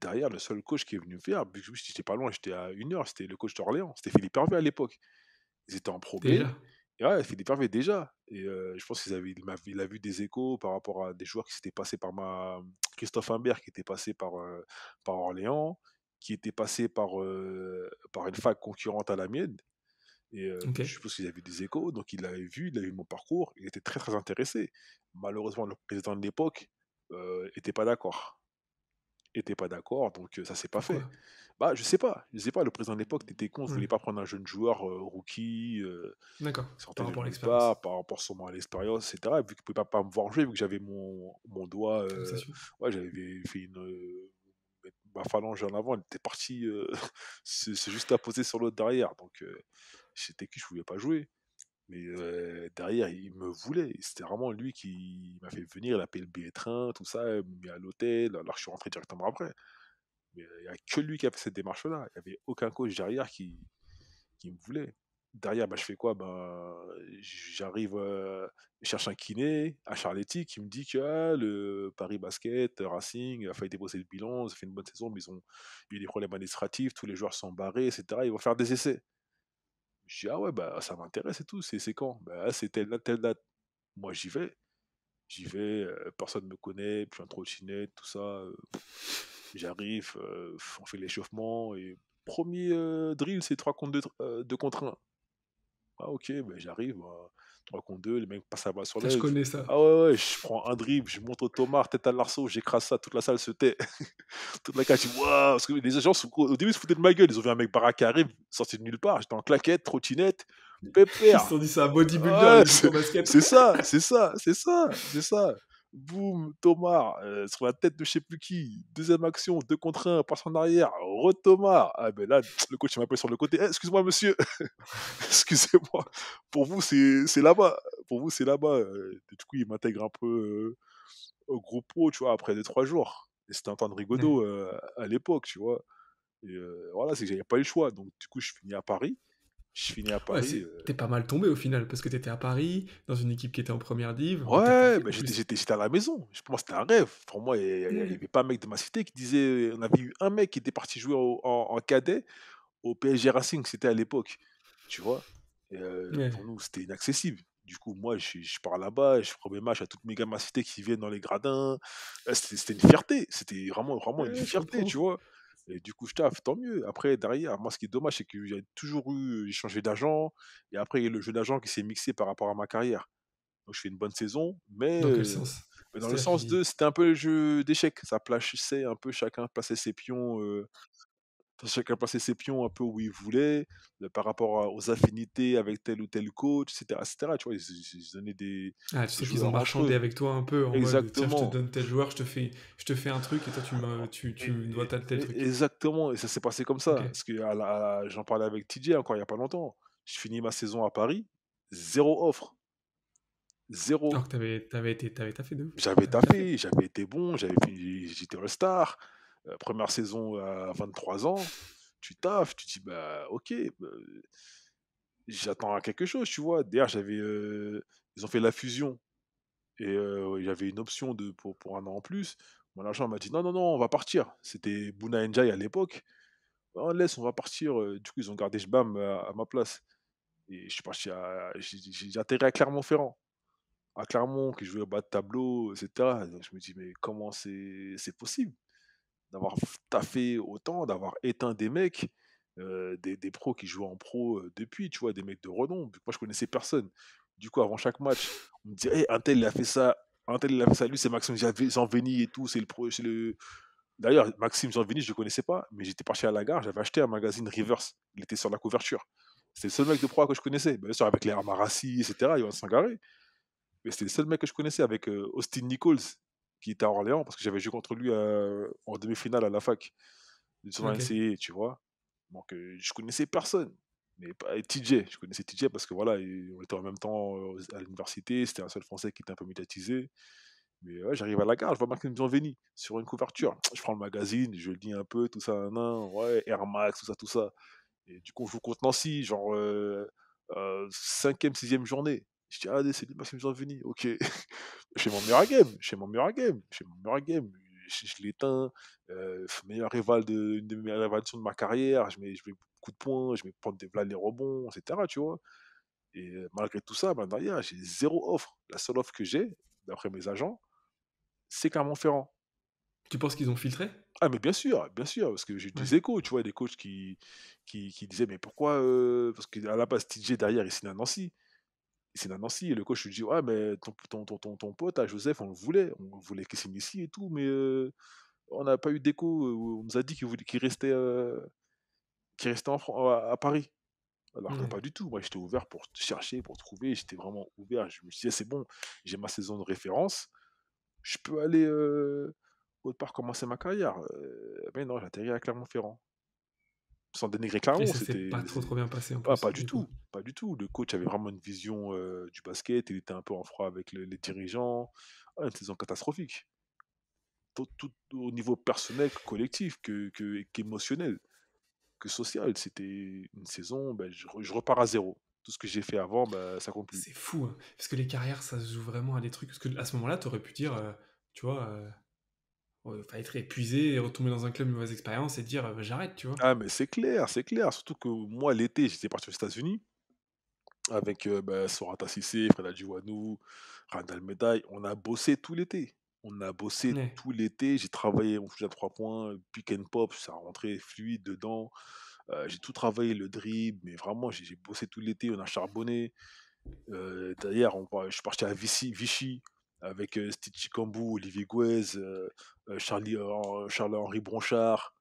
derrière, le seul coach qui est venu me faire, vu que j'étais pas loin, j'étais à une heure, c'était le coach d'Orléans, c'était Philippe Hervé à l'époque. Ils étaient en pro Et Philippe Hervé déjà. Et je pense qu'il a, a vu des échos par rapport à des joueurs qui s'étaient passés par ma. Christophe Imbert qui était passé par, par Orléans qui était passé par, euh, par une fac concurrente à la mienne. Et euh, je suppose qu'il avait des échos, donc il l'avait vu, il avait vu mon parcours, il était très très intéressé. Malheureusement, le président de l'époque n'était euh, pas d'accord. Était pas d'accord, donc ça s'est pas fait. Bah, je sais pas, je sais pas. Le président de l'époque était con, Il ne mmh. voulais pas prendre un jeune joueur rookie. d'accord. Par rapport à l'expérience. par rapport à l'expérience, etc. Vu qu'il pouvait pas, me voir jouer, vu que j'avais mon, doigt. j'avais fait une ma phalange en avant, elle était parti euh, c'est juste à poser sur l'autre derrière. Donc, c'était euh, j'étais qui, je voulais pas jouer. Mais euh, derrière, il me voulait. C'était vraiment lui qui m'a fait venir, il a payé le billet train, tout ça, il m'a mis à l'hôtel. Alors, je suis rentré directement après. Mais il n'y a que lui qui a fait cette démarche-là. Il n'y avait aucun coach derrière qui, qui me voulait derrière, bah, je fais quoi bah, J'arrive, je cherche un kiné à Charletti qui me dit que ah, le Paris Basket, Racing, a failli déposer le bilan, ça fait une bonne saison, mais ils ont eu des problèmes administratifs, tous les joueurs sont barrés, etc. Ils vont faire des essais. Je dis, ah ouais, bah, ça m'intéresse et tout, c'est quand bah, ah, C'est telle date, telle date. Moi, j'y vais. J'y vais, personne ne me connaît, puis un trottinette, tout ça. J'arrive, on fait l'échauffement, et premier drill, c'est 3 contre 2 contre 1 ah, ok, ben j'arrive, 3 euh, contre 2, les mecs passent la balle sur le Je connais ça. Ah ouais, ouais, je prends un dribble, je monte au Thomas, tête à l'arceau, j'écrase ça, toute la salle se tait. toute la cage, waouh Parce que les gens, au début, ils se foutaient de ma gueule. Ils ont vu un mec baraque arrive, sorti de nulle part. J'étais en claquette, trottinette, pépère. Ils se sont dit, ça un bodybuilder, c'est ça, c'est ça, c'est ça, c'est ça boum, Thomas, euh, sur la tête de je sais plus qui, deuxième action, deux contre un, passe en arrière, re Thomas. Ah ben là, le coach m'a sur le côté, eh, excuse-moi monsieur, excusez-moi, pour vous c'est là-bas, pour vous c'est là-bas. Euh, du coup, il m'intègre un peu euh, au groupe pro, tu vois, après les trois jours. Et c'était un temps de rigolo à l'époque, tu vois. Et voilà, c'est que j'avais pas le choix. Donc du coup, je finis à Paris je finis euh. t'es pas mal tombé au final, parce que t'étais à Paris, dans une équipe qui était en première div. Ouais, mais bah, j'étais, à la maison. Pour moi, c'était un rêve. Pour moi, il n'y avait pas un mec de ma cité qui disait. On avait eu un mec qui était parti jouer en, cadet au PSG Racing, c'était à l'époque. Tu vois euh, Pour nous, c'était inaccessible. Du coup, moi, je, pars là-bas, je prends mes matchs à toutes mes gars de ma cité qui viennent dans les gradins. Euh, c'était, une fierté. C'était vraiment, vraiment une fierté, tu vois et du coup, je taffe, tant mieux. Après, derrière, moi, ce qui est dommage, c'est que j'ai toujours eu, j'ai changé d'agent. Et après, il y a le jeu d'agent qui s'est mixé par rapport à ma carrière. Donc, je fais une bonne saison, mais. Dans quel euh, sens dans le sens de, c'était un peu le jeu d'échecs. Ça plaçait un peu, chacun plaçait ses pions euh, chacun passait ses pions un peu où il voulait, euh, par rapport aux affinités avec tel ou tel coach, etc. etc. tu vois, ils, donnaient des. Ah, sais qu'ils avec toi un peu. En Exactement. je te donne tel joueur, je te fais, je te fais un truc et toi, tu, ah, ah, me, tu, tu dois tel truc. Exactement. Et ça s'est passé comme ça. Parce que j'en parlais avec TJ encore il n'y a pas longtemps. Je finis ma saison à Paris, zéro offre. Zéro. Alors que tu avais été, taffé de J'avais taffé, j'avais été bon, j'avais j'étais le star euh, première saison à 23 ans, tu taffes, tu dis, bah, ok, bah, j'attends à quelque chose, tu vois. D'ailleurs, j'avais, euh, ils ont fait la fusion et j'avais euh, une option de, pour, pour un an en plus. Mon agent m'a dit, non, non, non, on va partir. C'était Buna Njai à l'époque. on laisse, on va partir. Du coup, ils ont gardé Jbam à, ma place. Et je suis parti à, j'ai atterri à Clermont-Ferrand à Clermont, qui jouait au bas de tableau, etc. je me dis, mais comment c'est possible d'avoir taffé autant, d'avoir éteint des mecs, des, pros qui jouaient en pro depuis, tu vois, des mecs de renom. Moi, je connaissais personne. Du coup, avant chaque match, on me disait, «Eh, un tel, il a fait ça, un tel, il a fait ça, lui, c'est Maxime Zanveni et tout, c'est le pro. Le... D'ailleurs, Maxime Zanveni, je ne connaissais pas, mais j'étais parti à la gare, j'avais acheté un magazine Reverse, il était sur la couverture. C'était le seul mec de pro que je connaissais, bien sûr, avec les Armarassi, etc., Yohan Sangaré. Mais c'était le seul mec que je connaissais avec Austin Nichols, qui était à Orléans, parce que j'avais joué contre lui euh, en demi-finale à la fac, sur okay. tu vois. Donc euh, je connaissais personne, mais TJ, je connaissais TJ parce que voilà, on était en même temps euh, à l'université, c'était un seul Français qui était un peu médiatisé. Mais ouais, j'arrive à la gare, je vois Maxime Bienveni sur une couverture. Je prends le magazine, je le lis un peu, tout ça, nan, ouais, Air Max, tout ça, tout ça. Et du coup, je vous contre Nancy, genre 5 sixième 6 journée. Je dis, ah, c'est l'image bah, qui me sont Ok. J'ai mon à game, j'ai mon à game, j'ai mon à game. Je, l'éteins. Euh, meilleur rival de, une des meilleures révélations de ma carrière. Je mets, je mets beaucoup de points, je vais prendre des, rebonds, etc. Tu vois. Et euh, malgré tout ça, ben, derrière, j'ai zéro offre. La seule offre que j'ai, d'après mes agents, c'est Clermont Ferrand. Tu penses qu'ils ont filtré Ah, mais bien sûr, bien sûr, parce que j'ai des échos, tu vois, des coachs qui, qui, disaient, mais pourquoi euh, Parce qu'à la base, TJ derrière, il signe à Nancy c'est dans Nancy. le coach lui dit Ouais, mais ton, pote, à ah, Joseph, on le voulait. On voulait qu'il signe ici et tout, mais on n'a pas eu d'écho. On nous a dit qu'il restait, restait à, Paris. Alors pas du tout. Moi, j'étais ouvert pour chercher, pour trouver. J'étais vraiment ouvert. Je me disais «Ah, C'est bon, j'ai ma saison de référence. Je peux aller euh, autre part commencer ma carrière. mais non, j'atterris à Clermont-Ferrand sans dénigrer clairement. C'était pas trop, trop bien passé. En ah, pas du tout, pas du tout. Le coach avait vraiment une vision euh, du basket. Il était un peu en froid avec les dirigeants. Ah, une saison catastrophique. Tout, au niveau personnel, collectif, que, que social. C'était une saison. Ben, je, repars à zéro. Tout ce que j'ai fait avant, ben, ça compte plus. C'est fou, hein. parce que les carrières, ça se joue vraiment à des trucs. Parce que à ce moment-là, tu aurais pu dire, euh, tu vois. Euh, euh, être épuisé, et retomber dans un club, une mauvaise expérience et dire euh, j'arrête, tu vois. Ah, mais c'est clair, c'est clair. Surtout que moi, l'été, j'étais parti aux États-Unis avec euh, bah, Sorata Sissé, Fred Adjouanou, Randall Medaille. On a bossé tout l'été. On a bossé tout l'été. J'ai travaillé mon faisait à trois points, pick and pop, ça rentré fluide dedans. j'ai tout travaillé, le dribble, mais vraiment, j'ai bossé tout l'été. On a charbonné. D'ailleurs, je suis parti à Vichy, avec Stitch Kambou Olivier Gouez, euh, Charlie, euh, euh, Charles-Henri Bronchard,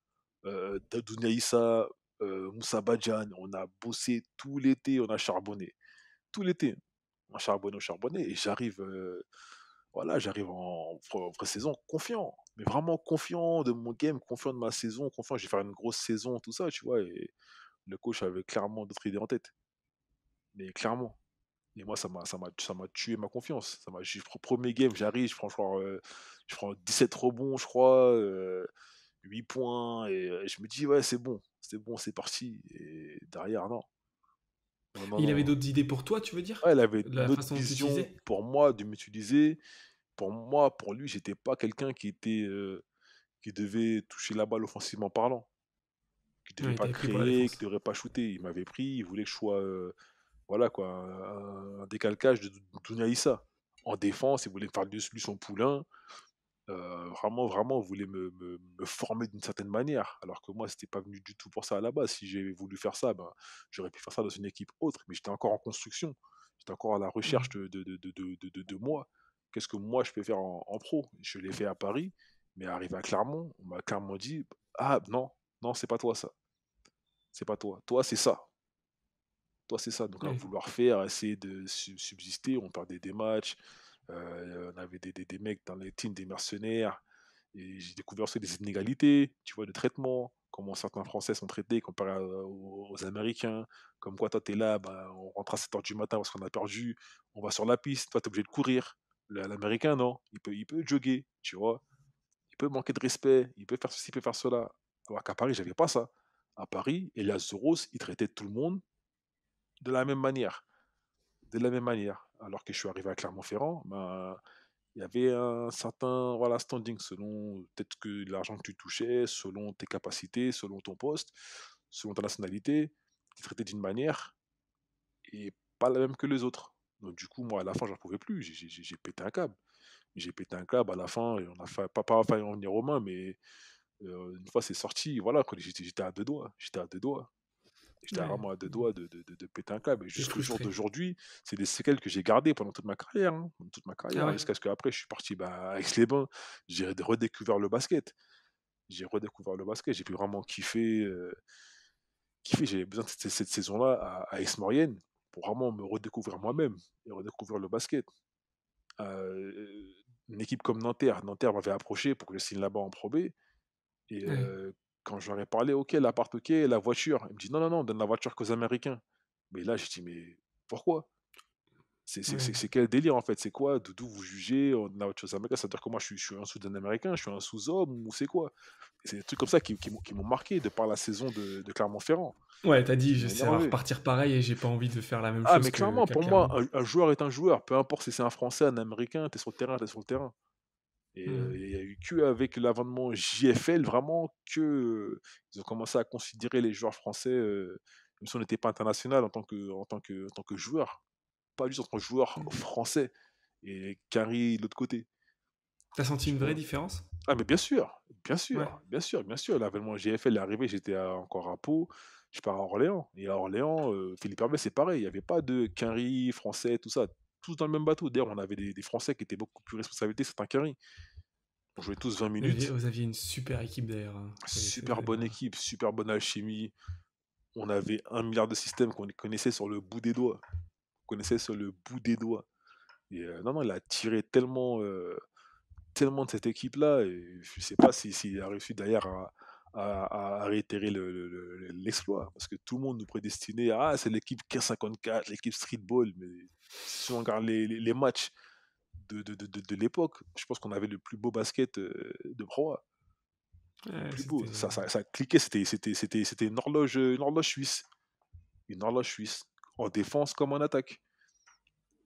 euh, Moussa Badjan. On a bossé tout l'été, on a charbonné. Tout l'été, on a charbonné, on a charbonné. Et j'arrive voilà, j'arrive en, vraie pré-saison confiant, mais vraiment confiant de mon game, confiant de ma saison, confiant. Je vais faire une grosse saison, tout ça, tu vois. Et le coach avait clairement d'autres idées en tête. Mais clairement. Et moi, ça m'a, ça m'a, ça m'a tué ma confiance. Ça m'a, premier game, j'arrive, je prends, je, prends 17 euh, rebonds, je crois, 8 euh, points, euh, et, je me dis, ouais, c'est bon, c'est bon, c'est parti. Et derrière, non. il avait d'autres idées pour toi, tu veux dire Il avait d'autres visions pour moi de m'utiliser. Pour moi, pour lui, j'étais pas quelqu'un qui était qui devait toucher la balle offensivement parlant, qui devait pas créer, qui devait pas shooter. Il m'avait pris, il voulait que je sois voilà quoi, un, décalcage de Dounia En défense, il voulait faire de lui son poulain. Euh, vraiment, vraiment, vraiment, voulait me, me, former d'une certaine manière. Alors que moi, c'était pas venu du tout pour ça à la base. Si j'avais voulu faire ça, ben, j'aurais pu faire ça dans une équipe autre. Mais j'étais encore en construction. J'étais encore à la recherche mmh. de, moi. Qu'est-ce que moi je peux faire en, pro Je l'ai fait à Paris, mais arrivé à Clermont, on m'a clairement dit Ah non, non, c'est pas toi ça. C'est pas toi. Toi, c'est ça. Toi, c'est ça. Donc, à vouloir faire, essayer de subsister, on perdait des matchs. Euh, on avait des, mecs dans les teams des mercenaires. Et j'ai découvert aussi des inégalités, tu vois, de traitement, comment certains Français sont traités comparé aux, Américains. Comme quoi, toi, es là, bah, on rentre à 7h du matin parce qu'on a perdu, on va sur la piste, toi, t'es obligé de courir. L'Américain, non, il peut, il peut jogger, tu vois. Il peut manquer de respect, il peut faire ceci, il peut faire cela. Alors qu'à Paris, j'avais pas ça. À Paris, Elias Zoros, il traitait tout le monde de la même manière. De la même manière. Alors que je suis arrivé à Clermont-Ferrand, ben, il y avait un certain voilà, standing selon peut-être que l'argent que tu touchais, selon tes capacités, selon ton poste, selon ta nationalité, tu traité d'une manière et pas la même que les autres. Donc du coup, moi, à la fin, j'en pouvais plus. J'ai pété un câble. J'ai pété un câble à la fin. Et on a fait pas, pas on en venir aux mains, mais euh, une fois c'est sorti, voilà, j'étais à deux doigts. J'étais à deux doigts. J'étais vraiment à deux doigts de, de, de, péter un câble. jusqu'au jour d'aujourd'hui, c'est des séquelles que j'ai gardées pendant toute ma carrière. Hein. toute ma ah carrière. Jusqu'à ce qu'après, je suis parti bah, avec les bains. J'ai redécouvert le basket. J'ai redécouvert le basket. J'ai pu vraiment kiffer. Euh, kiffer. J'avais besoin de cette, saison-là à, aix pour vraiment me redécouvrir moi-même et redécouvrir le basket. Euh, une équipe comme Nanterre, Nanterre m'avait approché pour que je signe là-bas en probé Et euh, quand j'aurais parlé, ok, l'appart, ok, la voiture, il me dit non, non, non, donne la voiture qu'aux Américains. Mais là, j'ai dit mais pourquoi c'est quel délire en fait C'est quoi D'où vous jugez la voiture aux Américains C'est-à-dire que moi je suis, un Soudan-Américain, je suis un sous-homme ou c'est quoi C'est des trucs comme ça qui, m'ont marqué de par la saison de, Clermont-Ferrand. Ouais, t'as dit, je sais repartir pareil et j'ai pas envie de faire la même ah, chose. Ah, mais clairement, pour moi, un, un, joueur est un joueur, peu importe si c'est un Français, un Américain, t'es sur le terrain, t'es sur le terrain. Et mmh il n'y a eu qu'avec l'avènement JFL, vraiment que ils ont commencé à considérer les joueurs français, comme même si on n'était pas international en tant que en tant que en tant que joueur, pas juste en tant que joueur mmh français et Carrie de l'autre côté. T'as senti une vraie différence Ah mais bien sûr, bien sûr, bien sûr, bien sûr. L'avènement JFL est arrivé, j'étais encore à Pau, je pars à Orléans et à Orléans, Philippe Hermès, c'est pareil, il n'y avait pas de Carrie français tout ça, tous dans le même bateau. D'ailleurs, on avait des, des Français qui étaient beaucoup plus responsabilités, certains Carrie. On jouait tous 20 minutes. Vous aviez une super équipe d'ailleurs. Hein. Super bonne équipe, super bonne alchimie. On avait un milliard de systèmes qu'on connaissait sur le bout des doigts. On connaissait sur le bout des doigts. Et euh, non, non, il a tiré tellement, euh, tellement de cette équipe-là. je ne sais pas s'il si, a réussi d'ailleurs à, réitérer l'exploit. parce que tout le monde nous prédestinait ah, c'est l'équipe 1554, l'équipe streetball. Mais si on regarde les matchs, de, l'époque. Je pense qu'on avait le plus beau basket de Pro plus beau. Euh ça, cliquait, c'était une horloge, une horloge suisse. Une horloge suisse. En défense comme en attaque.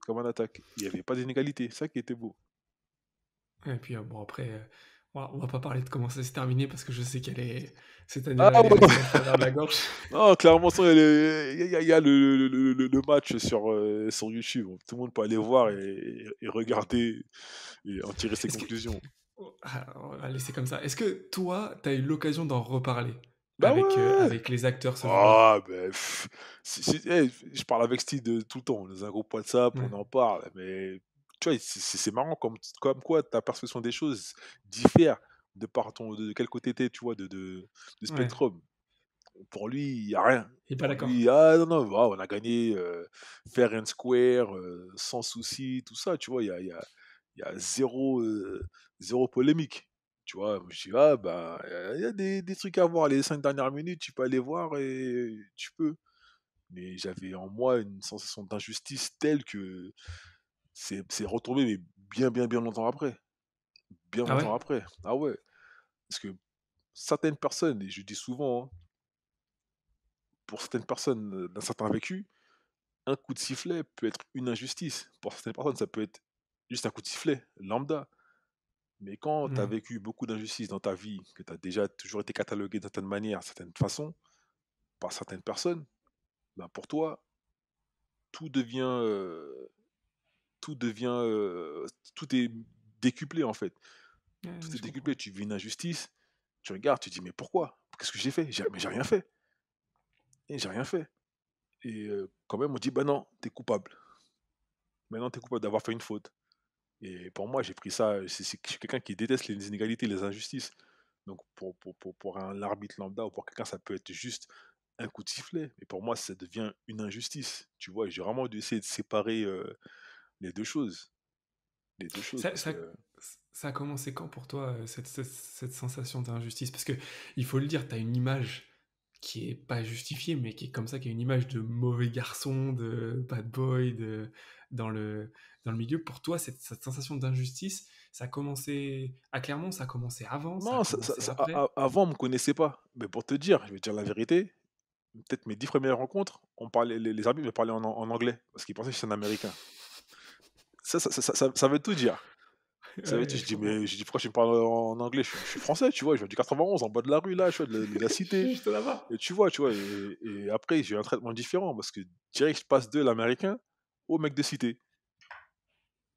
Comme en attaque. Il n'y avait pas d'inégalité. Ça qui était beau. Et puis, ah, après, on va pas parler de comment ça s'est terminé parce que je sais qu'elle est. Cette année ah, dans la gorge. non, clairement, il y a, le, match sur, euh, sur YouTube. Tout le monde peut aller voir et, regarder et en tirer ses conclusions. Ah, on va laisser comme ça. Est-ce que toi, tu as eu l'occasion d'en reparler bah avec, euh, avec, les acteurs ah, bah, eh, je parle avec Steve de, tout le temps. On Dans un groupe WhatsApp, on en parle. Mais tu vois, c'est marrant comme, comme quoi ta perception des choses diffère de par de, quel côté t'es, tu vois, de, de, spectrum. pour lui, il n'y a rien. Il n'est pas d'accord. Ah non, non, on a gagné euh, fair and square, euh, sans souci, tout ça, tu vois, il y a, y, y a, zéro, euh, zéro polémique. Tu vois, je dis, ah ben, bah, il y a des, des, trucs à voir, les cinq dernières minutes, tu peux aller voir et tu peux. Mais j'avais en moi une sensation d'injustice telle que c'est retombé, mais bien, bien, bien longtemps après. Bien ah longtemps après. Ah ouais. Parce que certaines personnes, et je dis souvent, hein, pour certaines personnes euh, d'un certain vécu, un coup de sifflet peut être une injustice. Pour certaines personnes, ça peut être juste un coup de sifflet, lambda. Mais quand tu as mmh. vécu beaucoup d'injustices dans ta vie, que tu as déjà toujours été catalogué d'une certaine manière, certaine façon, par certaines personnes, bah, pour toi, tout devient euh, tout devient. tout est décuplé, en fait. tout est décuplé. Tu vis une injustice, tu regardes, tu dis, mais pourquoi Qu'est-ce que j'ai fait Mais j'ai rien fait. Et j'ai rien fait. Et quand même, on dit, bah non, t'es coupable. Maintenant, bah t'es coupable d'avoir fait une faute. Et pour moi, j'ai pris ça. Je suis quelqu'un qui déteste les inégalités, les injustices. Donc, pour, pour, un arbitre lambda ou pour quelqu'un, ça peut être juste un coup de sifflet. Mais pour moi, ça devient une injustice. Tu vois, j'ai vraiment dû essayer de séparer les deux choses. Les deux choses. Ça, a commencé quand pour toi, euh, cette, sensation d'injustice Parce que, il faut le dire, tu as une image qui est pas justifiée, mais qui est comme ça, qui a une image de mauvais garçon, de bad boy, de, dans, le, dans le milieu. Pour toi, cette, sensation d'injustice, ça a commencé à Clermont, ça a commencé avant Non, avant, on me connaissait pas. Mais pour te dire, je vais te dire la vérité, peut-être mes dix premières rencontres, on parlait, les, amis arbitres me parlaient en, anglais, parce qu'ils pensaient que je un Américain. Ça, ça, ça, ça veut tout dire. Ça veut dire, je dis, mais je dis, pourquoi pas en anglais je, suis français, tu vois, je viens du 91, en bas de la rue, là, je suis de, la, cité. et tu vois, tu vois, et, après, j'ai un traitement différent parce que direct, je passe de l'américain au mec de cité.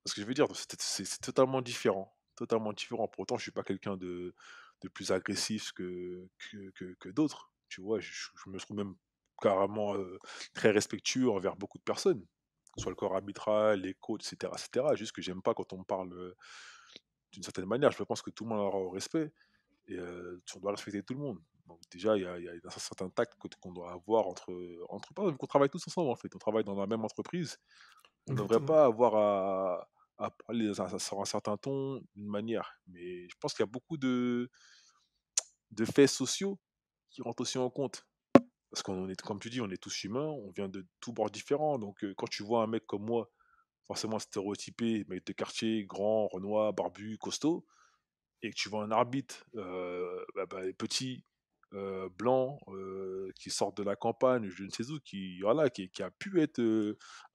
Parce que je veux dire, c'est totalement différent. Totalement différent. Pour autant, je suis pas quelqu'un de, de, plus agressif que, que, que, d'autres. Tu vois, je, me trouve même carrément euh, très respectueux envers beaucoup de personnes soit le corps arbitral, les etc., etc. Juste que j'aime pas quand on parle euh, d'une certaine manière. Je pense que tout le monde aura au respect et euh, on doit respecter tout le monde. Donc déjà, il y, a un certain tact qu'on doit avoir entre entre On travaille tous ensemble en fait, on travaille dans la même entreprise, on ne devrait pas avoir à, parler sur un certain ton, d'une manière. Mais je pense qu'il y a beaucoup de de faits sociaux qui rentrent aussi en compte. Parce qu'on est, comme tu dis, on est tous humains, on vient de tous bords différents. Donc, quand tu vois un mec comme moi, forcément stéréotypé, mec de quartier, grand, renois, barbu, costaud, et que tu vois un arbitre bah, bah, petit, blanc, qui sort de la campagne, je ne sais où, qui, voilà, qui, a pu être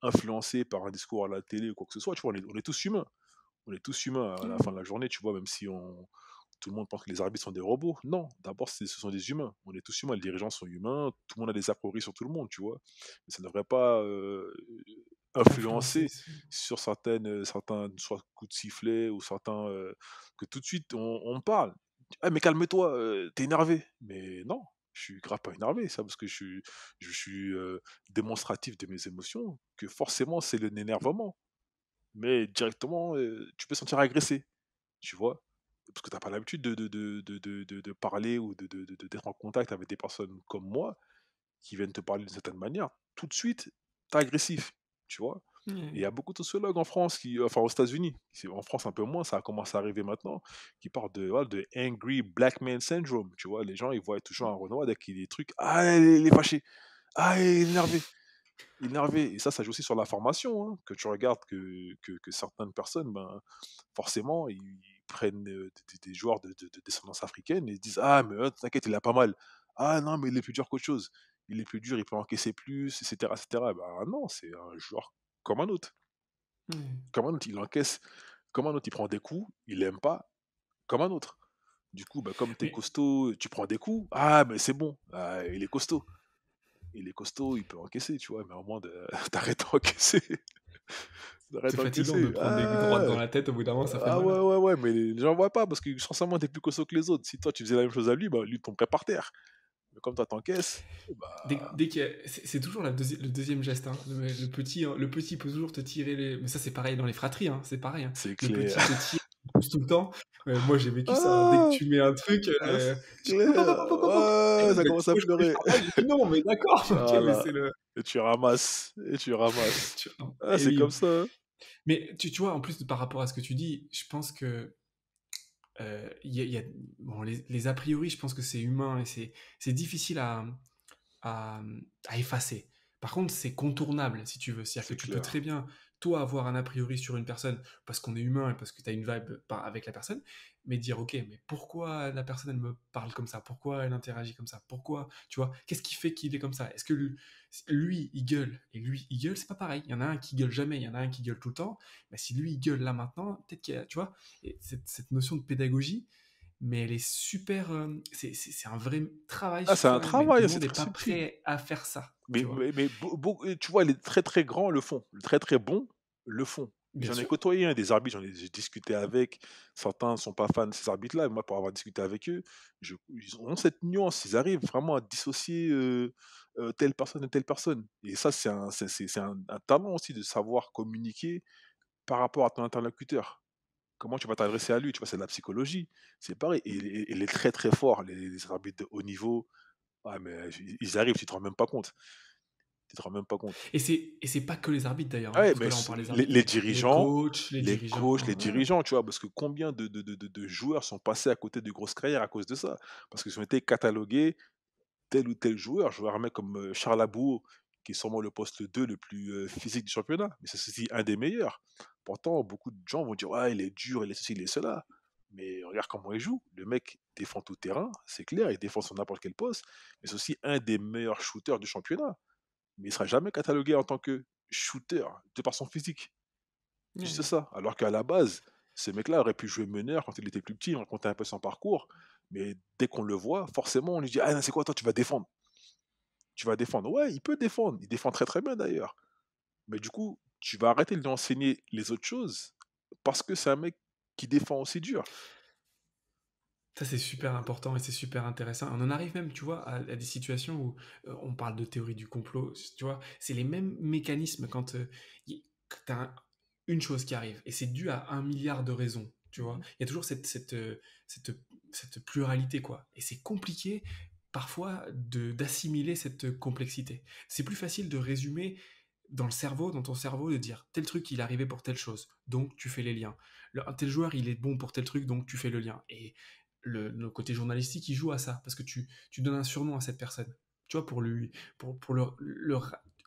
influencé par un discours à la télé ou quoi que ce soit, tu vois, on est tous humains. On est tous humains à la mmh. fin de la journée, tu vois, même si on, tout le monde pense que les arbitres sont des robots. Non, d'abord, ce sont des humains. On est tous humains. Les dirigeants sont humains. Tout le monde a des a priori sur tout le monde, tu vois. Mais ça ne devrait pas euh, influencer sur certaines, euh, certains soit coups de sifflet ou certains. Euh, que tout de suite, on, parle. Eh, mais calme-toi, euh, t'es énervé. Mais non, je suis grave pas énervé, ça, parce que je suis, je suis démonstratif de mes émotions, que forcément, c'est l'énervement. Mais directement, tu peux sentir agressé, tu vois parce que tu n'as pas l'habitude de, de, parler ou d'être en contact avec des personnes comme moi qui viennent te parler d'une certaine manière, tout de suite, tu es agressif, tu vois. il y a beaucoup de sociologues en France, qui, euh, enfin aux États-Unis, en France un peu moins, ça a commencé à arriver maintenant, qui parlent de, voilà, de angry black man syndrome, tu vois. Les gens, ils voient toujours un mmh. Renoir dès qu'il y a des trucs, ah, il est fâché, ah, il est énervé énervé. Et ça, ça joue aussi sur la formation, hein, que tu regardes que, que, que certaines personnes, ben, forcément, ils, prennent des, joueurs de, descendance africaine et disent Ah, mais oh, t'inquiète, il a pas mal. Ah non, mais il est plus dur qu'autre chose. Il est plus dur, il peut encaisser plus, etc. etc. Bah non, c'est un joueur comme un autre. Mmh. Comme un autre, il encaisse. Comme un autre, il prend des coups, il aime pas. Comme un autre. Du coup, bah, comme tu es costaud, tu prends des coups. Ah, mais c'est bon, ah, il est costaud. Il est costaud, il peut encaisser, tu vois, mais au moins, de... t'arrêtes d'encaisser. C'est fatigant de prendre ah, des droites dans la tête au bout d'un moment, ça fait Ah ouais, ouais, ouais, mais les gens voient pas parce que moi t'es plus cosso que les autres. Si toi, tu faisais la même chose à lui, bah, lui tomberait par terre. Mais comme toi, t'encaisses. Eh bah. Dès, dès c'est toujours le deuxième geste. Hein. Le, petit, hein, le petit peut toujours te tirer les. Mais ça, c'est pareil dans les fratries, hein. c'est pareil. Hein. clair. Le petit te tire tout le temps. moi, j'ai vécu ça. Dès que ah tu mets un truc, ça commence à pleurer. non, mais d'accord. Ah et tu ramasses. Et tu ramasses. Ah, c'est comme ça. Hein. Mais tu, tu, vois, en plus, par rapport à ce que tu dis, je pense que. Euh, y les, a priori, je pense que c'est humain et c'est difficile à, à, effacer. Par contre, c'est contournable, si tu veux. C'est-à-dire que tu peux très bien toi avoir un a priori sur une personne parce qu'on est humain et parce que tu as une vibe avec la personne, mais dire ok, mais pourquoi la personne elle me parle comme ça Pourquoi elle interagit comme ça Pourquoi Tu vois Qu'est-ce qui fait qu'il est comme ça Est-ce que lui, il gueule et lui il gueule, c'est pas pareil. Il y en a un qui gueule jamais, il y en a un qui gueule tout le temps. Mais si lui il gueule là maintenant, peut-être qu'il y a, tu vois, et cette, cette notion de pédagogie, mais elle est super. Euh, c'est, un vrai travail. Ah, c'est un travail. C'est n'est pas prêt à faire ça. Mais, tu vois, mais, tu vois, elle est très très grand le fond, très très bon le fond. j'en ai côtoyé un hein, des arbitres, j'en ai, discuté avec. Certains ne sont pas fans de ces arbitres-là, et moi, pour avoir discuté avec eux, ils ont cette nuance. Ils arrivent vraiment à dissocier euh, euh, telle personne et telle personne. Et ça, c'est un talent aussi de savoir communiquer par rapport à ton interlocuteur comment tu vas t'adresser à lui Tu vois, c'est de la psychologie. C'est pareil. Il, il, est très très fort. Les, arbitres de haut niveau, mais ils arrivent, tu te rends même pas compte. Tu te rends même pas compte. Et c'est pas que les arbitres d'ailleurs. Hein, les, dirigeants, les coachs, les, dirigeants, tu vois, parce que combien de, joueurs sont passés à côté de grosses carrières à cause de ça Parce qu'ils ont été catalogués tel ou tel joueur. Je vois comme euh, Charles Abour, qui est sûrement le poste 2 le plus euh, physique du championnat, mais c'est un des meilleurs pourtant, beaucoup de gens vont dire Ouais, il est dur, il est ceci, il est cela. Mais regarde comment il joue. Le mec défend tout terrain, c'est clair, il défend sur n'importe quel poste, mais c'est aussi un des meilleurs shooters du championnat. Mais il sera jamais catalogué en tant que shooter, de par son physique. Juste ça. Alors qu'à la base, ce mec-là aurait pu jouer meneur quand il était plus petit, il racontait un peu son parcours. Mais dès qu'on le voit, forcément, on lui dit Ah, c'est quoi, toi, tu vas défendre Tu vas défendre. Ouais, il peut défendre. Il défend très très bien d'ailleurs. Mais du coup, tu vas arrêter de lui les autres choses parce que c'est un mec qui défend aussi dur. Ça, c'est super important et c'est super intéressant. On en arrive même, tu vois, à, des situations où euh, on parle de théorie du complot, tu vois. C'est les mêmes mécanismes quand, euh, tu as une chose qui arrive et c'est dû à un milliard de raisons, tu vois. Mmh. Il y a toujours cette, cette, euh, cette, cette pluralité, quoi. Et c'est compliqué parfois d'assimiler cette complexité. C'est plus facile de résumer dans le cerveau, dans ton cerveau, de dire tel truc il est pour telle chose, donc tu fais les liens. un tel joueur il est bon pour tel truc, donc tu fais le lien. Et le, côté journalistique il joue à ça parce que tu, tu donnes un surnom à cette personne. Tu vois pour lui, pour, pour le,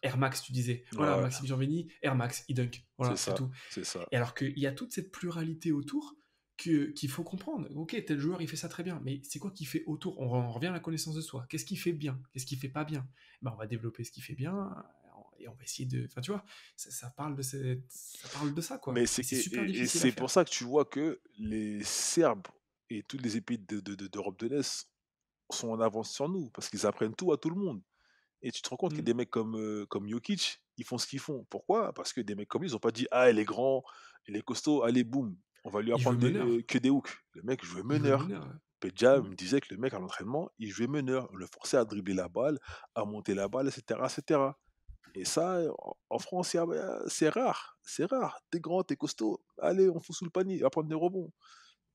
Air Max, tu disais. Voilà, Maxime Air Max, il dunk. Voilà, c'est tout. Ça. Et alors qu'il y a toute cette pluralité autour qu'il faut comprendre. Ok, tel joueur, il fait ça très bien, mais c'est quoi qui fait autour on, revient à la connaissance de soi. Qu'est-ce qui fait bien Qu'est-ce qui fait pas bien eh ben, On va développer ce qui fait bien et on va essayer de. Enfin, tu vois, ça, parle, de cette, ça parle de ça, quoi. c'est c'est pour ça que tu vois que les Serbes et toutes les épées d'Europe de, de, de l'Est sont en avance sur nous parce qu'ils apprennent tout à tout le monde. Et tu te rends compte que mmh. des mecs comme, euh, comme Jokic, ils font ce qu'ils font. Pourquoi Parce que des mecs comme lui, ils n'ont pas dit Ah, il est grand, il est costaud, allez, boum, on va lui apprendre euh, que des hooks. Le mec jouait meneur. meneur mmh. me disait que le mec à l'entraînement, il jouait meneur. On le forçait à dribbler la balle, à monter la balle, etc. etc. Et ça, en France, c'est rare. C'est rare. T'es grand, t'es costaud. Allez, on fout sous le panier, à prendre des rebonds.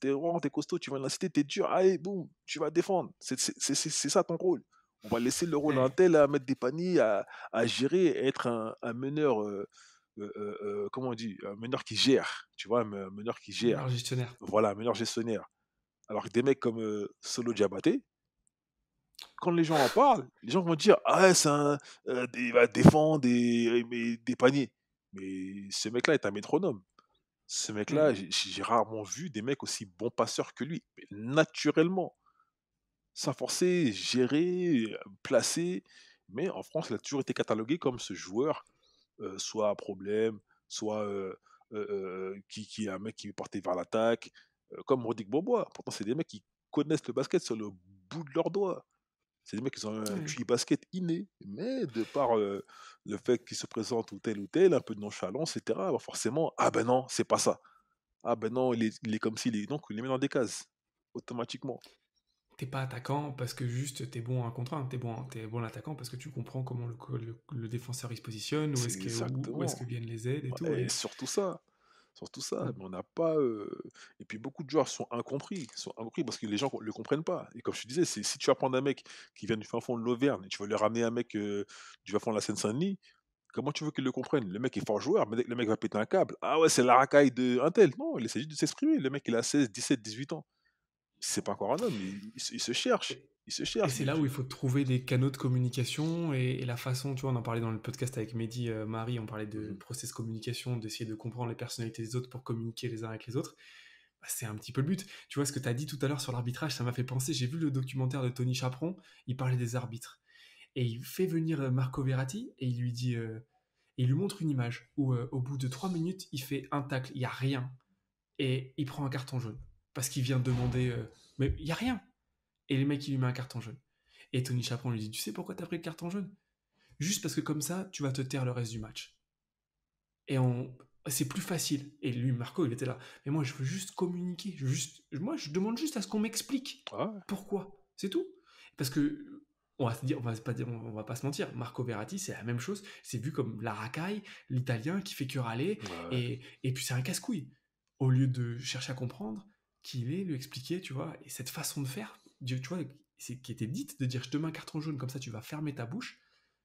T'es grand, t'es costaud, tu vas l'inciter, t'es dur. Allez, boum, tu vas défendre. C'est ça ton rôle. On va laisser le rôle à tel à mettre des paniers, à, gérer, être un, un meneur. Euh, euh, euh, comment on dit Un meneur qui gère. Tu vois, un meneur qui gère. Un gestionnaire. Voilà, un meneur gestionnaire. Alors que des mecs comme Solo Diabaté, quand les gens en parlent, les gens vont dire Ah, c'est un. Euh, des, va bah, défendre euh, des, paniers. Mais ce mec-là est un métronome. Ce mec-là, mmh. j'ai rarement vu des mecs aussi bons passeurs que lui. naturellement, sans forcer, gérer, euh, placer. Mais en France, il a toujours été catalogué comme ce joueur, soit à problème, soit qui, est un mec qui est porté vers l'attaque, comme Rodrigue Bobois. Pourtant, c'est des mecs qui connaissent le basket sur le bout de leurs doigts. C'est des mecs qui ont un QI basket inné, mais de par euh, le fait qu'ils se présentent ou tel ou tel, un peu de nonchalance, etc., bah, forcément, ah ben non, c'est pas ça. Ah ben non, il est, comme s'il est. Donc, il les met dans des cases, automatiquement. T'es pas attaquant parce que juste t'es bon à un contre t'es bon, es bon l'attaquant parce que tu comprends comment le, défenseur il se positionne, où est-ce que, que viennent les aides et tout. et surtout ça sur tout ça. Mmh. Mais on n'a pas. Et puis beaucoup de joueurs sont incompris, sont incompris parce que les gens ne le comprennent pas. Et comme je te disais, si tu vas prendre un mec qui vient du fin fond de l'Auvergne et tu veux lui ramener un mec du fin fond de la Seine-Saint-Denis, comment tu veux qu'il le comprenne Le mec est fort joueur, mais le mec va péter un câble, ah ouais, c'est la racaille de un tel. Non, il essaie de s'exprimer. Le mec, il a 16, 17, 18 ans. C'est pas encore un homme, il se cherche c'est là où il faut trouver des canaux de communication et, la façon, tu vois, on en parlait dans le podcast avec Mehdi, euh, Marie, on parlait de mm-hmm. process communication, d'essayer de comprendre les personnalités des autres pour communiquer les uns avec les autres. Bah, c'est un petit peu le but. Tu vois, ce que tu as dit tout à l'heure sur l'arbitrage, ça m'a fait penser, j'ai vu le documentaire de Tony Chaperon, il parlait des arbitres. Et il fait venir euh, Marco Verratti et il lui dit... Euh, il lui montre une image où au bout de trois minutes, il fait un tacle, il n'y a rien. Et il prend un carton jaune. Parce qu'il vient demander... mais il n'y a rien. Et le mec, il lui met un carton jaune. Et Tony Chaperon lui dit Tu sais pourquoi t'as pris le carton jaune Juste parce que comme ça, tu vas te taire le reste du match. Et on... c'est plus facile. Et lui, Marco, il était là. Mais moi, je veux juste communiquer. juste... Moi, je demande juste à ce qu'on m'explique pourquoi. C'est tout. Parce que on va, se dire, on va pas va pas se mentir, Marco Verratti, c'est la même chose, c'est vu comme la racaille, l'italien qui fait que râler, et, et, puis c'est un casse-couille. Au lieu de chercher à comprendre, qu'il est, lui expliquer, tu vois, et cette façon de faire, tu vois, c'est, qui était dite de dire je te mets un carton jaune, comme ça tu vas fermer ta bouche,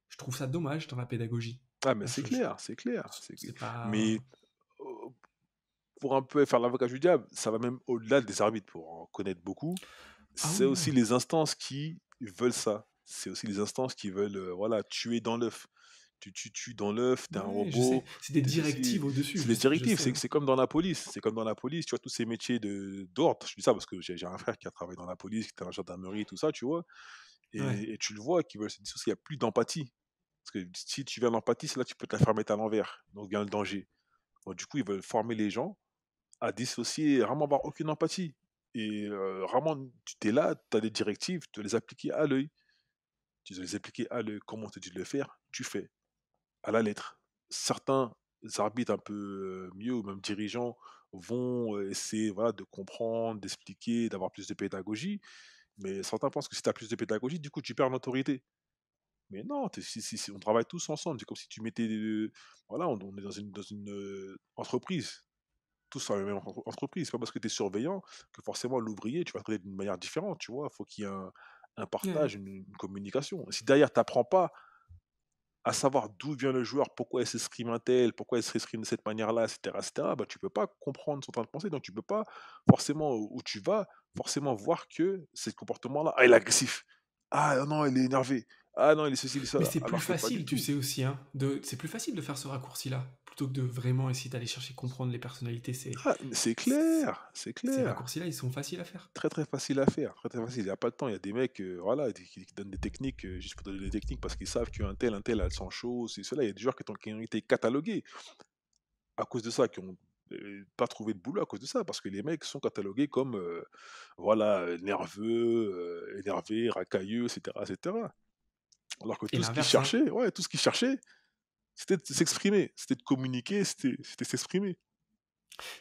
je trouve ça dommage dans la pédagogie. Ah, mais c'est clair, c'est clair, c'est Mais euh, pour un peu faire l'avocat du diable, ça va même au-delà des arbitres pour en connaître beaucoup. Ah c'est aussi les instances qui veulent ça. C'est aussi les instances qui veulent euh, voilà, tuer dans l'œuf tu tues dans l'œuf, d'un un robot. C'est des directives au-dessus. C'est des directives, c'est comme dans la police. C'est comme dans la police, tu vois, tous ces métiers d'ordre. Je dis ça parce que j'ai un frère qui a travaillé dans la police, qui était dans la gendarmerie, tout ça, tu vois. Et, tu le vois, qui veulent se dissocier qu'il n'y a plus d'empathie. Parce que si tu viens l'empathie, c'est là que tu peux te la fermer mettre à l'envers. Donc il y a le danger. du coup, ils veulent former les gens à dissocier, vraiment avoir aucune empathie. Et vraiment, euh, tu es là, tu as des directives, tu les appliquer à l'œil. Tu les appliquer à l'œil. Comment on te dit de le faire, tu fais à la lettre. Certains arbitres un peu mieux ou même dirigeants vont essayer de comprendre, d'expliquer, d'avoir plus de pédagogie. Mais certains pensent que si tu as plus de pédagogie, du coup, tu perds autorité. Mais non, si, si, on travaille tous ensemble. C'est comme si tu mettais. voilà, on, est dans une, une entreprise. Tous dans la même entreprise, entreprise. pas parce que tu es surveillant que forcément l'ouvrier, tu vas traiter d'une manière différente. Tu vois, il faut qu'il y ait un, partage, une, communication. Si derrière, tu n'apprends pas à savoir d'où vient le joueur, pourquoi il s'exprime un tel, pourquoi il s'exprime de cette manière-là, etc., tu bah, tu peux pas comprendre son train de pensée. donc tu peux pas forcément, où tu vas, forcément voir que ce comportement-là, ah, il est agressif, ah non, il est énervé, ah non, il est ceci, il est ça. Mais c'est ah, plus facile, tu sais aussi, hein, c'est plus facile de faire ce raccourci-là, plutôt que de vraiment essayer d'aller chercher comprendre les personnalités. C'est ah, clair, c'est clair. Ces raccourcis-là, ils sont faciles à faire. Très très faciles à faire, très très facile. Il n'y a pas de temps, il y a des mecs euh, voilà, qui, donnent des techniques euh, juste pour donner des techniques parce qu'ils savent qu'un tel, un tel a 100 choses c'est cela. Il y a des joueurs qui ont, été catalogués à cause de ça, qui ont euh, pas trouvé de boulot à cause de ça, parce que les mecs sont catalogués comme voilà nerveux, énervé racailleux, etc., etc. Alors que tout ce qu'il hein. cherchait, ouais, tout ce c'était de s'exprimer, c'était de communiquer, c'était s'exprimer.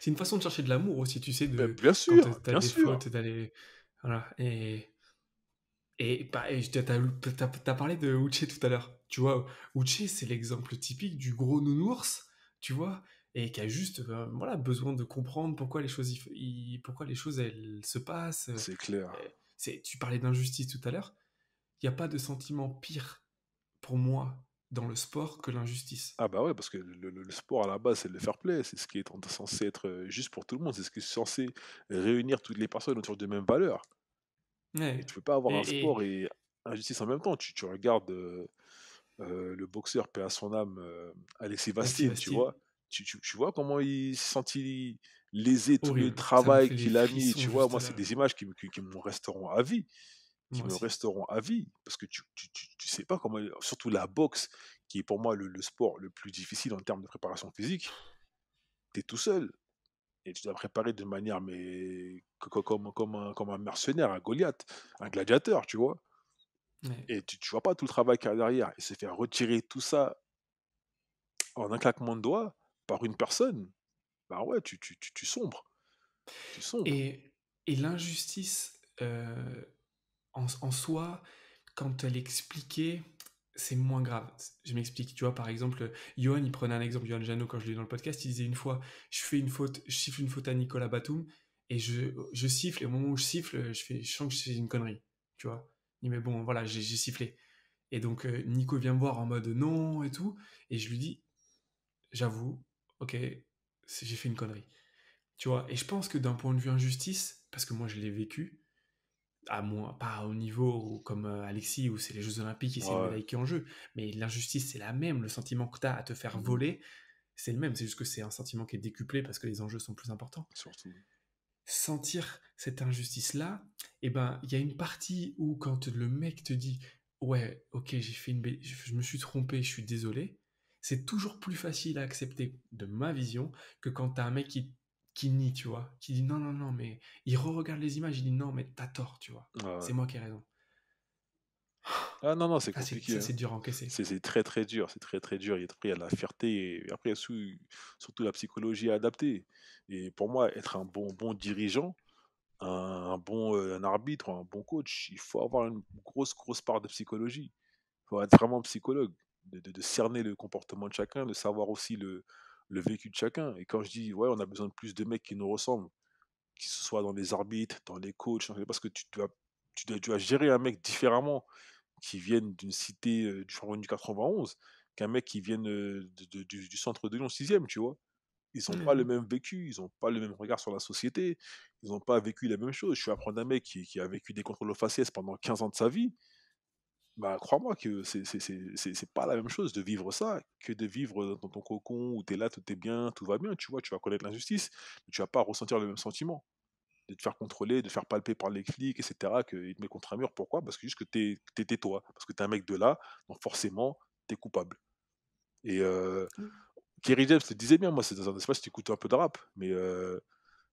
C'est une façon de chercher de l'amour aussi, tu sais. Bah, de, bien sûr, bien sûr. voilà, et et, bah, as, parlé de Uche tout à l'heure. Tu vois, Uche, c'est l'exemple typique du gros nounours, tu vois, et qui a juste euh, voilà, besoin de comprendre pourquoi les choses, pourquoi les choses elles se passent. Euh, c'est clair. Tu parlais d'injustice tout à l'heure il n'y a pas de sentiment pire pour moi dans le sport que l'injustice. Ah bah ouais, parce que le, sport à la base, c'est le fair play, c'est ce qui est censé être euh, juste pour tout le monde, c'est ce qui est censé réunir toutes les personnes autour de mêmes valeurs. Ouais. Et tu peux pas avoir un sport et... et... injustice en même temps. Tu, regardes euh, euh, le boxeur, paix à son âme, à Alexis tu vois. Tu, vois comment il sentit senti lésé, tout le travail qu'il a mis, tu vois. Moi, c'est des images qui, qui me resteront à vie qui me resteront à vie. Parce que tu, tu, sais pas comment. Surtout la boxe, qui est pour moi le, sport le plus difficile en termes de préparation physique, tu es tout seul. Et tu dois préparer de manière, mais comme, comme, un, comme un mercenaire, un Goliath, un gladiateur, tu vois. Et tu, ne vois pas tout le travail qu'il y a derrière. Et se faire retirer tout ça en un claquement de doigts par une personne, bah ouais, tu, tu, tu, tu sombres. Et, et l'injustice. Euh, en, soi, quand elle expliquait, c'est moins grave. Je m'explique, tu vois, par exemple, Johan, il prenait un exemple, Johan jano quand je l'ai dans le podcast, il disait une fois, je fais une faute, je siffle une faute à Nicolas Batum, et je, siffle, et au moment où je siffle, je, fais, je sens que c'est une connerie, tu vois. Il dit, mais bon, voilà, j'ai sifflé. Et donc, euh, Nico vient me voir en mode non et tout, et je lui dis, j'avoue, ok, j'ai fait une connerie. Tu vois, et je pense que d'un point de vue injustice, parce que moi je l'ai vécu, à moins, pas au niveau comme euh, Alexis où c'est les Jeux Olympiques et c'est le une qui en jeu, mais l'injustice c'est la même, le sentiment que tu as à te faire mmh. voler, c'est le même, c'est juste que c'est un sentiment qui est décuplé parce que les enjeux sont plus importants. Surtout. Sentir cette injustice-là, et eh ben, il y a une partie où quand le mec te dit Ouais, ok, j'ai fait une je me suis trompé, je suis désolé, c'est toujours plus facile à accepter de ma vision que quand as un mec qui qui nie, tu vois, qui dit non, non, non, mais il re-regarde les images, il dit non, mais t'as tort, tu vois, ah c'est moi qui ai raison. Ah non, non, c'est ah, compliqué. c'est hein. dur à encaisser. C'est très, très dur. C'est très, très dur. après, il y a la fierté. Et après, il surtout la psychologie à adapter. Et pour moi, être un bon, bon dirigeant, un, bon euh, un arbitre, un bon coach, il faut avoir une grosse, grosse part de psychologie. Il faut être vraiment psychologue, de cerner le comportement de chacun, de savoir aussi le, le vécu de chacun. Et quand je dis, ouais, on a besoin de plus de mecs qui nous ressemblent, que ce soit dans les arbitres, dans les coachs, parce que tu dois, tu gérer un mec différemment qui vienne d'une cité euh, du du 91 qu'un mec qui vienne euh, du, centre de Lyon 6e, tu vois. Ils n'ont pas le mmh. même vécu, ils n'ont pas le même regard sur la société, ils n'ont pas vécu la même chose. Je suis à prendre un mec qui, a vécu des contrôles aux faciès pendant 15 ans de sa vie, bah, crois-moi que c'est c'est- pas la même chose de vivre ça que de vivre dans ton cocon où t'es là, tout est bien, tout va bien, tu vois, tu vas connaître l'injustice, mais tu vas pas ressentir le même sentiment de te faire contrôler, de te faire palper par les flics, etc., qu'ils te mettent contre un mur, pourquoi Parce que juste que t'es- t'étais toi, parce que t'es un mec de là, donc forcément, t'es coupable. Et euh, mmh. Kerry James te disait bien, moi, c'est dans un espace, tu écoutes un peu de rap, mais euh,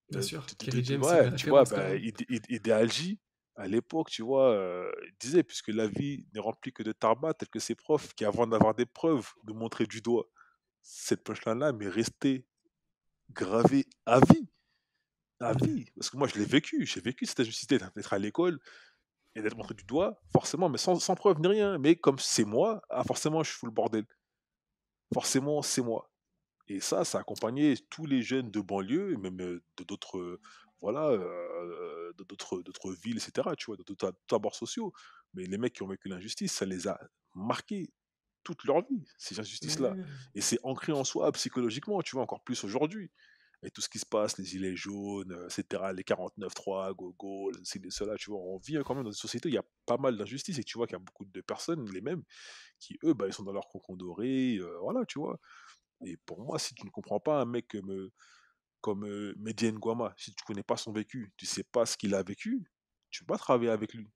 Bien euh, sûr, tu- Kerry James, tu vois, bah, Idéalgie, à l'époque, tu vois, euh, disait, puisque la vie n'est remplie que de tarbats, tel que ses profs, qui avant d'avoir des preuves, de montrer du doigt. Cette poche là mais rester gravée à vie. À vie. Parce que moi, je l'ai vécu. J'ai vécu cette injustice d'être à l'école et d'être montré du doigt, forcément, mais sans, preuve ni rien. Mais comme c'est moi, ah, forcément, je suis le bordel. Forcément, c'est moi. Et ça, ça accompagnait tous les jeunes de banlieue, et même euh, de d'autres euh, voilà, euh, euh, d'autres, d'autres villes, etc., tu vois, d'autres abords sociaux. Mais les mecs qui ont vécu l'injustice, ça les a marqués toute leur vie, ces injustices-là. Et c'est ancré en soi psychologiquement, tu vois, encore plus aujourd'hui. Et tout ce qui se passe, les gilets jaunes, etc., les 49-3, gogo, c'est cela, tu vois, on vit quand même dans une société où il y a pas mal d'injustices et tu vois qu'il y a beaucoup de personnes, les mêmes, qui eux, bah, ils sont dans leur cocon doré, euh, voilà, tu vois. Et pour moi, si tu ne comprends pas un mec me, comme Medien Guama, si tu connais pas son vécu, tu sais pas ce qu'il a vécu, tu peux pas travailler avec lui.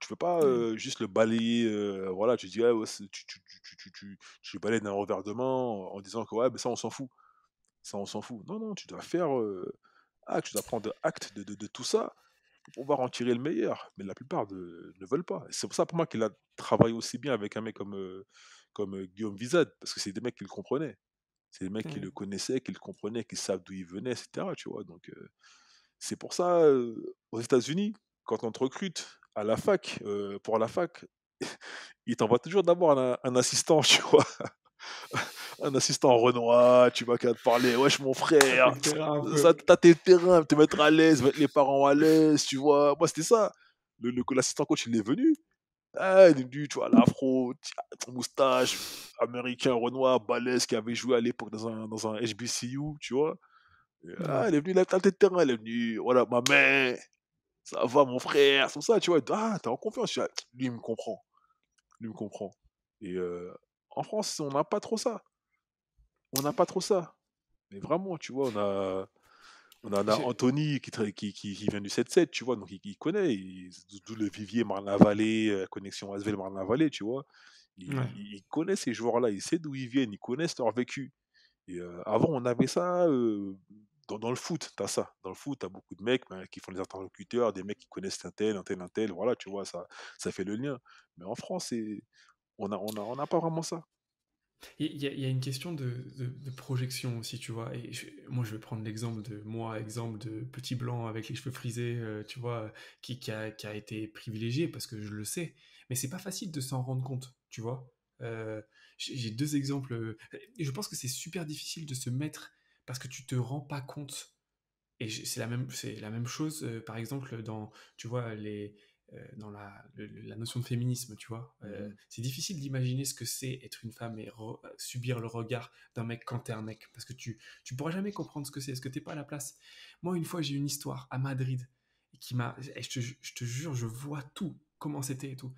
Tu peux pas mmh. juste le balayer, voilà, tu dis, ah, tu, tu, tu, tu, balais d'un revers de main en, disant que ça on s'en fout. Ça on s'en fout. Non, non, tu dois faire acte, ah, tu dois prendre acte de, tout ça pour pouvoir en tirer le meilleur. Mais la plupart ne veulent pas. C'est pour ça pour moi qu'il a travaillé aussi bien avec un mec comme, comme Guillaume Vizade, parce que c'est des mecs qu'il comprenait. C'est des mecs qui le connaissaient, qui le comprenaient, qui savent d'où il venait, etc. Tu vois, donc c'est pour ça, aux États-Unis, quand on te recrute à la fac, pour la fac, ils t'envoient toujours d'abord un, assistant, tu vois. un assistant Renoir, tu vois, qui te parler, wesh mon frère, t'as tes terrains, te mettre à l'aise, mettre les parents à l'aise, tu vois. Moi, c'était ça. L'assistant coach, il est venu, ah, venue, tu vois, l'afro, ton moustache, américain, renoir, balèze, qui avait joué à l'époque dans un, dans HBCU, tu vois. Ah, il est venu, la a de terrain, il est venue. voilà, ma mère, ça va, mon frère, c'est ça, tu vois. Ah, t'es en confiance, lui, il me comprend. Lui, il me comprend. Et euh, en France, on n'a pas trop ça. On n'a pas trop ça. Mais vraiment, tu vois, on a. On a Anthony qui, qui, qui, vient du 7-7, tu vois, donc il, connaît. D'où le vivier Marne-la-Vallée, euh, connexion Asvel-Marne-la-Vallée, tu vois. Il, connaît ces joueurs-là, il sait d'où ils viennent, ils connaissent leur vécu. Et euh, avant, on avait ça euh, dans, le foot, t'as ça. Dans le foot, t'as beaucoup de mecs ben, qui font des interlocuteurs, des mecs qui connaissent un tel, un tel, un tel, voilà, tu vois, ça, ça fait le lien. Mais en France, on n'a on a, on a pas vraiment ça. Il y, a une question de, projection aussi, tu vois. Et moi, je vais prendre l'exemple de moi, exemple de petit blanc avec les cheveux frisés, euh, tu vois, qui, qui, a, été privilégié parce que je le sais. Mais c'est pas facile de s'en rendre compte, tu vois. Euh, j'ai deux exemples. et euh, Je pense que c'est super difficile de se mettre parce que tu te rends pas compte. Et c'est la même, la même chose, par exemple, dans, tu vois, les, euh, dans la, notion de féminisme, tu vois. Euh, mhm. c'est difficile d'imaginer ce que c'est être une femme et euh, subir le regard d'un mec quand t'es un mec, parce que tu tu pourras jamais comprendre ce que c'est, parce que t'es pas à la place. Moi, une fois, j'ai une histoire à Madrid qui m'a, je te, je te jure, je vois tout, comment c'était et tout.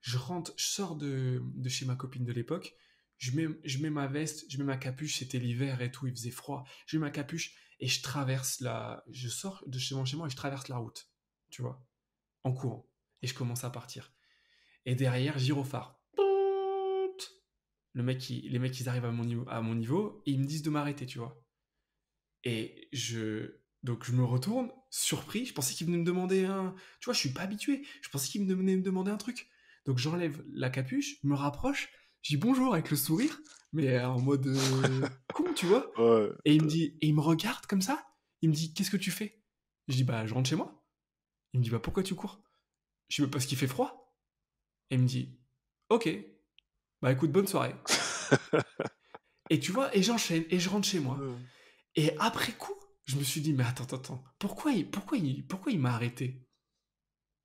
Je rentre, je sors de, chez ma copine de l'époque, je mets, je mets ma veste, je mets ma capuche, c'était l'hiver et tout, il faisait froid, je mets ma capuche et je traverse la, je sors de chez moi et je traverse la route, tu vois, en courant et je commence à partir. Et derrière, gyrophare. Le mec, qui les mecs, ils arrivent à mon niveau, à mon niveau et ils me disent de m'arrêter, tu vois. Et je, donc je me retourne, surpris. Je pensais qu'ils venaient me demander un. Tu vois, je suis pas habitué. Je pensais qu'ils venaient me demander un truc. Donc j'enlève la capuche, me rapproche, je dis bonjour avec le sourire, mais en mode euh, con, tu vois. Et il me dit, et il me regarde comme ça. Il me dit, qu'est-ce que tu fais Je dis, bah, je rentre chez moi. Il me dit, bah, pourquoi tu cours je veux parce qu'il fait froid. Et il me dit Ok, bah écoute, bonne soirée. et tu vois, et j'enchaîne, et je rentre chez moi. Et après coup, je me suis dit Mais attends, attends, attends, pourquoi il, pourquoi il, pourquoi il m'a arrêté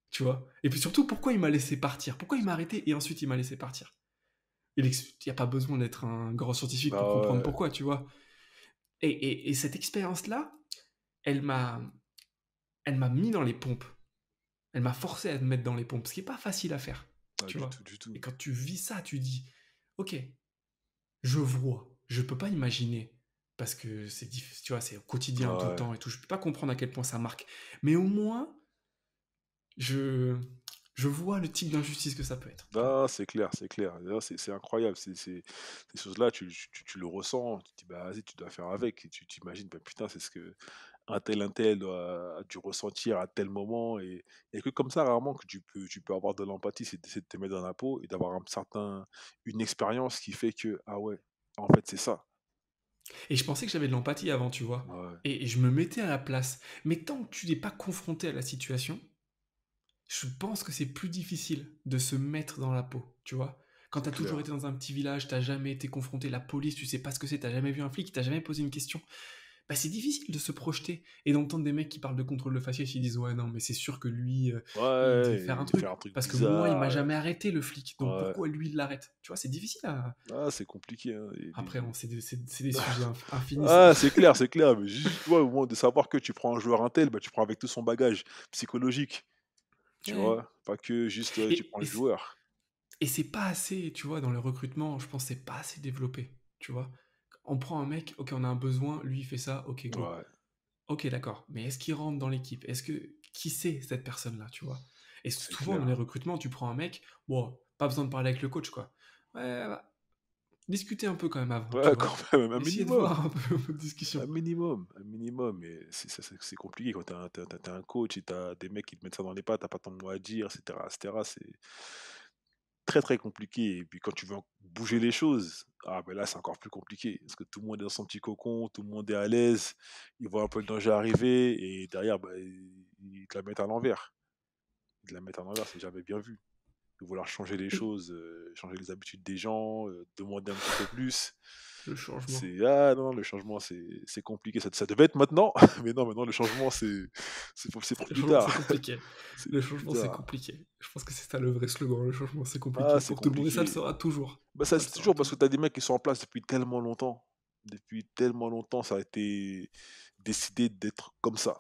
Tu vois Et puis surtout, pourquoi il m'a laissé partir Pourquoi il m'a arrêté et ensuite il m'a laissé partir Il n'y a pas besoin d'être un grand scientifique pour bah comprendre pourquoi, tu vois. Et, et, et cette expérience-là, elle m'a elle m'a mis dans les pompes. Elle m'a forcé à me mettre dans les pompes, ce qui n'est pas facile à faire. Ah, tu vois. Et quand tu vis ça, tu dis, ok, je vois, je peux pas imaginer parce que c'est tu vois, c'est au quotidien tout le temps et tout. Je peux pas comprendre à quel point ça marque, mais au moins, je je vois le type d'injustice que ça peut être. Ah, c'est clair, c'est clair. C'est incroyable. C'est ces choses-là, tu, tu, le ressens. Tu te dis, bah, vas-y, tu dois faire avec. Et tu t'imagines, bah, putain, c'est ce que un tel, un tel a, euh, ressentir à tel moment. Et, et que comme ça, rarement que tu peux, tu peux avoir de l'empathie, c'est de te mettre dans la peau et d'avoir un certain, une expérience qui fait que, ah ouais, en fait, c'est ça. Et je pensais que j'avais de l'empathie avant, tu vois. Et, je me mettais à la place. Mais tant que tu n'es pas confronté à la situation, je pense que c'est plus difficile de se mettre dans la peau, tu vois. Quand tu as toujours été dans un petit village, t'as jamais été confronté à la police, tu sais pas ce que c'est, t'as jamais vu un flic, t'as jamais posé une question bah, c'est difficile de se projeter et d'entendre des mecs qui parlent de contrôle de faciès qui disent ouais non mais c'est sûr que lui euh, il devait faire, un truc, parce que moi il m'a jamais arrêté le flic donc pourquoi lui il l'arrête tu vois c'est difficile ah c'est compliqué hein, après c'est des, sujets infinis ah c'est clair c'est clair mais juste au moins de savoir que tu prends un joueur intel bah, tu prends avec tout son bagage psychologique tu vois pas que juste euh, tu prends le joueur et c'est pas assez tu vois dans le recrutement je pense c'est pas assez développé tu vois on prend un mec, ok, on a un besoin, lui il fait ça, ok, go. Ok, d'accord. Mais est-ce qu'il rentre dans l'équipe Est-ce que qui c'est cette personne-là, tu vois Et souvent dans les recrutements, tu prends un mec, bon, pas besoin de parler avec le coach, quoi. Ouais, discuter un peu quand même avant. Ouais, quand un minimum. De un peu discussion. Un minimum, un minimum. Mais c'est compliqué quand t'as un coach et t'as des mecs qui te mettent ça dans les pattes, t'as pas tant de mots à dire, etc., etc. C'est très très compliqué. Et puis quand tu veux bouger les choses, ah ben là c'est encore plus compliqué. Parce que tout le monde est dans son petit cocon, tout le monde est à l'aise, il voit un peu le danger arriver et derrière, ben, ils te la mettent à l'envers. Ils te la mettent à l'envers, c'est jamais bien vu. De vouloir changer les choses, euh, changer les habitudes des gens, euh, demander un petit peu plus. Le changement. C'est ah non, le changement c'est compliqué. Ça, ça, devait être maintenant, mais non, maintenant le changement c'est c'est pour, le plus tard. Compliqué. le changement c'est compliqué. Je pense que c'est ça le vrai slogan. Le changement c'est ah, compliqué. pour tout le monde, ça le sera toujours. Bah, ça, c'est toujours parce que tu as des mecs qui sont en place depuis tellement longtemps. Depuis tellement longtemps, ça a été décidé d'être comme ça.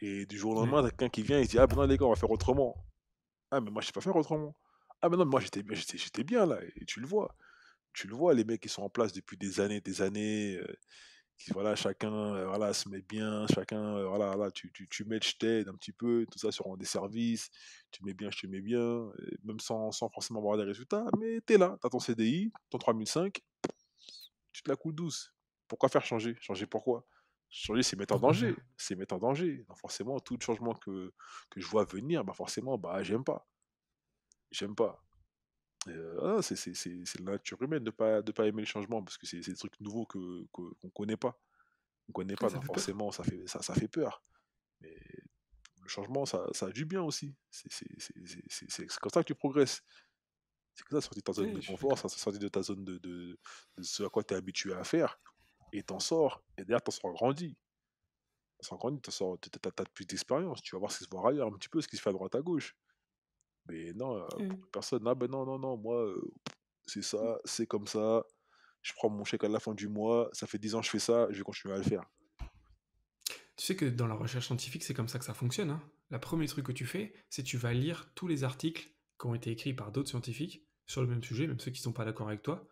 Et du jour au lendemain, quelqu'un qui vient et dit Ah, ben non, les gars, on va faire autrement. Ah, mais moi, je sais pas faire autrement. Ah, mais non, mais moi, j'étais j'étais bien là, et tu le vois tu le vois, les mecs qui sont en place depuis des années, des années, euh, qui, voilà, chacun euh, voilà, se met bien, chacun, euh, voilà, tu, tu, tu t'aide un petit peu, tout ça, sur des services, tu mets bien, je te mets bien, même sans, sans forcément avoir des résultats, mais tu es là, t'as ton CDI, ton 3005, tu te la coules douce. Pourquoi faire changer Changer pourquoi Changer, c'est mettre en danger. Mmh. C'est mettre en danger. forcément, tout changement que, que je vois venir, bah forcément, bah, j'aime pas. J'aime pas. Euh, ah, c'est la nature humaine de pas de pas aimer le changement parce que c'est des trucs nouveaux que qu'on ne connaît pas. On connaît pas, forcément ça fait ça, ça, fait peur. Mais le changement, ça, ça a du bien aussi. C'est comme ça que tu progresses. C'est comme ça, sortir de ta zone de confort, ça, sortir de ta zone de, de, de ce à quoi tu es habitué à faire, et t'en sors, et derrière t'en sors grandi. T'en sors plus d'expérience, tu vas voir ce qui se voit ailleurs un petit peu, ce qui se fait à droite à gauche. Mais non, euh, mmh. personne, ah ben non, non, non, moi, euh, c'est mmh. ça, c'est comme ça, je prends mon chèque à la fin du mois, ça fait 10 ans que je fais ça, je vais continuer à le faire. Tu sais que dans la recherche scientifique, c'est comme ça que ça fonctionne. Hein. Le premier truc que tu fais, c'est tu vas lire tous les articles qui ont été écrits par d'autres scientifiques sur le même sujet, même ceux qui ne sont pas d'accord avec toi.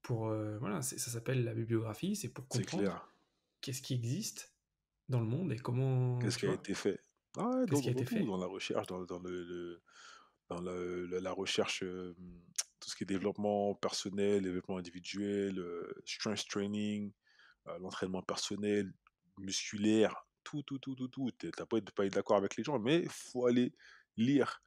Pour, euh, voilà, ça s'appelle la bibliographie, c'est pour comprendre qu'est-ce qui existe dans le monde et comment, Qu'est-ce qui a été fait? Ah qu'est-ce qui a été fait. dans la recherche, dans, le- dans la recherche, euh, tout ce qui est développement personnel, développement individuel, euh, strength training, euh, l'entraînement personnel, musculaire, tout, tout, tout, tout, tout. n'as pas être, pas être d'accord avec les gens, mais il faut aller lire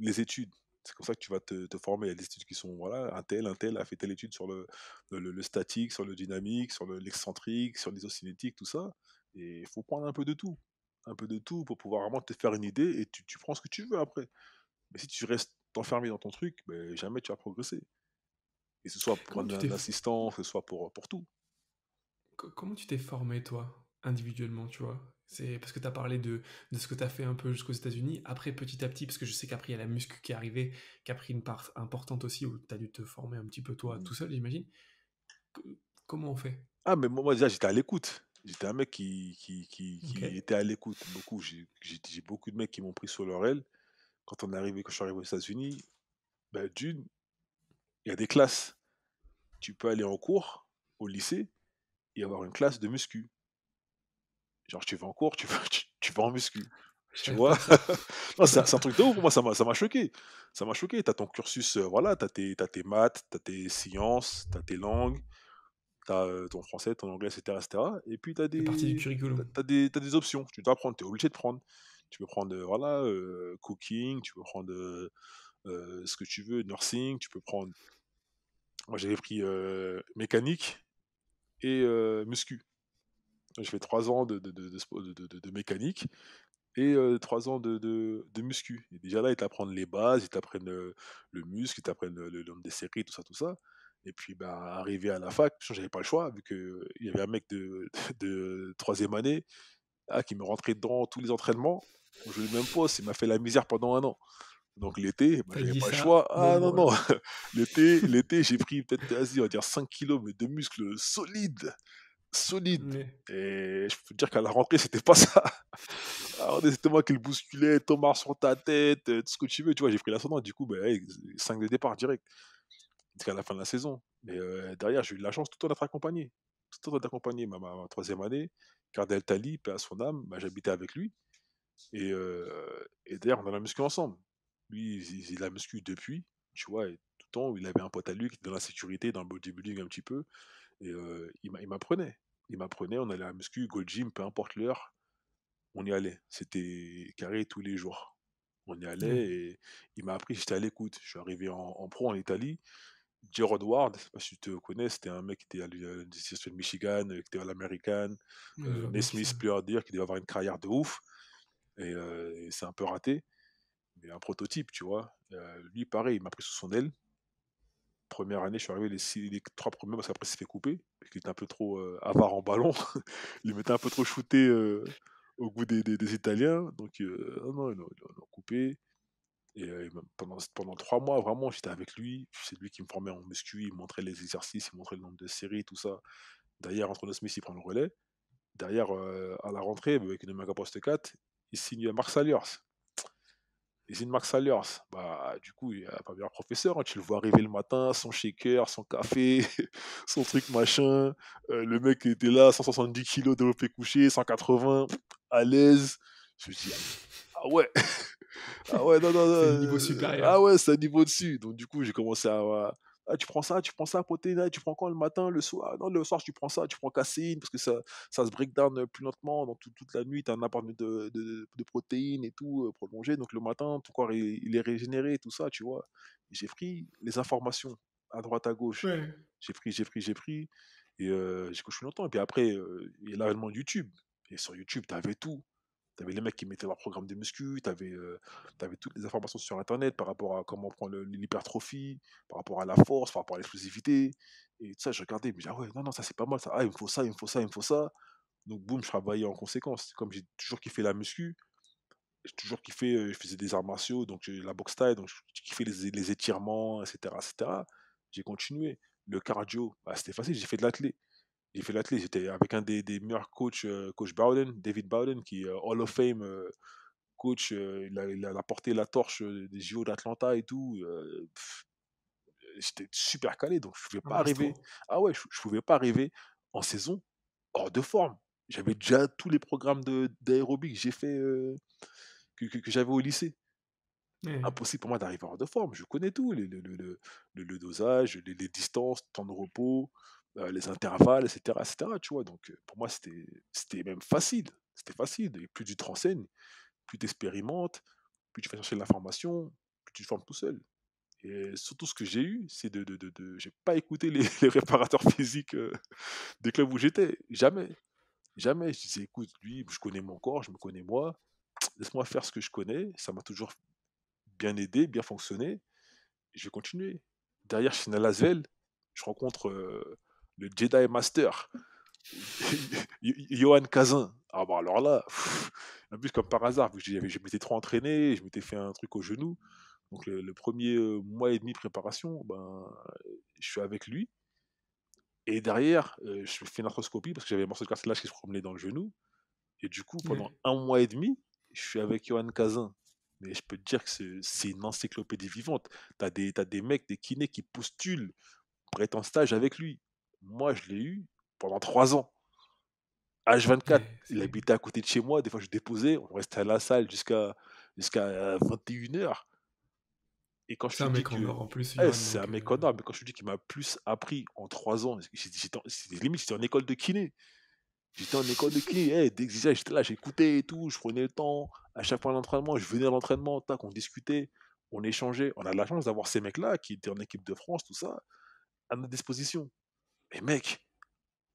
les études. C'est comme ça que tu vas te, former. Il y a des études qui sont, voilà, un tel, un tel a fait telle étude sur le, le, statique, sur le dynamique, sur l'excentrique, sur l'isocinétique, tout ça. Et il faut prendre un peu de tout. Un peu de tout pour pouvoir vraiment te faire une idée et tu, tu prends ce que tu veux après. Mais si tu restes enfermé dans ton truc, ben, jamais tu vas progresser. Et ce soit pour un assistant, ce soit pour, euh, pour tout. Comment tu t'es formé, toi, individuellement, tu vois c'est parce que tu as parlé de, de ce que tu as fait un peu jusqu'aux États-Unis. Après, petit à petit, parce que je sais qu'après, il y a la muscu qui est arrivée, qui a pris une part importante aussi, où tu as dû te former un petit peu toi mmh. tout seul, j'imagine. Comment on fait Ah, mais moi, déjà, j'étais à l'écoute. J'étais un mec qui, qui, qui, était à l'écoute beaucoup. J'ai beaucoup de mecs qui m'ont pris sur leur aile quand on arrivé, quand je suis arrivé aux États-Unis, bah, d'une, il y a des classes. Tu peux aller en cours au lycée et avoir une classe de muscu. Genre, tu vas en cours, tu vas, tu, vas en muscu. Tu vois C'est un, truc de ouf. Pour moi, ça m'a choqué. Ça m'a choqué. Tu as ton cursus, euh, voilà, tu as, t'as tes maths, tu as tes sciences, tu as tes langues, tu as euh, ton français, ton anglais, etc. et puis, tu as, des, des, des options. Tu dois prendre, tu es obligé de prendre. Tu peux prendre voilà, cooking, tu peux prendre ce que tu veux, nursing, tu peux prendre. Moi, j'avais pris mécanique et muscu. J'ai fait trois ans de, de, mécanique et trois ans de, de, muscu. Et déjà là, ils t'apprennent les bases, ils t'apprennent le, muscle, ils t'apprennent le, nombre des séries, tout ça, tout ça. Et puis, bah, arrivé à la fac, j'avais pas le choix, vu qu'il il y avait un mec de, de troisième année ah, qui me rentrait dans tous les entraînements. On jouait même pas il m'a fait la misère pendant un an. Donc l'été, j'avais pas le choix. Ah non, non, l'été, l'été, j'ai pris peut-être, vas on dire 5 kilos, mais de muscles solides. Solides. Et je peux te dire qu'à la rentrée, c'était pas ça. c'était moi qui le bousculais, Thomas sur ta tête, euh, tout ce que tu veux. Tu vois, j'ai pris l'ascendant, du coup, 5 bah, de départ direct. Jusqu'à la fin de la saison. Mais euh, derrière, j'ai eu la chance tout le temps d'être accompagné. Tout le temps d'être accompagné. Ma, ma, troisième année, Cardel paix à son âme, bah, j'habitais avec lui. Et, euh, d'ailleurs, on a la muscu ensemble. Lui, il, a la muscu depuis, tu vois, et tout le temps, il avait un pote à lui qui était dans la sécurité, dans le bodybuilding un petit peu. Et il m'apprenait. Il m'apprenait, on allait à la muscu, go gym, peu importe l'heure, on y allait. C'était carré tous les jours. On y mmh. allait et il m'a appris, j'étais à l'écoute. Je suis arrivé en, pro en Italie. Gerard Ward, je sais pas si tu te connais, c'était un mec qui était à l'Université de Michigan, qui était à l'American, mmh, Nesmith à dire qui devait avoir une carrière de ouf. Et, c'est un peu raté. Mais un prototype, tu vois. lui, pareil, il m'a pris sous son aile. Première année, je suis arrivé les, trois premiers parce qu'après, il s'est fait couper. Parce qu'il était un peu trop avare en ballon. il m'était un peu trop shooté au goût des, Italiens. Donc, non, non, ils coupé. Et pendant, pendant trois mois, vraiment, j'étais avec lui. C'est lui qui me formait en muscu. Il me montrait les exercices, il me montrait le nombre de séries, tout ça. D'ailleurs, entre Smith, il prend le relais derrière à la rentrée avec une Mega Post 4 il signe Marc Saliers. Il signe Mark Saliers. Bah, du coup, il n'y a pas un professeur. Hein. Tu le vois arriver le matin, son shaker, son café, son truc machin. Euh, le mec était là, 170 kilos de développé couché, 180, à l'aise. Je me dis, ah ouais Ah ouais, non, non, non. C'est niveau supérieur. Ah ouais, c'est un niveau dessus. Donc, du coup, j'ai commencé à, ah, tu prends ça, tu prends ça, protéine, ah, tu prends quand le matin, le soir, non, le soir, tu prends ça, tu prends caséine, parce que ça, se break down euh, plus lentement, donc toute la nuit, tu as un apport de, protéines et tout, euh, prolongé, donc le matin, ton corps, il, est régénéré, tout ça, tu vois. J'ai pris les informations à droite, à gauche. J'ai pris, j'ai pris, j'ai pris, et euh, j'ai couché longtemps, et puis après, il y a l'avènement de YouTube, et sur YouTube, tu avais tout T'avais les mecs qui mettaient leur programme de muscu, t'avais euh, avais toutes les informations sur Internet par rapport à comment prendre l'hypertrophie, par rapport à la force, par rapport à l'explosivité. Et tout ça, je regardais, mais ah ouais, non, non, ça c'est pas mal, ça. Ah, il me faut ça, il me faut ça, il me faut ça. Donc boum, je travaillais en conséquence. Comme j'ai toujours kiffé la muscu, j'ai toujours kiffé, euh, je faisais des arts martiaux, donc euh, la boxe taille, donc j'ai kiffé les, étirements, etc. etc. J'ai continué. Le cardio, bah, c'était facile, j'ai fait de l'athlète. J'ai fait l'athlète. J'étais avec un des, meilleurs coachs, euh, coach Bowden, David Bowden, qui est euh, Hall of Fame euh, coach. Il a, porté la torche des JO d'Atlanta et tout. J'étais super calé, donc je pouvais pas arriver. Ah ouais, je, pouvais pas arriver en saison hors de forme. J'avais déjà tous les programmes d'aérobic j'ai fait que, j'avais au lycée. Impossible pour moi d'arriver hors de forme. Je connais tout, le, dosage, les, les, distances, temps de repos. Euh, les intervalles, etc., Tu vois, donc pour moi, c'était même facile. C'était facile. Et plus tu te renseignes, plus tu expérimentes, plus tu vas chercher de l'information, plus tu te formes tout seul. Et surtout, ce que j'ai eu, c'est de. de, de, j'ai pas écouté les, réparateurs physiques euh, des clubs où j'étais. Jamais. Jamais. Je disais, écoute, lui, je connais mon corps, je me connais moi. Laisse-moi faire ce que je connais. Ça m'a toujours bien aidé, bien fonctionné. Je vais continuer. Derrière, chez Nalazel, Je rencontre. Euh, le Jedi Master, Johan Kazin. Ah bah alors là, en plus comme par hasard, je m'étais trop entraîné, je m'étais fait un truc au genou. Donc le, premier euh, mois et demi de préparation, ben, je suis avec lui. Et derrière, euh, je fais une arthroscopie parce que j'avais un morceau de cartilage qui se promenait dans le genou. Et du coup, pendant un mois et demi, je suis avec Johan Kazin. Mais je peux te dire que c'est une encyclopédie vivante. Tu as, as, des mecs, des kinés qui postulent pour être en stage avec lui moi je l'ai eu pendant trois ans. H24, il habitait à côté de chez moi, des fois je déposais, on restait à la salle jusqu'à jusqu'à 21h. Et quand un mec que... en plus. Eh, c'est un mec euh mais quand je te dis qu'il m'a plus appris en trois ans, j'étais limite, j'étais en école de kiné. J'étais en école de kiné, eh, j'étais là, j'écoutais et tout, je prenais le temps. À chaque fois l'entraînement je venais à l'entraînement, tac, on discutait, on échangeait. On a de la chance d'avoir ces mecs-là qui étaient en équipe de France, tout ça, à notre disposition. Mais mec,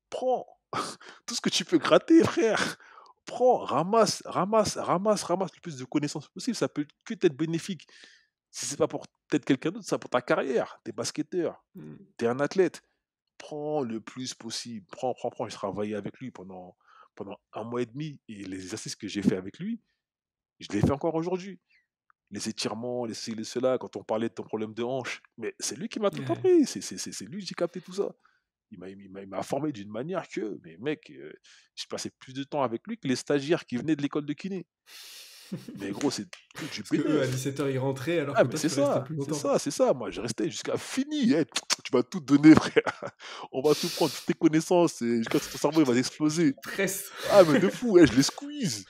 prends tout ce que tu peux gratter, frère. Prends, ramasse, ramasse, ramasse, ramasse le plus de connaissances possible. Ça peut que t'être bénéfique. Si c'est pas pour t'être quelqu'un d'autre, c'est pour ta carrière. T'es basketteur, tu mmh. t'es un athlète. Prends le plus possible. Prends, prends, prends. J'ai travaillé avec lui pendant, pendant un mois et demi et les exercices que j'ai fait avec lui, je les fais encore aujourd'hui. Les étirements, les ceci, les cela, quand on parlait de ton problème de hanche, mais c'est lui qui m'a tout appris. C'est lui, j'ai capté tout ça il m'a formé d'une manière que, mais mec, j'ai euh, je passais plus de temps avec lui que les stagiaires qui venaient de l'école de kiné. Mais gros, c'est du que à 17h, il rentrait alors ah, que c'est ça, c'est ça, c'est ça. Moi, je restais jusqu'à fini. Eh, tu vas tout donner, frère. On va tout prendre, toutes tes connaissances. Et quand ton cerveau il va exploser. Presse. Ah, mais de fou, eh, je les squeeze.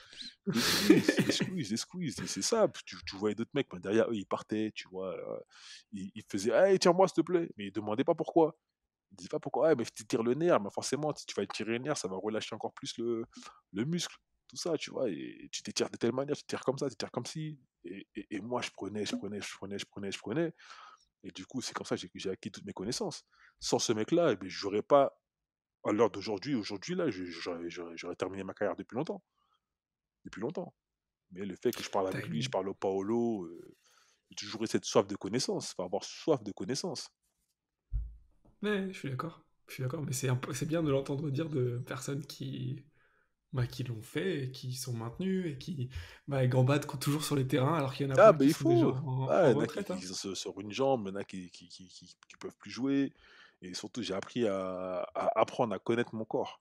les squeeze, les squeeze, squeeze. c'est ça. Tu, tu voyais d'autres mecs, derrière eux, ils partaient, tu vois. Euh, ils, faisaient, tiens-moi, s'il te plaît. Mais ils demandaient pas pourquoi ne dis pas pourquoi, mais tu tires le nerf, mais forcément, si tu vas tirer le nerf, ça va relâcher encore plus le, muscle, tout ça, tu vois, et tu t'étires de telle manière, tu tires comme ça, tu tires comme ci. Et, moi, je prenais, je prenais, je prenais, je prenais, je prenais. Et du coup, c'est comme ça que j'ai acquis toutes mes connaissances. Sans ce mec-là, eh je n'aurais pas, à l'heure d'aujourd'hui, aujourd'hui, là, j'aurais terminé ma carrière depuis longtemps. Depuis longtemps. Mais le fait que je parle avec lui, je parle au Paolo, euh, toujours eu cette soif de connaissance, enfin avoir soif de connaissances je suis d'accord. Je suis d'accord, mais c'est, bien de l'entendre dire de personnes qui, bah, qui l'ont fait, et qui sont maintenues et qui bah, gambadent toujours sur les terrains alors qu'il y en a ah, bah, il ah, il sur une jambe, il y en a qui, qui, peuvent plus jouer. Et surtout, j'ai appris à, apprendre à connaître mon corps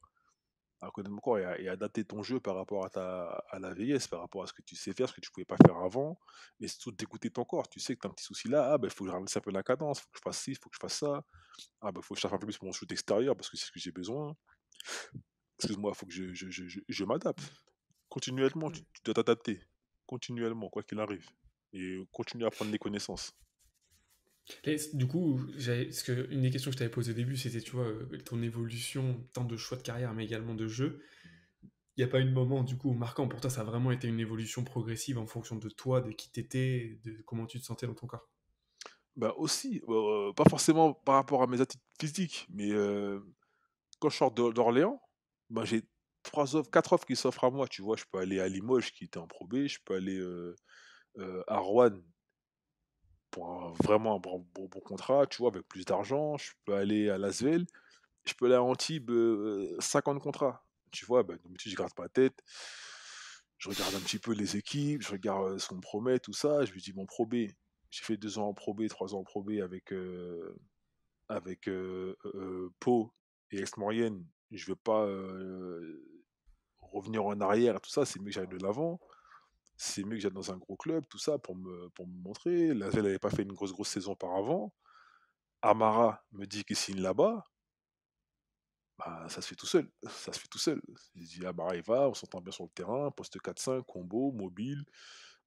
connaître et corps et adapter ton jeu par rapport à, ta, à la vieillesse, par rapport à ce que tu sais faire, ce que tu pouvais pas faire avant, et surtout d'écouter ton corps. Tu sais que tu as un petit souci là, ah ben faut que je un peu la cadence, faut que je fasse ci, faut que je fasse ça, ah ben faut que je fasse un peu plus mon shoot extérieur parce que c'est ce que j'ai besoin. Excuse-moi, il faut que je, je, je, m'adapte. Continuellement, mmh. tu, tu dois t'adapter, continuellement, quoi qu'il arrive, et continuer à prendre des connaissances du coup, que une des questions que je t'avais posées au début, c'était, tu vois, euh, ton évolution, tant de choix de carrière, mais également de jeu. Il n'y a pas eu de moment, du coup, marquant. Pour toi, ça a vraiment été une évolution progressive en fonction de toi, de qui t'étais, de comment tu te sentais dans ton corps. Bah aussi, euh, pas forcément par rapport à mes attitudes physiques, mais euh, quand je sors d'Orléans, bah j'ai trois offres, quatre offres qui s'offrent à moi. Tu vois, je peux aller à Limoges qui était en probé, je peux aller à Rouen pour vraiment un bon, contrat, tu vois, avec plus d'argent, je peux aller à Lasvel, je peux aller à Antibes, 50 euh, contrats. Tu vois, ben, bah, donc, je gratte pas la tête. Je regarde un petit peu les équipes, je regarde euh, ce qu'on promet, tout ça. Je me dis, mon Pro j'ai fait deux ans en Pro trois ans en Pro avec, euh, avec Pau et aix morienne Je veux pas revenir en arrière, tout ça. C'est mieux que j'aille de l'avant c'est mieux que j'aille dans un gros club, tout ça, pour me, pour me montrer. Lasvel n'avait pas fait une grosse, grosse saison auparavant. Amara me dit qu'il signe là-bas. Bah, ça se fait tout seul. Ça se fait tout seul. Il dit ah, Amara, il va, on s'entend bien sur le terrain, poste 4-5, combo, mobile,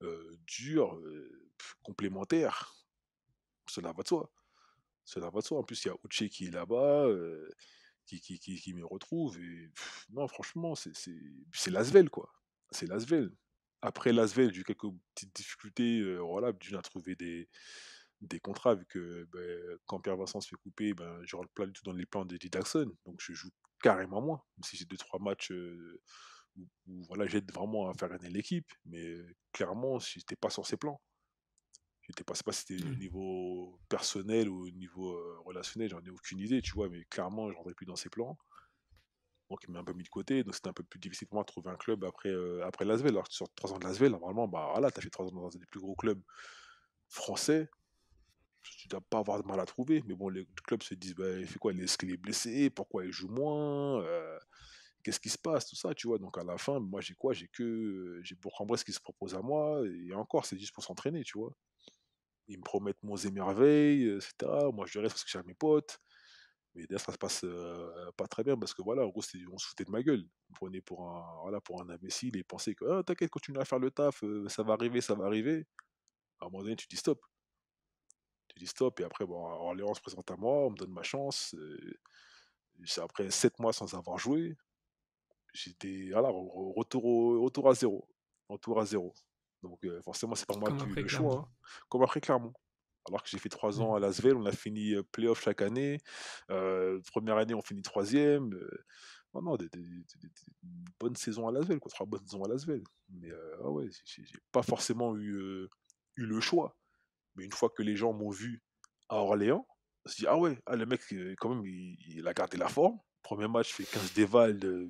euh, dur, euh, complémentaire. Cela va de soi. Cela va de soi. En plus, il y a Uche qui est là-bas. Euh, qui, qui, qui, me retrouve. Et, non, franchement, c'est Lasvel, quoi. C'est Lasvel après Lasvel, j'ai eu quelques petites difficultés. voilà, a des, des contrats, vu que ben, quand Pierre Vincent se fait couper, ben, je ne rentre pas du tout dans les plans de Didaxon. Donc je joue carrément moins, même si j'ai deux, trois matchs où, voilà, j'aide vraiment à faire gagner l'équipe. Mais clairement, je n'étais pas sur ses plans. Je ne sais pas si c'était au mmh. niveau personnel ou au niveau relationnel, j'en ai aucune idée, tu vois, mais clairement, je ne rentrais plus dans ses plans donc il m'a un peu mis de côté, donc c'était un peu plus difficile pour moi de trouver un club après, euh, après Lasvel. Alors tu sors 3 ans de Lasvel, normalement, bah voilà, as fait trois ans dans un des plus gros clubs français, tu ne dois pas avoir de mal à trouver, mais bon, les clubs se disent, bah, il fait quoi Est-ce qu'il est blessé Pourquoi il joue moins euh, Qu'est-ce qui se passe Tout ça, tu vois. Donc à la fin, moi j'ai quoi J'ai que euh, j'ai bourg en ce qui se propose à moi, et encore, c'est juste pour s'entraîner, tu vois. Ils me promettent mon émerveille, etc. Moi je reste parce que j'ai mes potes mais d'ailleurs, ça se passe pas très bien parce que voilà, en gros, on se foutait de ma gueule. On prenait pour un, voilà, pour un imbécile et pensait que «Ah, t'inquiète, continue à faire le taf, ça va arriver, ça va arriver. À un moment donné, tu dis stop. Tu dis stop, et après, bon, Orléans se présente à moi, on me donne ma chance. C'est après 7 mois sans avoir joué. J'étais, voilà, retour, à zéro. Retour à zéro. Donc, forcément, c'est pas moi qui ai le choix. Hein. Comme après Clermont. Alors que j'ai fait trois mmh. ans à Lasvel, on a fini playoff chaque année. première année, on finit troisième. Bonne non, non, des, saisons à Lasvel, quoi, trois bonnes saisons à Lasvel. Mais ah ouais, j'ai pas forcément eu, eu le choix. Mais une fois que les gens m'ont vu à Orléans, je me dit, ah ouais, ah, le mec, euh, quand même, il, a gardé la forme premier match, je fais 15 dévales,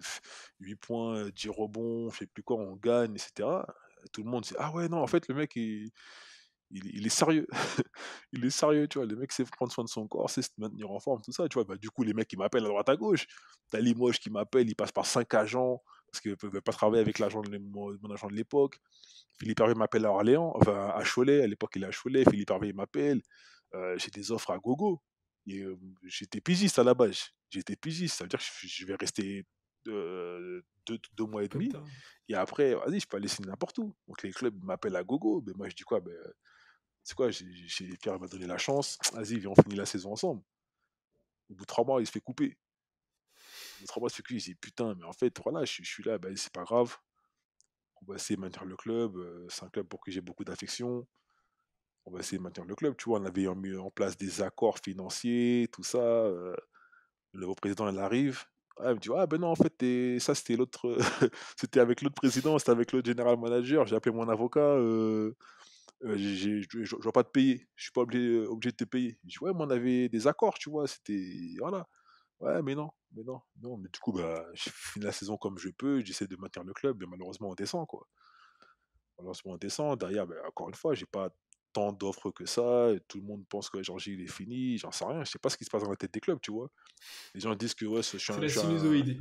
8 points, 10 rebonds, je sais plus quoi, on gagne, etc. Tout le monde dit Ah ouais, non, en fait, le mec, il, il, est sérieux. il est sérieux, tu vois. Le mec c'est prendre soin de son corps, c'est se maintenir en forme, tout ça, tu vois. Bah, du coup, les mecs, ils m'appellent à droite à gauche. T'as Limoges qui m'appelle, il passe par cinq agents, parce qu'il ne veut pas travailler avec l'agent de mon agent de l'époque. Philippe Hervé m'appelle à Orléans, enfin à Cholet, à l'époque il est à Cholet, Philippe Hervé m'appelle. Euh, j'ai des offres à gogo. Euh, j'étais pigiste à la base. J'étais pigiste, ça veut dire que je vais rester euh, deux, mois et demi. Et après, vas-y, je peux aller signer n'importe où. Donc les clubs m'appellent à gogo. Mais ben, moi, je dis quoi ben, c'est quoi, j'ai, Pierre m'a donné la chance, vas-y, viens, on finit la saison ensemble. Au bout de trois mois, il se fait couper. Au bout de trois mois, il se fait couper, il dit, putain, mais en fait, voilà, je, suis là, ben, c'est pas grave. On va essayer de maintenir le club, euh, c'est un club pour qui j'ai beaucoup d'affection. On va essayer de maintenir le club, tu vois, on avait mis en place des accords financiers, tout ça. Euh, le nouveau président, il arrive, Elle me dit, ah ben non, en fait, ça c'était l'autre, c'était avec l'autre président, c'était avec l'autre général manager, j'ai appelé mon avocat, euh... Euh, je ne dois pas te payer, je suis pas obligé, euh, obligé de te payer. Je dis, ouais, mais on avait des accords, tu vois, c'était. Voilà. Ouais, mais non, mais non, non. Mais du coup, bah, je finis la saison comme je peux, j'essaie de maintenir le club, mais malheureusement, on descend, quoi. Malheureusement, on descend. Derrière, bah, encore une fois, j'ai pas tant d'offres que ça, et tout le monde pense que Georgie il est fini, j'en sais rien, je sais pas ce qui se passe dans la tête des clubs, tu vois. Les gens disent que ouais, ce, je C'est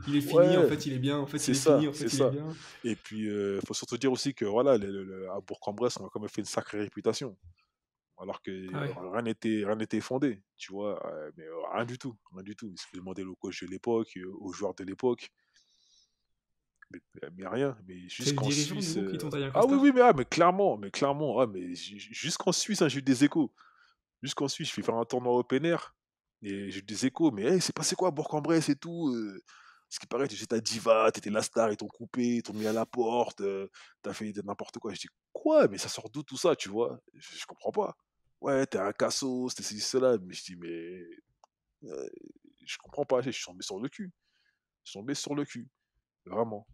il est fini, en fait il est bien, en fait il est, fini, en fait il est bien. Et puis, il euh, faut surtout dire aussi que voilà, le, à Bourg-en-Bresse, on a quand même fait une sacrée réputation. Alors que ah rien n'était rien fondé, tu vois, euh, mais euh, rien du tout, rien du tout. Il se demander aux coach de l'époque, aux joueurs de l'époque, bah, mais, rien, mais jusqu'en Suisse. Euh, ah oui, oui, mais, ah, mais clairement, mais clairement, ah, mais jusqu'en Suisse, hein, j'ai eu des échos. Jusqu'en Suisse, je fais faire un tournoi open air et j'ai eu des échos, mais hey, c'est passé quoi, Bourg-en-Bresse et tout euh? Ce qui paraît, tu étais ta diva, t'étais la star, ils t'ont coupé, ils t'ont mis à la porte, euh, t'as fait n'importe quoi. Je dis, quoi Mais ça sort d'où tout ça, tu vois je, comprends pas. Ouais, t'es un casso, c'était ceci, cela. Mais je dis, mais. je comprends pas, je suis tombé sur le cul. Je suis tombé sur le cul. Vraiment.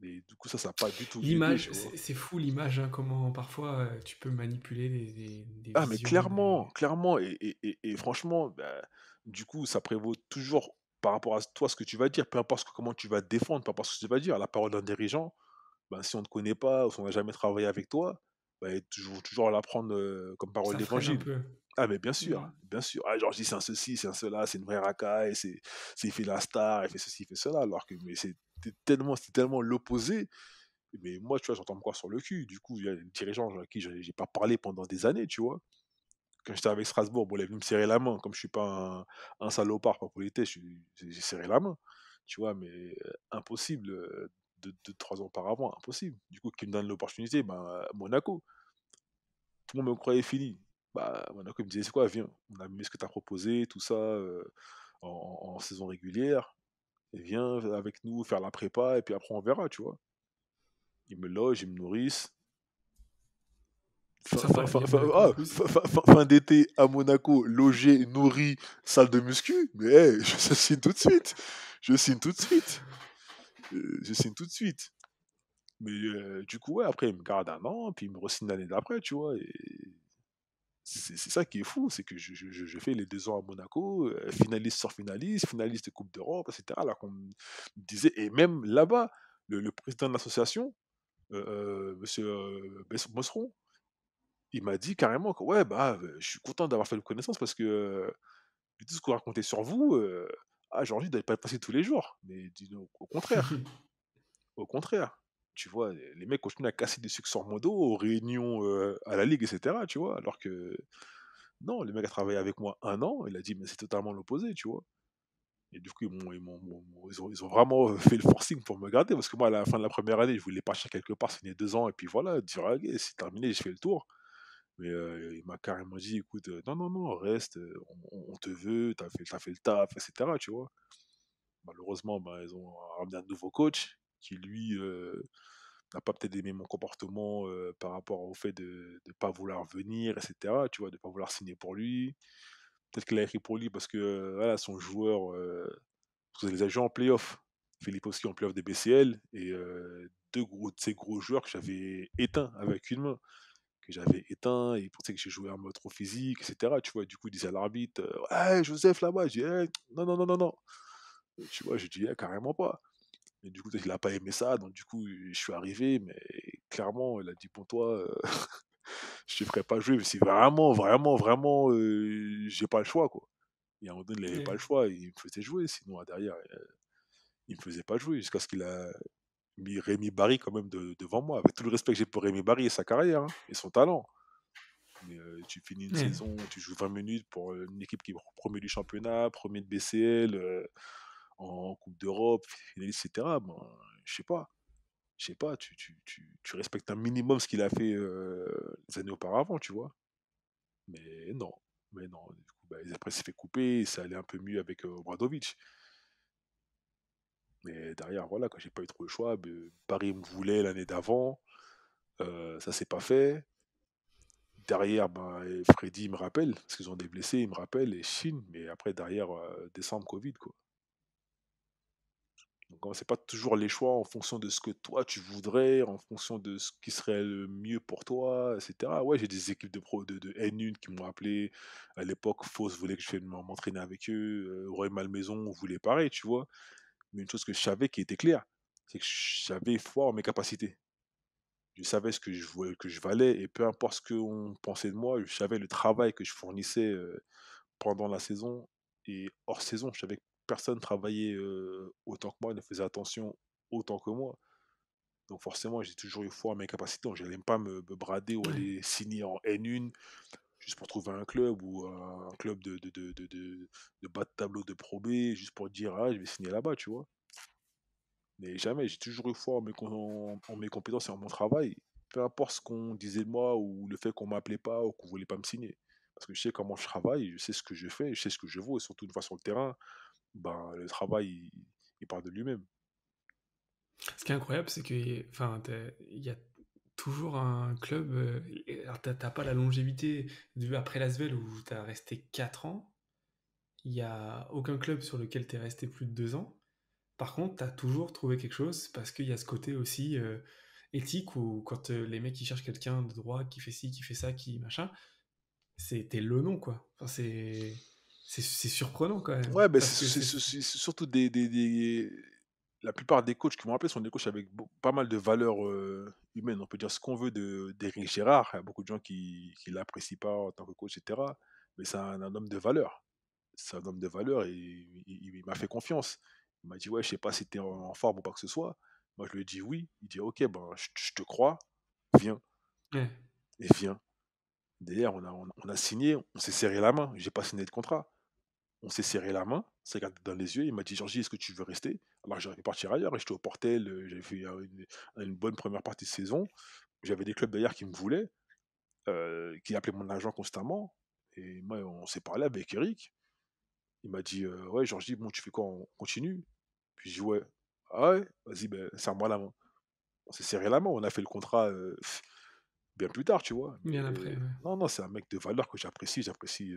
Mais du coup, ça, ça pas du tout. L'image, c'est fou l'image, hein, comment parfois euh, tu peux manipuler des. ah, mais clairement, euh. clairement. Et, et, et, franchement, bah, du coup, ça prévaut toujours par rapport à toi ce que tu vas dire, peu importe comment tu vas te défendre, peu importe ce que tu vas dire. La parole d'un dirigeant, bah, si on ne te connaît pas ou si on n'a jamais travaillé avec toi, bah, toujours, toujours à la prendre euh, comme parole d'évangile. Ah, mais bien sûr, mmh. bien sûr. Ah, genre, je dis, c'est un ceci, c'est un cela, c'est une vraie racaille, c'est, il fait la star, il fait ceci, il fait cela, alors que mais c'est tellement, c'est tellement l'opposé. Mais moi, tu vois, j'entends quoi sur le cul. Du coup, il y a une dirigeante à qui j'ai pas parlé pendant des années, tu vois. Quand j'étais avec Strasbourg, bon, il est venu me serrer la main. Comme je suis pas un, un salopard par propriété j'ai serré la main, tu vois, mais euh, impossible euh, deux trois ans auparavant, impossible. Du coup, qui me donne l'opportunité, ben, Monaco. Tout le monde me croyait fini bah, Monaco me disait c'est quoi, viens, on a mis ce que tu as proposé, tout ça euh, en, saison régulière, et viens avec nous faire la prépa, et puis après on verra, tu vois. Ils me logent, ils me nourrissent. Fin, d'été à Monaco, logé, nourri, salle de muscu, mais je signe tout de suite. Je signe tout de suite. Euh, je signe tout de suite. Mais euh, du coup, ouais, après, ils me garde un an, puis ils me re l'année d'après, tu vois. Et c'est ça qui est fou, c'est que je, fais les deux ans à Monaco, euh, finaliste sur finaliste, finaliste de Coupe d'Europe, etc. Alors qu'on disait, et même là-bas, le, président de l'association, M. Euh, euh, monsieur Mosseron, il m'a dit carrément que ouais, bah, je suis content d'avoir fait le connaissance parce que tout ce qu'on racontait sur vous, ah, j'ai envie d'aller pas passer tous les jours. Mais au contraire. au contraire tu vois, les mecs continuent à casser des succès modo aux réunions euh, à la ligue, etc. Tu vois, alors que non, le mec a travaillé avec moi un an, il a dit, mais c'est totalement l'opposé, tu vois. Et du coup, ils, ont, ils, ont, vraiment fait le forcing pour me garder, parce que moi, à la fin de la première année, je voulais partir quelque part, signer deux ans, et puis voilà, c'est terminé, j'ai fait le tour. Mais euh, il m'a carrément dit, écoute, non, non, non, reste, on, te veut, t'as fait, fait le taf, etc., tu vois. Malheureusement, bah, ils ont ramené un nouveau coach qui lui euh, n'a pas peut-être aimé mon comportement euh, par rapport au fait de ne pas vouloir venir, etc. Tu vois, de ne pas vouloir signer pour lui. Peut-être qu'il a écrit pour lui parce que euh, voilà, son joueur, vous les agents joués en playoff. aussi en playoff des BCL et deux gros, de ces gros joueurs que j'avais éteints avec une main, que j'avais éteint, et ils pensaient que j'ai joué un mode trop physique, etc. Tu vois, du coup, ils disaient à l'arbitre, hey, «Eh, Joseph là-bas, dis hey, «Eh, non, non, non, non, non. tu vois, je dis, «Eh, carrément pas. Mais du coup, il n'a pas aimé ça, donc du coup, je suis arrivé, mais clairement, il a dit, pour toi, euh, je ne te ferai pas jouer, mais c'est vraiment, vraiment, vraiment, euh, j'ai pas le choix, quoi. Et à il n'avait pas le choix, il me faisait jouer, sinon, derrière, euh, il ne me faisait pas jouer, jusqu'à ce qu'il a mis Rémi Barry quand même devant moi, avec tout le respect que j'ai pour Rémi Barry et sa carrière, hein, et son talent. Mais, tu finis une saison, tu joues 20 minutes pour une équipe qui est premier du championnat, premier de BCL, en Coupe d'Europe, finaliste, etc. Ben, je sais pas. Je sais pas, tu, tu, respectes un minimum ce qu'il a fait euh, les années auparavant, tu vois. Mais non. Mais non. Du coup, ben, après, s'est fait couper, ça allait un peu mieux avec euh, Bradovic. Mais derrière, voilà, quand j'ai pas eu trop le choix, Paris me voulait l'année d'avant, euh, ça s'est pas fait. Derrière, ben, Freddy me rappelle, parce qu'ils ont des blessés, il me rappelle, et Chine, mais après, derrière, euh, décembre, Covid, quoi c'est pas toujours les choix en fonction de ce que toi tu voudrais, en fonction de ce qui serait le mieux pour toi, etc. Ouais, j'ai des équipes de pro de, de N1 qui m'ont appelé. À l'époque, Fausse voulait que je m'entraîne m'entraîner avec eux. Euh, Roy Malmaison voulait pareil, tu vois. Mais une chose que je savais qui était claire, c'est que j'avais foi en mes capacités. Je savais ce que je voulais, que je valais, et peu importe ce qu'on pensait de moi, je savais le travail que je fournissais euh, pendant la saison et hors saison. Je savais que personne travaillait autant que moi, ne faisait attention autant que moi. Donc forcément, j'ai toujours eu foi à mes capacités. Donc je n'allais pas me, brader ou mmh. aller signer en N1 juste pour trouver un club ou un club de, bas de tableau de probé, juste pour dire ah, je vais signer là-bas, tu vois. Mais jamais, j'ai toujours eu foi en mes, compétences et en mon travail. Peu importe ce qu'on disait de moi ou le fait qu'on ne m'appelait pas ou qu'on ne voulait pas me signer. Parce que je sais comment je travaille, je sais ce que je fais, je sais ce que je vaux et surtout une fois sur le terrain, ben, le travail, il, part de lui-même. Ce qui est incroyable, c'est qu'il enfin, y a toujours un club. Euh, tu pas la longévité de, après l'Asvel où tu as resté 4 ans. Il n'y a aucun club sur lequel tu es resté plus de 2 ans. Par contre, tu as toujours trouvé quelque chose parce qu'il y a ce côté aussi euh, éthique où quand euh, les mecs ils cherchent quelqu'un de droit qui fait ci, qui fait ça, qui machin, c'était le nom quoi. Enfin, c'est c'est surprenant quand même. Ouais, mais c'est surtout des, La plupart des coachs qui m'ont appelé sont des coachs avec pas mal de valeurs humaines. On peut dire ce qu'on veut d'Eric Gérard. Il y a beaucoup de gens qui ne l'apprécient pas en tant que coach, etc. Mais c'est un, homme de valeur. C'est un homme de valeur et il, m'a fait confiance. Il m'a dit Ouais, je sais pas si tu es en, forme ou pas que ce soit. Moi, je lui ai dit oui. Il dit Ok, ben, je, te crois, viens. Et viens. D'ailleurs, on a, on, on a signé, on s'est serré la main. J'ai pas signé de contrat on s'est serré la main, s'est regardé dans les yeux, il m'a dit Georgie, est-ce que tu veux rester Alors j'aurais pu partir ailleurs j'étais au Portel, j'avais fait une, bonne première partie de saison. J'avais des clubs d'ailleurs qui me voulaient, qui appelaient mon agent constamment. Et moi, on s'est parlé avec Eric. Il m'a dit «Euh, Ouais, Georgie, bon, tu fais quoi On continue Puis j'ai dit Ouais, ah ouais, vas-y, ben, serre-moi la main. On s'est serré la main, on a fait le contrat. bien plus tard, tu vois. Bien après. Non, non, c'est un mec de valeur que j'apprécie. J'apprécie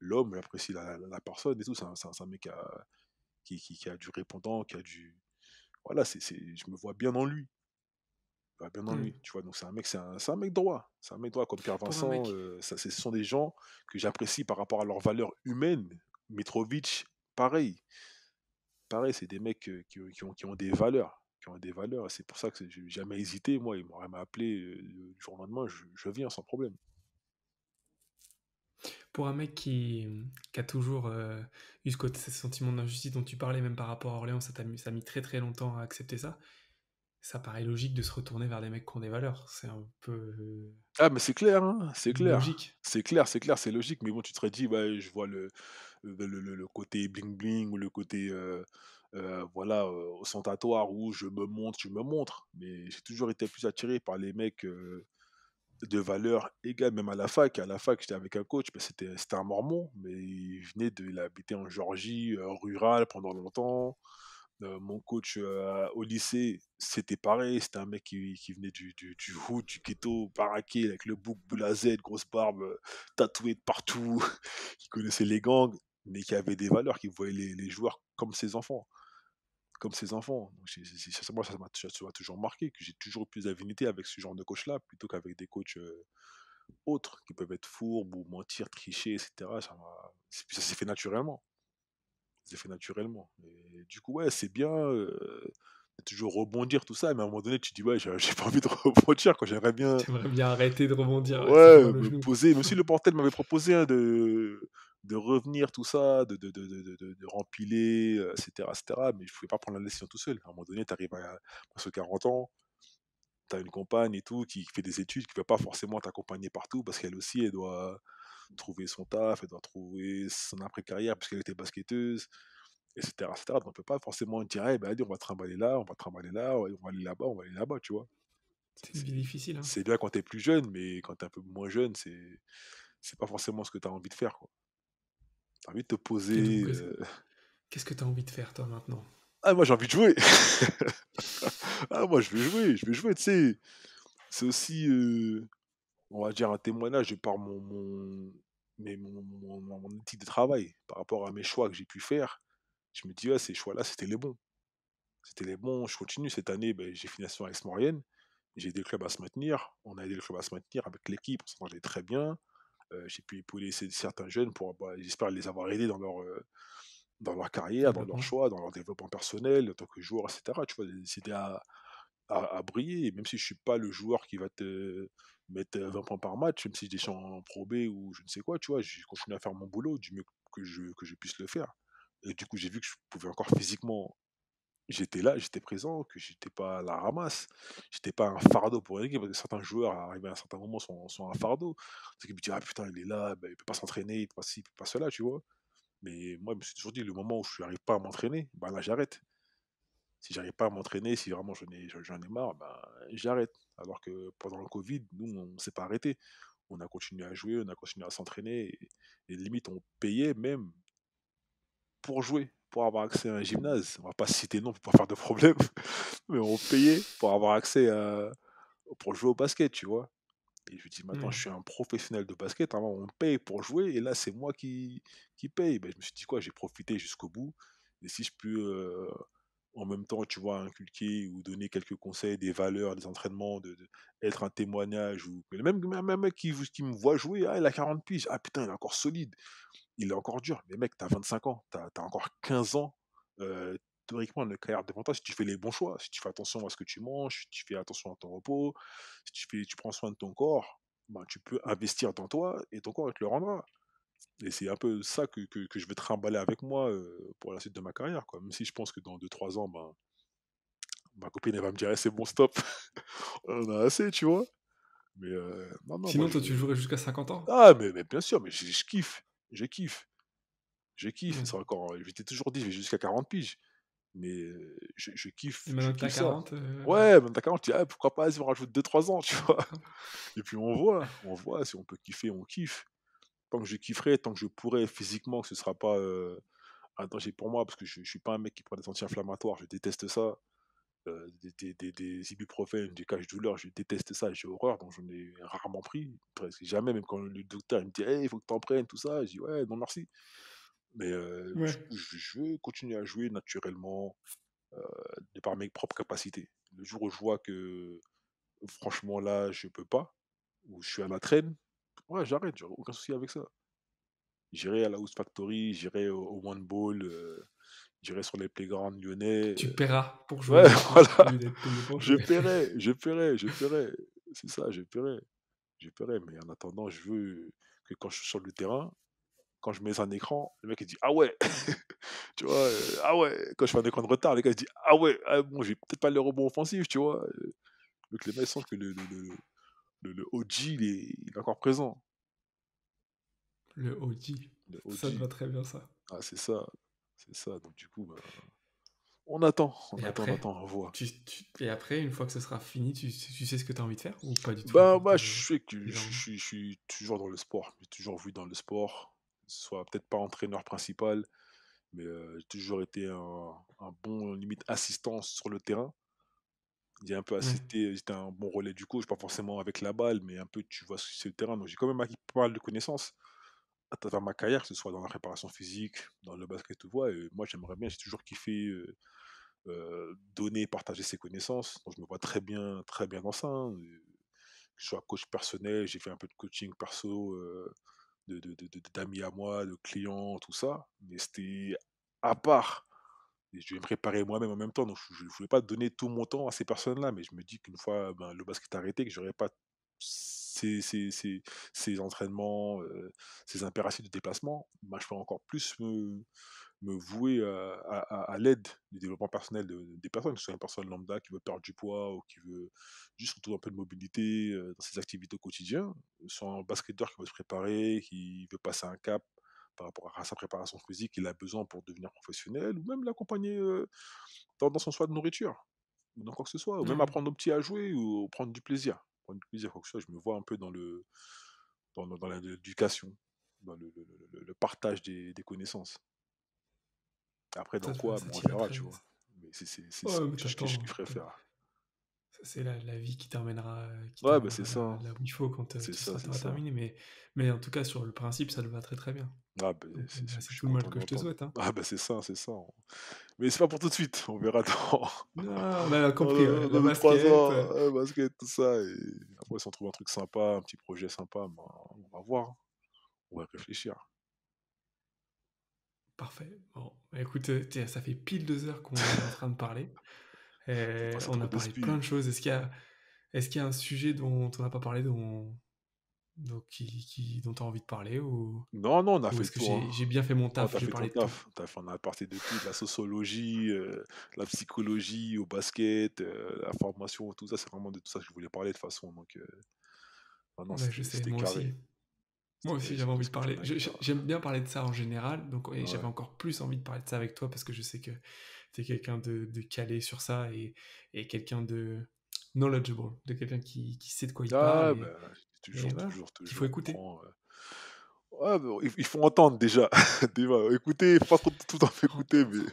l'homme, j'apprécie la, personne et tout. C'est un, mec euh, qui, qui, a du répondant, qui a du. Voilà, c'est, je me vois bien en lui. Je vois bien en lui, mmh. tu vois. Donc, c'est un mec, c'est un, mec droit. C'est un mec droit, comme Pierre Vincent. Euh, ça, ce sont des gens que j'apprécie par rapport à leurs valeurs humaines. Mitrovic, pareil. Pareil, c'est des mecs euh, qui, ont, qui ont des valeurs qui ont des valeurs. C'est pour ça que j'ai jamais hésité. Moi, il m'aurait appelé du jour lendemain, je viens sans problème. Pour un mec qui, a toujours euh, eu ce côté, sentiment d'injustice dont tu parlais, même par rapport à Orléans, ça, a mis très très longtemps à accepter ça. Ça paraît logique de se retourner vers des mecs qui ont des valeurs. C'est un peu. Euh, ah, mais c'est clair, hein, c'est clair. C'est clair, c'est clair, c'est logique. Mais bon, tu te dit bah, je vois le, le, côté bling-bling ou le côté. Euh, voilà, au ostentatoire où je me montre, je me montre. Mais j'ai toujours été plus attiré par les mecs de valeur égale même à la fac. À la fac, j'étais avec un coach, mais c'était, un mormon, mais il venait de, l'habiter en Géorgie euh, rurale pendant longtemps. Euh, mon coach euh, au lycée, c'était pareil, c'était un mec qui, venait du, du, du hood, du ghetto, baraqué, avec le bouc blasé, grosse barbe, tatoué de partout, qui connaissait les gangs, mais qui avait des valeurs, qui voyait les joueurs comme ses enfants comme ses enfants. Donc, ça m'a toujours marqué, que j'ai toujours plus d'avinité avec ce genre de coach-là plutôt qu'avec des coachs autres qui peuvent être fourbes ou mentir, tricher, etc. Ça, s'est fait naturellement. Ça s'est fait naturellement. du coup, ouais, c'est bien. Euh, toujours rebondir tout ça mais à un moment donné tu te dis ouais j'ai pas envie de rebondir quoi j'aimerais bien j'aimerais bien arrêter de rebondir ouais, me poser mais aussi, le portail m'avait proposé hein, de de revenir tout ça, de, de, de, de rempiler, euh, etc., Mais je pouvais pas prendre la décision tout seul. À un moment donné, tu arrives à, 40 ans, tu as une compagne et tout qui fait des études, qui ne va pas forcément t'accompagner partout parce qu'elle aussi, elle doit trouver son taf, elle doit trouver son après-carrière qu'elle était basketteuse, etc., etc. Donc on ne peut pas forcément dire, «Eh ben, allez, on va trimballer là, on va trimballer là, on va aller là-bas, on va aller là-bas, tu vois. C'est difficile. Hein. C'est bien quand tu es plus jeune, mais quand tu es un peu moins jeune, c'est c'est pas forcément ce que tu as envie de faire. Quoi. T'as envie de te poser. Euh. Qu'est-ce que t'as envie de faire, toi, maintenant Ah, moi, j'ai envie de jouer Ah, moi, je vais jouer, je vais jouer, tu C'est aussi, euh, on va dire, un témoignage de par mon, mais mon, mon, éthique de travail par rapport à mes choix que j'ai pu faire. Je me dis, ces choix-là, c'était les bons. C'était les bons, je continue. Cette année, ben, j'ai fini la avec j'ai des clubs à se maintenir. On a aidé le club à se maintenir avec l'équipe, on s'entendait très bien. Euh, j'ai pu épauler certains jeunes pour, bah, j'espère, les avoir aidés dans leur euh, dans leur carrière, dans leur choix, dans leur développement personnel, en tant que joueur, etc. Tu vois, les à, à, briller. Même si je ne suis pas le joueur qui va te mettre 20 euh, points par match, même si je descends en Pro B ou je ne sais quoi, tu vois, j'ai continué à faire mon boulot du mieux que je, que je puisse le faire. Et du coup, j'ai vu que je pouvais encore physiquement j'étais là, j'étais présent, que j'étais pas à la ramasse, j'étais pas un fardeau pour une équipe, parce que certains joueurs arrivent à un certain moment sont, un fardeau. C'est me disent Ah putain, il est là, ben, il peut pas s'entraîner, il peut pas il peut pas cela, tu vois. Mais moi, je me suis toujours dit, le moment où je n'arrive pas à m'entraîner, ben là, j'arrête. Si j'arrive pas à m'entraîner, si vraiment j'en ai, j'en ai marre, ben, j'arrête. Alors que pendant le Covid, nous, on ne s'est pas arrêté. On a continué à jouer, on a continué à s'entraîner, et, et limite, on payait même pour jouer, pour avoir accès à un gymnase. On va pas citer non pour pas faire de problème, mais on payait pour avoir accès à, euh, pour jouer au basket, tu vois. Et je lui dis maintenant, mmh. je suis un professionnel de basket, avant hein, on paye pour jouer, et là c'est moi qui, qui paye. Ben, je me suis dit quoi, j'ai profité jusqu'au bout, et si je peux euh, en même temps, tu vois, inculquer ou donner quelques conseils, des valeurs, des entraînements, de, être un témoignage, ou même, même, mec qui, me voit jouer, ah, il a 40 piges, ah putain, il est encore solide il est encore dur. Mais mec, t'as 25 ans, t'as as encore 15 ans. Euh, théoriquement, une carrière de toi, si tu fais les bons choix, si tu fais attention à ce que tu manges, si tu fais attention à ton repos, si tu, fais, tu prends soin de ton corps, ben, tu peux investir dans toi et ton corps, te le rendra. Et c'est un peu ça que, je vais trimballer avec moi euh, pour la suite de ma carrière. Quoi. Même si je pense que dans 2-3 ans, ben, ma copine elle va me dire eh, c'est bon, stop, on a assez, tu vois. Mais euh, Sinon, toi, tu jouerais jusqu'à 50 ans Ah, mais, mais, bien sûr, mais je kiffe je kiffe. Je kiffe. encore, je toujours dit, je vais jusqu'à 40 piges. Mais je, kiffe. Tu même je 40. Euh, ouais, même t'as 40, tu dis, ah, pourquoi pas si on rajoute 2-3 ans, tu vois. Et puis on voit, on voit, si on peut kiffer, on kiffe. Tant que je kifferai, tant que je pourrai physiquement, que ce sera pas un danger pour moi, parce que je, je suis pas un mec qui prend des anti-inflammatoires, je déteste ça. Euh, des, des, des, caches-douleurs, je déteste ça, j'ai horreur, donc j'en ai rarement pris, presque jamais, même quand le docteur me dit «Eh, il faut que tu en prennes, tout ça, je dis ouais, non merci. Mais euh, je, je, veux continuer à jouer naturellement, euh, de par mes propres capacités. Le jour où je vois que franchement là, je peux pas, ou je suis à la traîne, ouais, j'arrête, j'ai aucun souci avec ça. J'irai à la House Factory, j'irai au, au One Ball dirais sur les playgrounds lyonnais. Tu euh, paieras pour jouer. je paierai, je paierai, je paierai. C'est ça, je paierai. Je Mais en attendant, je veux que quand je suis sur le terrain, quand je mets un écran, le mec il dit ah ouais, tu vois, euh, ah ouais. Quand je fais un écran de retard, les gars il dit ah ouais, ah bon, j'ai peut-être pas le rebond offensif, tu vois. Donc euh. les mecs sentent que le, le, le, OG il est, encore présent. Le OG. Ça te va très bien ça. Ah c'est ça. C'est ça, donc du coup, bah, on attend, on attend, on attend, voit. et après, une fois que ce sera fini, tu, sais ce que tu as envie de faire ou pas du tout Bah, bah je, sais que je, suis toujours dans le sport, j'ai toujours vu dans le sport, soit peut-être pas entraîneur principal, mais euh, j'ai toujours été un, bon limite assistant sur le terrain. J'ai un peu assisté, j'étais un bon relais du coach, pas forcément avec la balle, mais un peu tu vois sur le terrain, donc j'ai quand même acquis pas mal de connaissances à travers ma carrière, que ce soit dans la réparation physique, dans le basket, tu vois. Et moi, j'aimerais bien, j'ai toujours kiffé euh, donner, partager ses connaissances. Donc, je me vois très bien, très bien dans ça. Hein, que je coach personnel, j'ai fait un peu de coaching perso, de, d'amis à moi, de clients, tout ça. Mais c'était à part. Et je vais me préparer moi-même en même temps. Donc, je ne voulais pas donner tout mon temps à ces personnes-là. Mais je me dis qu'une fois ben, le basket arrêté, que j'aurais pas ces entraînements, ces impératifs de déplacement, moi, bah, je peux encore plus me, vouer à, l'aide du développement personnel des personnes, que ce soit une personne lambda qui veut perdre du poids ou qui veut juste retrouver un peu de mobilité dans ses activités au quotidien, soit un basketteur qui veut se préparer, qui veut passer un cap par rapport à sa préparation physique qu'il a besoin pour devenir professionnel, ou même l'accompagner dans, son choix de nourriture, ou dans quoi que ce soit, ou même mmh apprendre aux petits à jouer ou prendre du plaisir plaisir, quoi que ce Je me vois un peu dans le dans, dans l'éducation, dans le, partage des, connaissances. Après, dans quoi, on verra, tu vois. Mais c'est ce que je préfère faire c'est la, la, vie qui t'emmènera euh, ouais, bah, c'est ça. Hein. là où il faut quand euh, ça, seras terminé. Mais, en tout cas, sur le principe, ça te va très très bien. Ah bah, c'est euh, tout le mal que je te souhaite. Hein. Ah, bah, c'est ça, c'est ça. Mais c'est pas pour tout de suite, on verra dans... Non, on compris, le basket, basket, tout ça. après, si on trouve un truc sympa, un petit projet sympa, ben, on va voir. On va réfléchir. Parfait. Bon, écoute, ça fait pile deux heures qu'on est en train de parler. Euh, on a parlé de plein de choses. Est-ce qu'il y a, est y a un sujet dont on n'a pas parlé dont, donc, qui, dont tu as envie de parler ou... Non, non, on a fait est que hein. j'ai, bien fait mon taf, on a parlé de tout, de la sociologie, euh, la psychologie au basket, euh, la formation, tout ça, c'est vraiment de tout ça que je voulais parler de façon. Donc, non, moi aussi. j'avais envie de parler. J'aime bien parler de ça en général, donc, et j'avais encore plus envie de parler de ça avec toi parce que je sais que t'es quelqu'un de, de, calé sur ça et, et quelqu'un de knowledgeable, de quelqu'un qui, qui, sait de quoi il ah, parle. Bah, toujours, toujours, euh, ah, bah, Il faut écouter. il faut entendre déjà. Écoutez, Écouter, pas trop tout en fait écouter, mais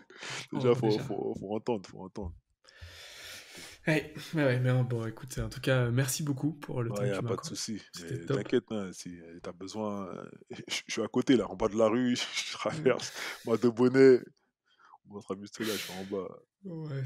déjà, il faut, Faut, faut, entendre, faut entendre. Hey, mais ouais, mais bon, écoute, en tout cas, merci beaucoup pour le ouais, temps que pas de souci. T'inquiète, hein, si t'as besoin, euh, je suis à côté là, en bas de la rue, je mm. traverse, moi de bonnet, votre train là, je suis en bas. Ouais,